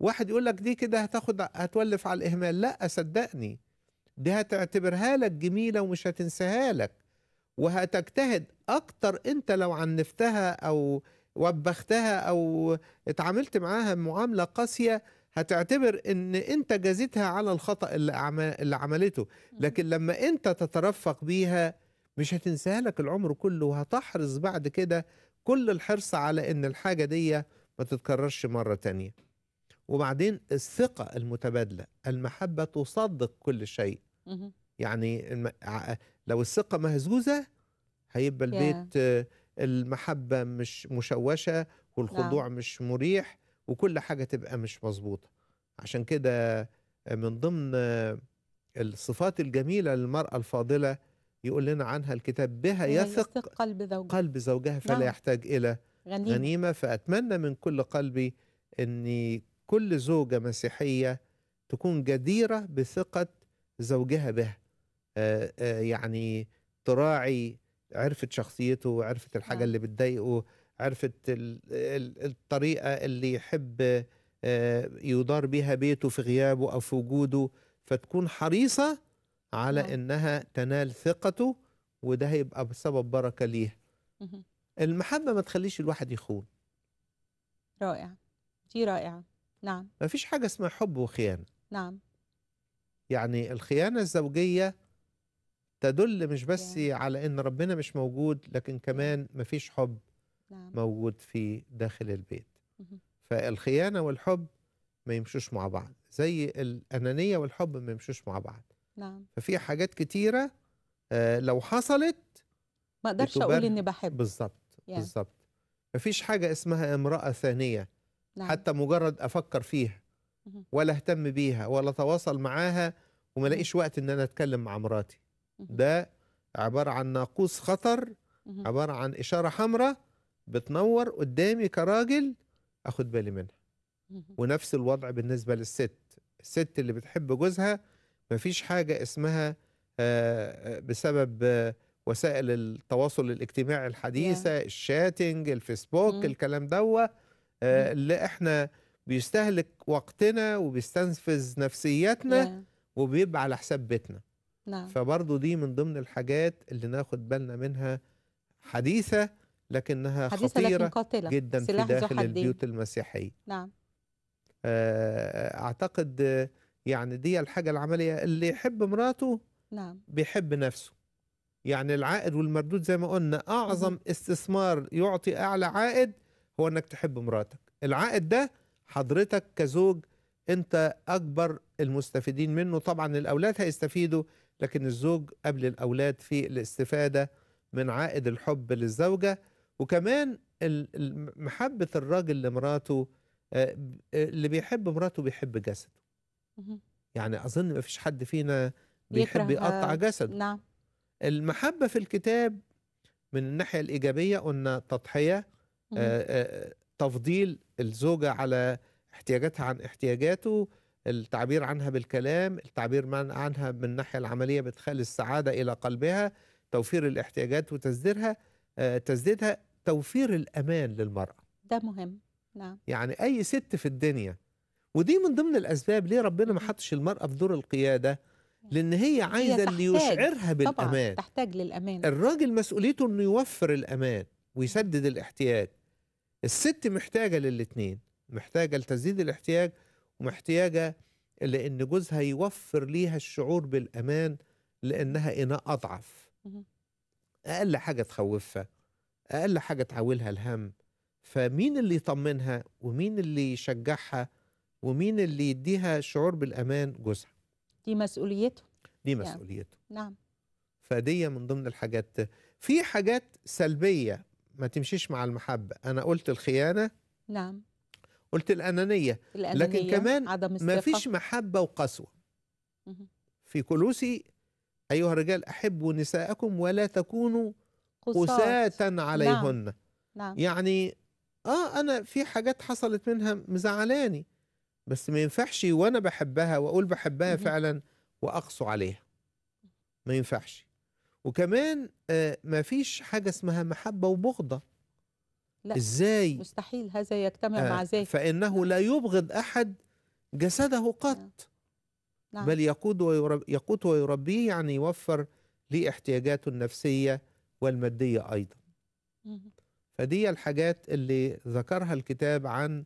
واحد يقول لك دي كده هتاخد هتولف على الاهمال لا صدقني دي هتعتبرها لك جميله ومش هتنساها لك وهتجتهد اكتر انت لو عنفتها او وبختها او اتعاملت معاها معامله قاسيه هتعتبر ان انت جازتها على الخطا اللي, اللي عملته لكن لما انت تترفق بيها مش هتنساها لك العمر كله وهتحرص بعد كده كل الحرص على ان الحاجه دي ما تتكررش مره تانية وبعدين الثقه المتبادله المحبه تصدق كل شيء يعني لو الثقه مهزوزه هيبقى البيت آه، المحبه مش مشوشه والخضوع نعم. مش مريح وكل حاجه تبقى مش مظبوطه عشان كده من ضمن الصفات الجميله للمراه الفاضله يقول لنا عنها الكتاب بها يثق قلب زوجها قلب زوجها فلا نعم. يحتاج الى غنيمة. غنيمه فاتمنى من كل قلبي ان كل زوجه مسيحيه تكون جديره بثقه زوجها بها آآ آه، آآ آه، يعني تراعي عرفت شخصيته وعرفت الحاجه نعم. اللي بتضايقه عرفت الطريقة اللي يحب آه، يدار بها بيته في غيابه أو في وجوده فتكون حريصة على نعم. إنها تنال ثقته وده هيبقى سبب بركة ليها المحبة ما تخليش الواحد يخون رائع دي رائعة نعم ما فيش حاجة اسمها حب وخيانة نعم يعني الخيانة الزوجية تدل مش بس يعني. على ان ربنا مش موجود لكن كمان نعم. ما فيش حب نعم. موجود في داخل البيت فالخيانه والحب ما يمشوش مع بعض زي الانانيه والحب ما يمشوش مع بعض نعم ففي حاجات كتيره آه لو حصلت ما اقدرش اقول اني بحب بالظبط يعني. بالظبط مفيش حاجه اسمها امراه ثانيه نعم. حتى مجرد افكر فيها ولا اهتم بيها ولا اتواصل معاها وما الاقيش وقت ان انا اتكلم مع مراتي ده عباره عن ناقوس خطر عباره عن اشاره حمراء بتنور قدامي كراجل اخد بالي منها ونفس الوضع بالنسبه للست الست اللي بتحب جوزها مفيش حاجه اسمها آه، آه، بسبب وسائل التواصل الاجتماعي الحديثه الشاتنج الفيسبوك الكلام دوت آه، اللي احنا بيستهلك وقتنا وبيستنفذ نفسياتنا وبيبقى على حساب بيتنا نعم. فبرضه دي من ضمن الحاجات اللي ناخد بالنا منها حديثة لكنها خطيرة لكن قاتلة. جدا في داخل البيوت المسيحية نعم آه، أعتقد آه، يعني دي الحاجة العملية اللي يحب مراته نعم بيحب نفسه يعني العائد والمردود زي ما قلنا أعظم مم. استثمار يعطي أعلى عائد هو أنك تحب مراتك العائد ده حضرتك كزوج أنت أكبر المستفيدين منه طبعا الأولاد هيستفيدوا لكن الزوج قبل الأولاد في الاستفادة من عائد الحب للزوجة وكمان محبة الراجل لمراته آه، آه، اللي بيحب مراته بيحب جسده يعني أظن ما فيش حد فينا بيحب يقطع جسده نعم المحبة في الكتاب من الناحية الإيجابية قلنا تضحية آه، تفضيل الزوجة على احتياجاتها عن احتياجاته التعبير عنها بالكلام التعبير عنها من الناحية العملية بتخلي السعادة إلى قلبها توفير الاحتياجات وتزديرها تسديدها توفير الأمان للمرأة ده مهم نعم يعني أي ست في الدنيا ودي من ضمن الأسباب ليه ربنا ما حطش المرأة في دور القيادة لأن هي عايزة اللي يشعرها بالأمان طبعا تحتاج للأمان الراجل مسؤوليته أنه يوفر الأمان ويسدد الاحتياج الست محتاجة للاثنين محتاجة لتسديد الاحتياج ومحتاجة لأن جوزها يوفر ليها الشعور بالأمان لأنها إناء أضعف أقل حاجة تخوفها اقل حاجه تعاولها الهم فمين اللي يطمنها ومين اللي يشجعها ومين اللي يديها شعور بالامان جوزها دي مسؤوليته دي يعني. مسؤوليته يعني. نعم فدي من ضمن الحاجات في حاجات سلبيه ما تمشيش مع المحبه انا قلت الخيانه نعم قلت الانانيه, الأنانية لكن كمان عدم ما فيش محبه وقسوه في كلوسي ايها الرجال احبوا نساءكم ولا تكونوا قساة عليهن نعم. نعم. يعني اه انا في حاجات حصلت منها مزعلاني بس ما ينفعش وانا بحبها واقول بحبها مم. فعلا واقسو عليها ما ينفعش وكمان آه ما فيش حاجه اسمها محبه وبغضه لا ازاي مستحيل هذا يجتمع آه مع ذاك فانه نعم. لا يبغض احد جسده نعم. قط نعم. بل يقود ويرب يقود ويربيه يعني يوفر لاحتياجاته النفسيه والمادية أيضا فدي الحاجات اللي ذكرها الكتاب عن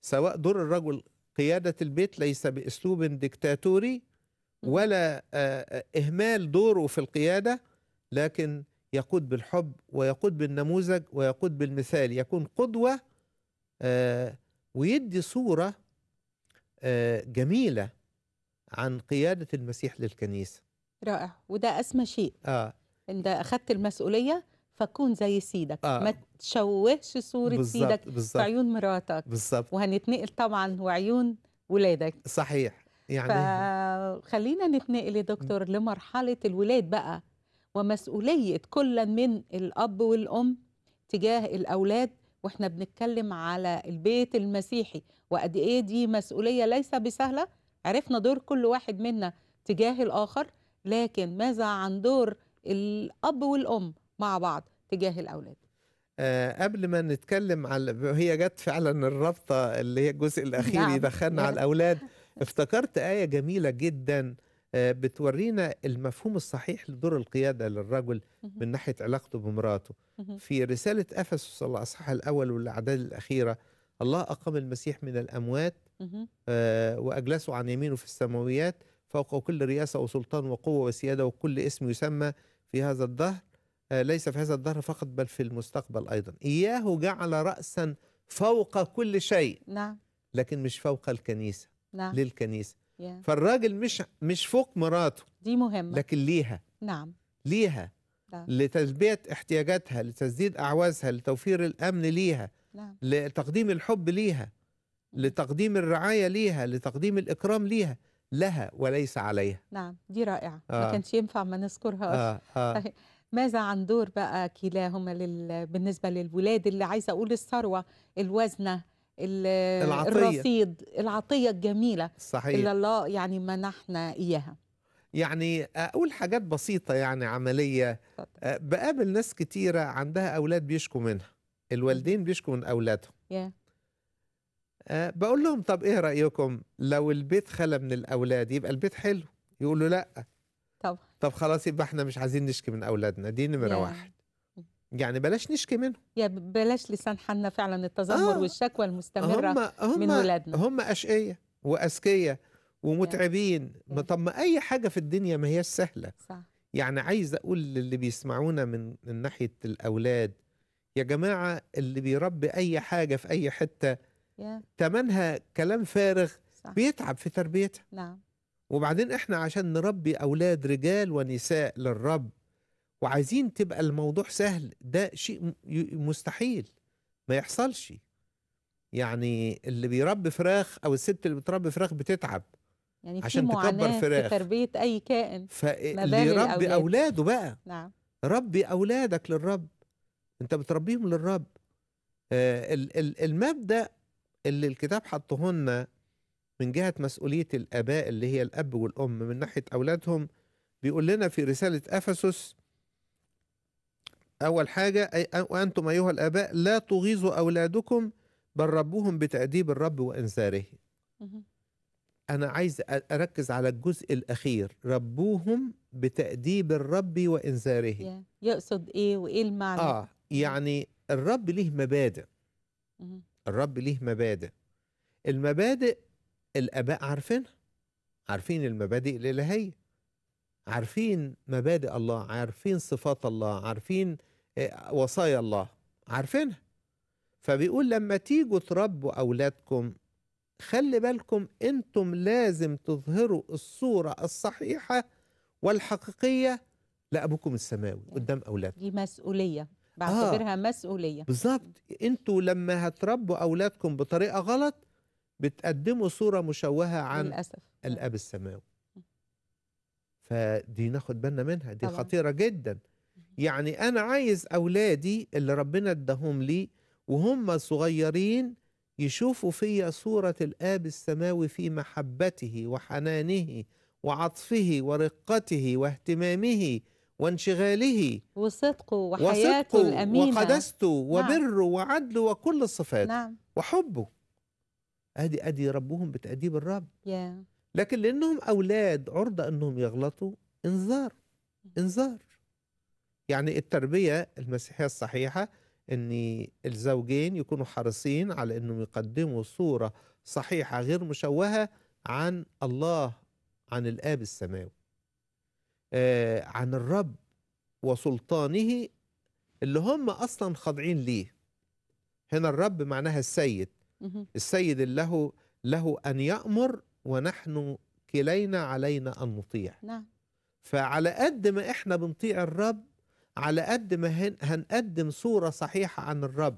سواء دور الرجل قيادة البيت ليس بأسلوب ديكتاتوري ولا آه، آه، إهمال دوره في القيادة لكن يقود بالحب ويقود بالنموذج ويقود بالمثال يكون قدوة آه، ويدي صورة جميلة عن قيادة المسيح للكنيسة رائع وده أسمى شيء آه انت اخذت المسؤوليه فكون زي سيدك آه. ما تشوهش صوره بالزبط. سيدك بالزبط. في عيون مراتك بالظبط وهنتنقل طبعا وعيون ولادك صحيح يعني فخلينا <laughs> نتنقل يا دكتور لمرحله الولاد بقى ومسؤوليه كل من الاب والام تجاه الاولاد واحنا بنتكلم على البيت المسيحي وقد ايه دي مسؤوليه ليس بسهله عرفنا دور كل واحد منا تجاه الاخر لكن ماذا عن دور الاب والام مع بعض تجاه الاولاد آه، قبل ما نتكلم على هي جت فعلا الرابطه اللي هي الجزء الاخير نعم. يدخلنا على نعم. الاولاد <laughs> افتكرت ايه جميله جدا آه، بتورينا المفهوم الصحيح لدور القياده للرجل من ناحيه علاقته بمراته في رساله افسس الاصحاح الاول والاعداد الاخيره الله اقام المسيح من الاموات آه، واجلسه عن يمينه في السماويات فوق كل رئاسة وسلطان وقوة وسيادة وكل اسم يسمى في هذا الدهر آه، ليس في هذا الدهر فقط بل في المستقبل أيضا إياه جعل رأسا فوق كل شيء نعم لكن مش فوق الكنيسة نعم للكنيسة yeah. فالراجل مش مش فوق مراته دي مهمة لكن ليها نعم ليها نعم. لتلبية احتياجاتها لتسديد أعوازها لتوفير الأمن ليها نعم. لتقديم الحب ليها نعم. لتقديم الرعاية ليها لتقديم الإكرام ليها لها وليس عليها نعم دي رائعة آه. ما كانش ينفع ما نذكرها آه. آه. طيب، ماذا عن دور بقى كلاهما لل... بالنسبة للولاد اللي عايزة أقول الثروة الوزنة العطية. الرصيد العطية الجميلة صحيح اللي الله يعني منحنا إياها يعني أقول حاجات بسيطة يعني عملية آه، بقابل ناس كتيرة عندها أولاد بيشكوا منها الوالدين بيشكوا من أولادهم yeah. آه، بقول لهم طب ايه رايكم لو البيت خلى من الاولاد يبقى البيت حلو يقولوا لا طبعا طب خلاص يبقى احنا مش عايزين نشكي من اولادنا دي نمره يعني. واحد يعني بلاش نشكي منهم يا بلاش لسان حالنا فعلا التذمر آه. والشكوى المستمره هم هم من ولادنا هم اشقيه واذكياء ومتعبين يعني. طب ما اي حاجه في الدنيا ما هياش سهله صح يعني عايز اقول للي بيسمعونا من ناحيه الاولاد يا جماعه اللي بيربي اي حاجه في اي حته تمنها كلام فارغ صح. بيتعب في تربيتها نعم وبعدين احنا عشان نربي اولاد رجال ونساء للرب وعايزين تبقى الموضوع سهل ده شيء مستحيل ما يحصلش يعني اللي بيربي فراخ او الست اللي بتربي فراخ بتتعب يعني عشان تكبر فراخ في تربيه اي كائن فاللي يربي اولاده بقى نعم ربي اولادك للرب انت بتربيهم للرب آه المبدا اللي الكتاب حطه لنا من جهة مسؤولية الآباء اللي هي الأب والأم من ناحية أولادهم بيقول لنا في رسالة أفسس أول حاجة وأنتم أيها الآباء لا تغيظوا أولادكم بل ربوهم بتأديب الرب وإنذاره أنا عايز أركز على الجزء الأخير ربوهم بتأديب الرب وإنذاره يقصد إيه وإيه المعنى آه يعني الرب ليه مبادئ الرب ليه مبادئ المبادئ الآباء عارفينها عارفين المبادئ الإلهية عارفين مبادئ الله عارفين صفات الله عارفين آه، وصايا الله عارفينها فبيقول لما تيجوا تربوا أولادكم خلي بالكم انتم لازم تظهروا الصورة الصحيحة والحقيقية لأبوكم السماوي قدام أولادكم دي مسؤولية بعتبرها آه مسؤوليه بالظبط انتوا لما هتربوا اولادكم بطريقه غلط بتقدموا صوره مشوهه عن للاسف الاب السماوي فدي ناخد بالنا منها دي طبعا. خطيره جدا يعني انا عايز اولادي اللي ربنا اداهم لي وهم صغيرين يشوفوا فيا صوره الاب السماوي في محبته وحنانه وعطفه ورقته واهتمامه وانشغاله وصدقه وحياته وصدقه الأمينة وقدسته وبره نعم. وعدله وكل الصفات نعم. وحبه أدي أدي ربهم بتأديب الرب yeah. لكن لأنهم أولاد عرضة أنهم يغلطوا انذار mm-hmm. انذار يعني التربية المسيحية الصحيحة أن الزوجين يكونوا حريصين على أنهم يقدموا صورة صحيحة غير مشوهة عن الله عن الآب السماوي آه، عن الرب وسلطانه اللي هم اصلا خاضعين ليه هنا الرب معناها السيد السيد اللي له له ان يامر ونحن كلينا علينا ان نطيع نعم فعلى قد ما احنا بنطيع الرب على قد ما هنقدم صوره صحيحه عن الرب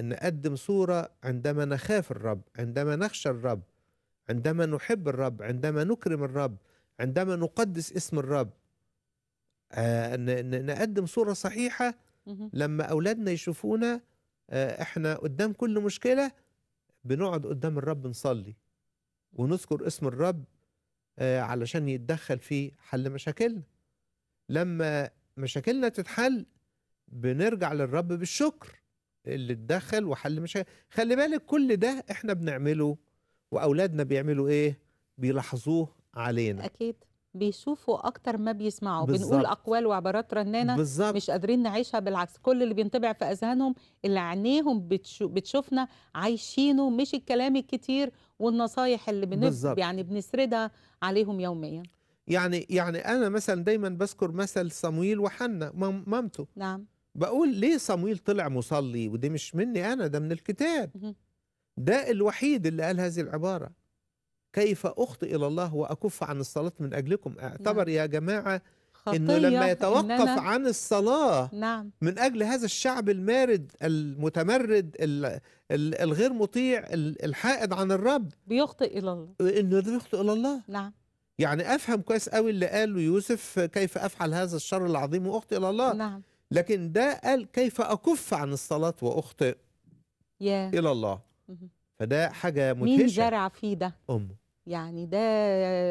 نقدم صوره عندما نخاف الرب عندما نخشى الرب عندما نحب الرب عندما نكرم الرب عندما نقدس اسم الرب آه، نقدم صورة صحيحة لما أولادنا يشوفونا آه، إحنا قدام كل مشكلة بنقعد قدام الرب نصلي ونذكر اسم الرب آه، علشان يتدخل في حل مشاكلنا لما مشاكلنا تتحل بنرجع للرب بالشكر اللي اتدخل وحل مشاكل خلي بالك كل ده احنا بنعمله واولادنا بيعملوا ايه بيلاحظوه علينا اكيد بيشوفوا اكتر ما بيسمعوا بالزبط. بنقول اقوال وعبارات رنانه بالزبط. مش قادرين نعيشها بالعكس كل اللي بينطبع في اذهانهم اللي عينيهم بتشو بتشوفنا عايشينه مش الكلام الكتير والنصايح اللي بنب... يعني بنسردها عليهم يوميا يعني يعني انا مثلا دايما بذكر مثل صمويل وحنا مامته نعم بقول ليه صمويل طلع مصلي ودي مش مني انا ده من الكتاب ده الوحيد اللي قال هذه العباره كيف أخطئ إلى الله وأكف عن الصلاة من أجلكم اعتبر نعم. يا جماعة أنه لما يتوقف إن عن الصلاة نعم. من أجل هذا الشعب المارد المتمرد الغير مطيع الحائد عن الرب بيخطئ إلى الله أنه ده بيخطئ إلى الله نعم يعني أفهم كويس قوي اللي قاله يوسف كيف أفعل هذا الشر العظيم وأخطئ إلى الله نعم لكن ده قال كيف أكف عن الصلاة وأخطئ yeah. إلى الله فده حاجة مدهشة مين زرع فيه ده؟ أمه يعني ده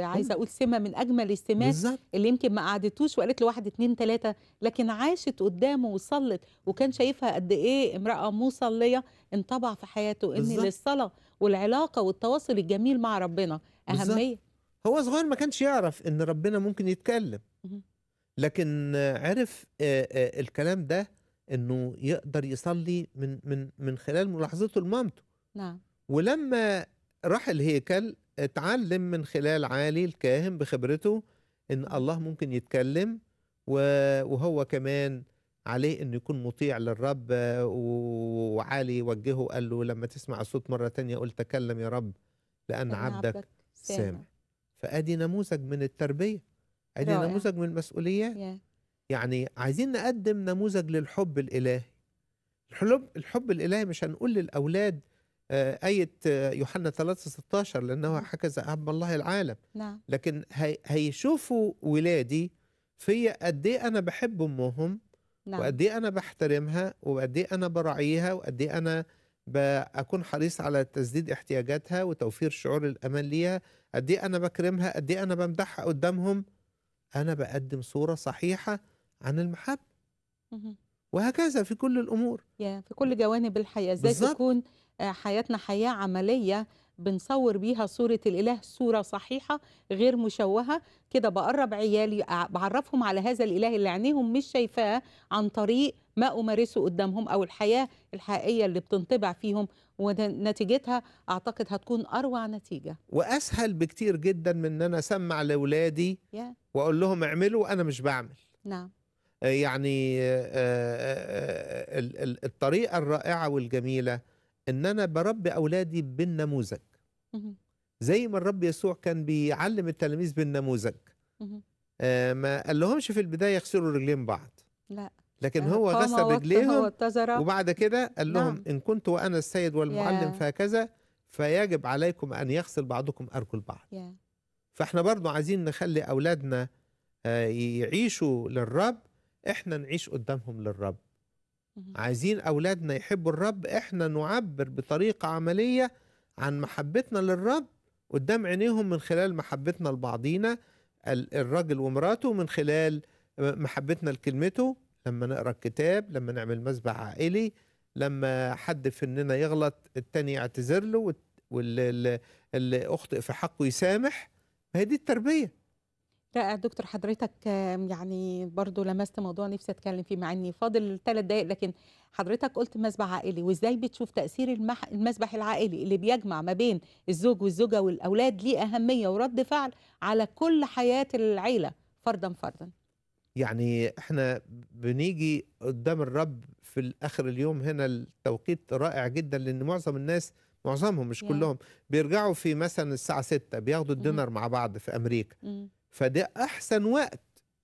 عايزه طيب. اقول سمه من اجمل السمات بالزبط. اللي يمكن ما قعدتوش وقالت له واحد اتنين تلاته لكن عاشت قدامه وصلت وكان شايفها قد ايه امراه مصليه انطبع في حياته بالزبط. ان للصلاه والعلاقه والتواصل الجميل مع ربنا اهميه بالزبط. هو صغير ما كانش يعرف ان ربنا ممكن يتكلم لكن عرف الكلام ده انه يقدر يصلي من من من خلال ملاحظته لمامته نعم ولما راح الهيكل اتعلم من خلال علي الكاهن بخبرته ان الله ممكن يتكلم وهو كمان عليه انه يكون مطيع للرب وعلي وجهه قال له لما تسمع الصوت مره تانية قل تكلم يا رب لان عبدك, عبدك سامع. فادي نموذج من التربيه ادي رائع. نموذج من المسؤوليات yeah. يعني عايزين نقدم نموذج للحب الالهي الحب الحب الالهي مش هنقول للاولاد آه، آية آه، يوحنا 3 16 لأنه هكذا نعم. أحب الله العالم نعم. لكن هي هيشوفوا ولادي في قد إيه أنا بحب أمهم نعم. وقد إيه أنا بحترمها وقد إيه أنا براعيها وقد إيه أنا بكون حريص على تسديد احتياجاتها وتوفير شعور الأمان ليها قد إيه أنا بكرمها قد إيه أنا بمدحها قدامهم أنا بقدم صورة صحيحة عن المحبة وهكذا في كل الأمور yeah, في كل جوانب الحياة إزاي تكون آه، حياتنا حياة عملية بنصور بيها صورة الإله صورة صحيحة غير مشوهة كده بقرب عيالي بعرفهم على هذا الإله اللي عينيهم مش شايفاه عن طريق ما أمارسه قدامهم أو الحياة الحقيقية اللي بتنطبع فيهم ونتيجتها أعتقد هتكون أروع نتيجة وأسهل بكتير جدا من أن أنا أسمع لأولادي yeah. وأقول لهم اعملوا أنا مش بعمل نعم يعني آه، آه، الطريقة الرائعة والجميلة ان انا بربي اولادي بالنموذج زي ما الرب يسوع كان بيعلم التلاميذ بالنموذج آه ما قال لهمش في البدايه يغسلوا رجلين بعض لا لكن هو غسل رجليهم وبعد كده قال لهم نعم. ان كنت وانا السيد والمعلم yeah. فهكذا فيجب عليكم ان يغسل بعضكم ارجل بعض yeah. فاحنا برضو عايزين نخلي اولادنا آه، يعيشوا للرب احنا نعيش قدامهم للرب عايزين أولادنا يحبوا الرب إحنا نعبر بطريقة عملية عن محبتنا للرب قدام عينيهم من خلال محبتنا لبعضينا الراجل ومراته من خلال محبتنا لكلمته لما نقرا الكتاب لما نعمل مسبح عائلي لما حد فننا يغلط التاني يعتذر له واللي اخطئ في حقه يسامح هي دي التربيه رائع دكتور حضرتك يعني برضو لمست موضوع نفسي اتكلم فيه مع اني فاضل ثلاث دقائق لكن حضرتك قلت مسبح عائلي وازاي بتشوف تاثير المح... المسبح العائلي اللي بيجمع ما بين الزوج والزوجه والاولاد ليه اهميه ورد فعل على كل حياه العيله فردا فردا يعني احنا بنيجي قدام الرب في الاخر اليوم هنا التوقيت رائع جدا لان معظم الناس معظمهم مش كلهم بيرجعوا في مثلا الساعه 6 بياخدوا الدينر مع بعض في امريكا فده احسن وقت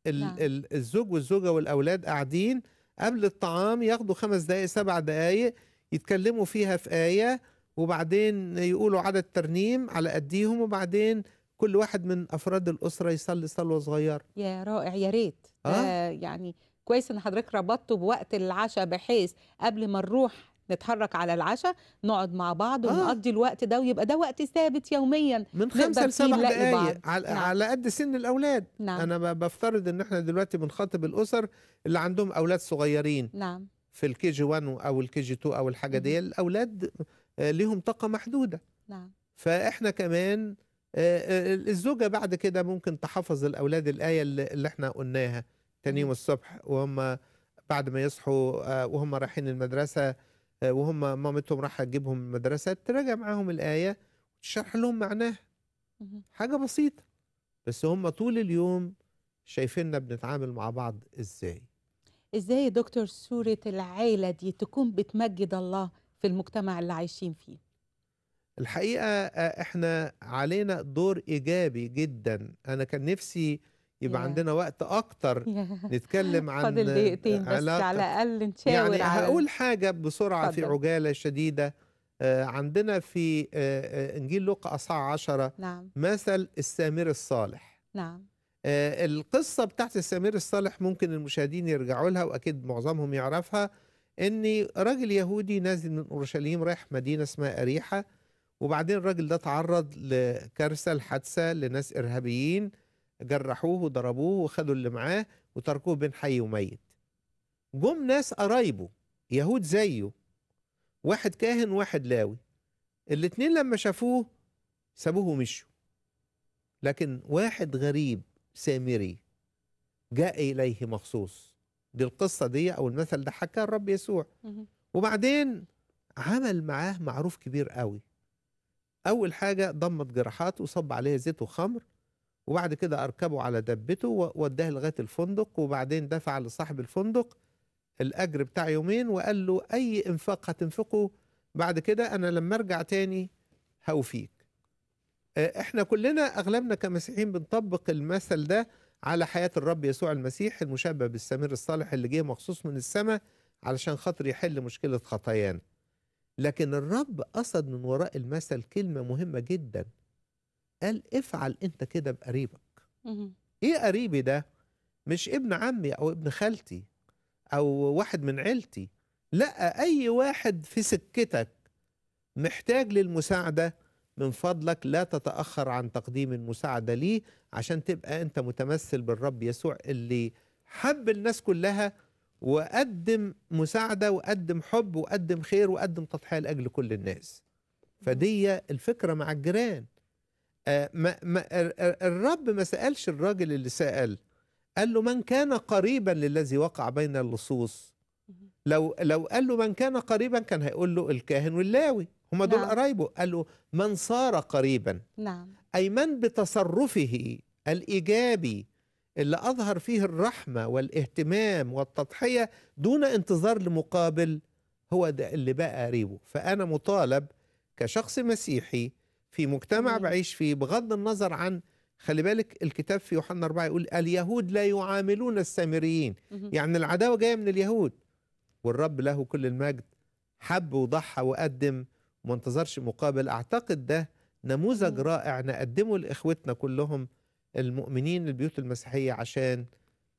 نعم. ال الزوج والزوجه والاولاد قاعدين قبل الطعام ياخدوا خمس دقائق سبع دقائق يتكلموا فيها في ايه وبعدين يقولوا عدد ترنيم على قديهم وبعدين كل واحد من افراد الاسره يصلي صلوه صغيره يا رائع يا ريت آه؟ آه يعني كويس ان حضرتك ربطته بوقت العشاء بحيث قبل ما نروح نتحرك على العشاء نقعد مع بعض آه. ونقضي آه. الوقت ده ويبقى ده وقت ثابت يوميا من خمسة لسبع دقايق على, نعم. على قد سن الاولاد نعم. انا بفترض ان احنا دلوقتي بنخاطب الاسر اللي عندهم اولاد صغيرين نعم في الكي جي 1 او الكي جي 2 او الحاجه دي الاولاد آه، ليهم طاقه محدوده نعم فاحنا كمان آه، الزوجه بعد كده ممكن تحفظ الاولاد الايه اللي احنا قلناها تاني يوم الصبح وهم بعد ما يصحوا وهم رايحين المدرسه وهم مامتهم راح تجيبهم مدرسة المدرسة تراجع معاهم الآية وتشرح لهم معناها حاجة بسيطة بس هم طول اليوم شايفيننا بنتعامل مع بعض إزاي إزاي يا دكتور سورة العيلة دي تكون بتمجد الله في المجتمع اللي عايشين فيه الحقيقة آه، احنا علينا دور إيجابي جدا أنا كان نفسي يبقى yeah. عندنا وقت اكتر yeah. <laughs> نتكلم عن فاضل دقيقتين بس على الاقل نشاور يعني على هقول حاجه بسرعه فضل. في عجاله شديده آه، عندنا في آه، آه، انجيل لوقا اصحاح 10 نعم. مثل السامر الصالح نعم القصه بتاعت السامر الصالح ممكن المشاهدين يرجعوا لها واكيد معظمهم يعرفها ان راجل يهودي نازل من اورشليم رايح مدينه اسمها اريحه وبعدين الراجل ده تعرض لكارثه لحادثه لناس ارهابيين جرحوه وضربوه وخدوا اللي معاه وتركوه بين حي وميت جم ناس قرايبه يهود زيه واحد كاهن واحد لاوي الاتنين لما شافوه سابوه ومشوا لكن واحد غريب سامري جاء إليه مخصوص دي القصة دي أو المثل ده حكاه الرب يسوع وبعدين عمل معاه معروف كبير قوي أول حاجة ضمت جراحات وصب عليها زيت وخمر وبعد كده أركبه على دبته ووداه لغاية الفندق وبعدين دفع لصاحب الفندق الأجر بتاع يومين وقال له أي إنفاق هتنفقه بعد كده أنا لما أرجع تاني هوفيك آه، احنا كلنا أغلبنا كمسيحيين بنطبق المثل ده على حياة الرب يسوع المسيح المشبه بالسمير الصالح اللي جه مخصوص من السماء علشان خاطر يحل مشكلة خطايانا لكن الرب قصد من وراء المثل كلمة مهمة جدا قال افعل انت كده بقريبك ايه قريبي ده مش ابن عمي او ابن خالتي او واحد من عيلتي لا اي واحد في سكتك محتاج للمساعده من فضلك لا تتاخر عن تقديم المساعده ليه عشان تبقى انت متمثل بالرب يسوع اللي حب الناس كلها وقدم مساعده وقدم حب وقدم خير وقدم تضحيه لاجل كل الناس فدي الفكره مع الجيران آه، ما ما الرب ما سألش الراجل اللي سأل قال له من كان قريبا للذي وقع بين اللصوص لو لو قال له من كان قريبا كان هيقول له الكاهن واللاوي هما دول نعم. قرايبه قال له من صار قريبا نعم أي من بتصرفه الإيجابي اللي أظهر فيه الرحمة والاهتمام والتضحية دون انتظار لمقابل هو ده اللي بقى قريبه فأنا مطالب كشخص مسيحي في مجتمع بعيش فيه بغض النظر عن خلي بالك الكتاب في يوحنا 4 يقول اليهود لا يعاملون السامريين يعني العداوه جايه من اليهود والرب له كل المجد حب وضحى وقدم وما انتظرش مقابل اعتقد ده نموذج رائع نقدمه لاخوتنا كلهم المؤمنين البيوت المسيحيه عشان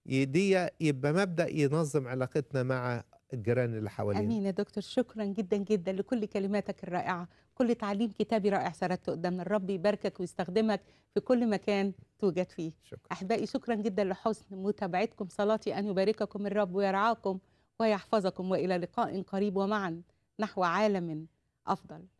دي يبقى مبدا ينظم علاقتنا مع الجيران اللي حوالينا امين يا دكتور شكرا جدا جدا لكل كلماتك الرائعه كل تعليم كتابي رائع سردته قدامنا الرب يباركك ويستخدمك في كل مكان توجد فيه شكرا. أحبائي شكرا جدا لحسن متابعتكم صلاتي أن يبارككم الرب ويرعاكم ويحفظكم وإلى لقاء قريب ومعا نحو عالم أفضل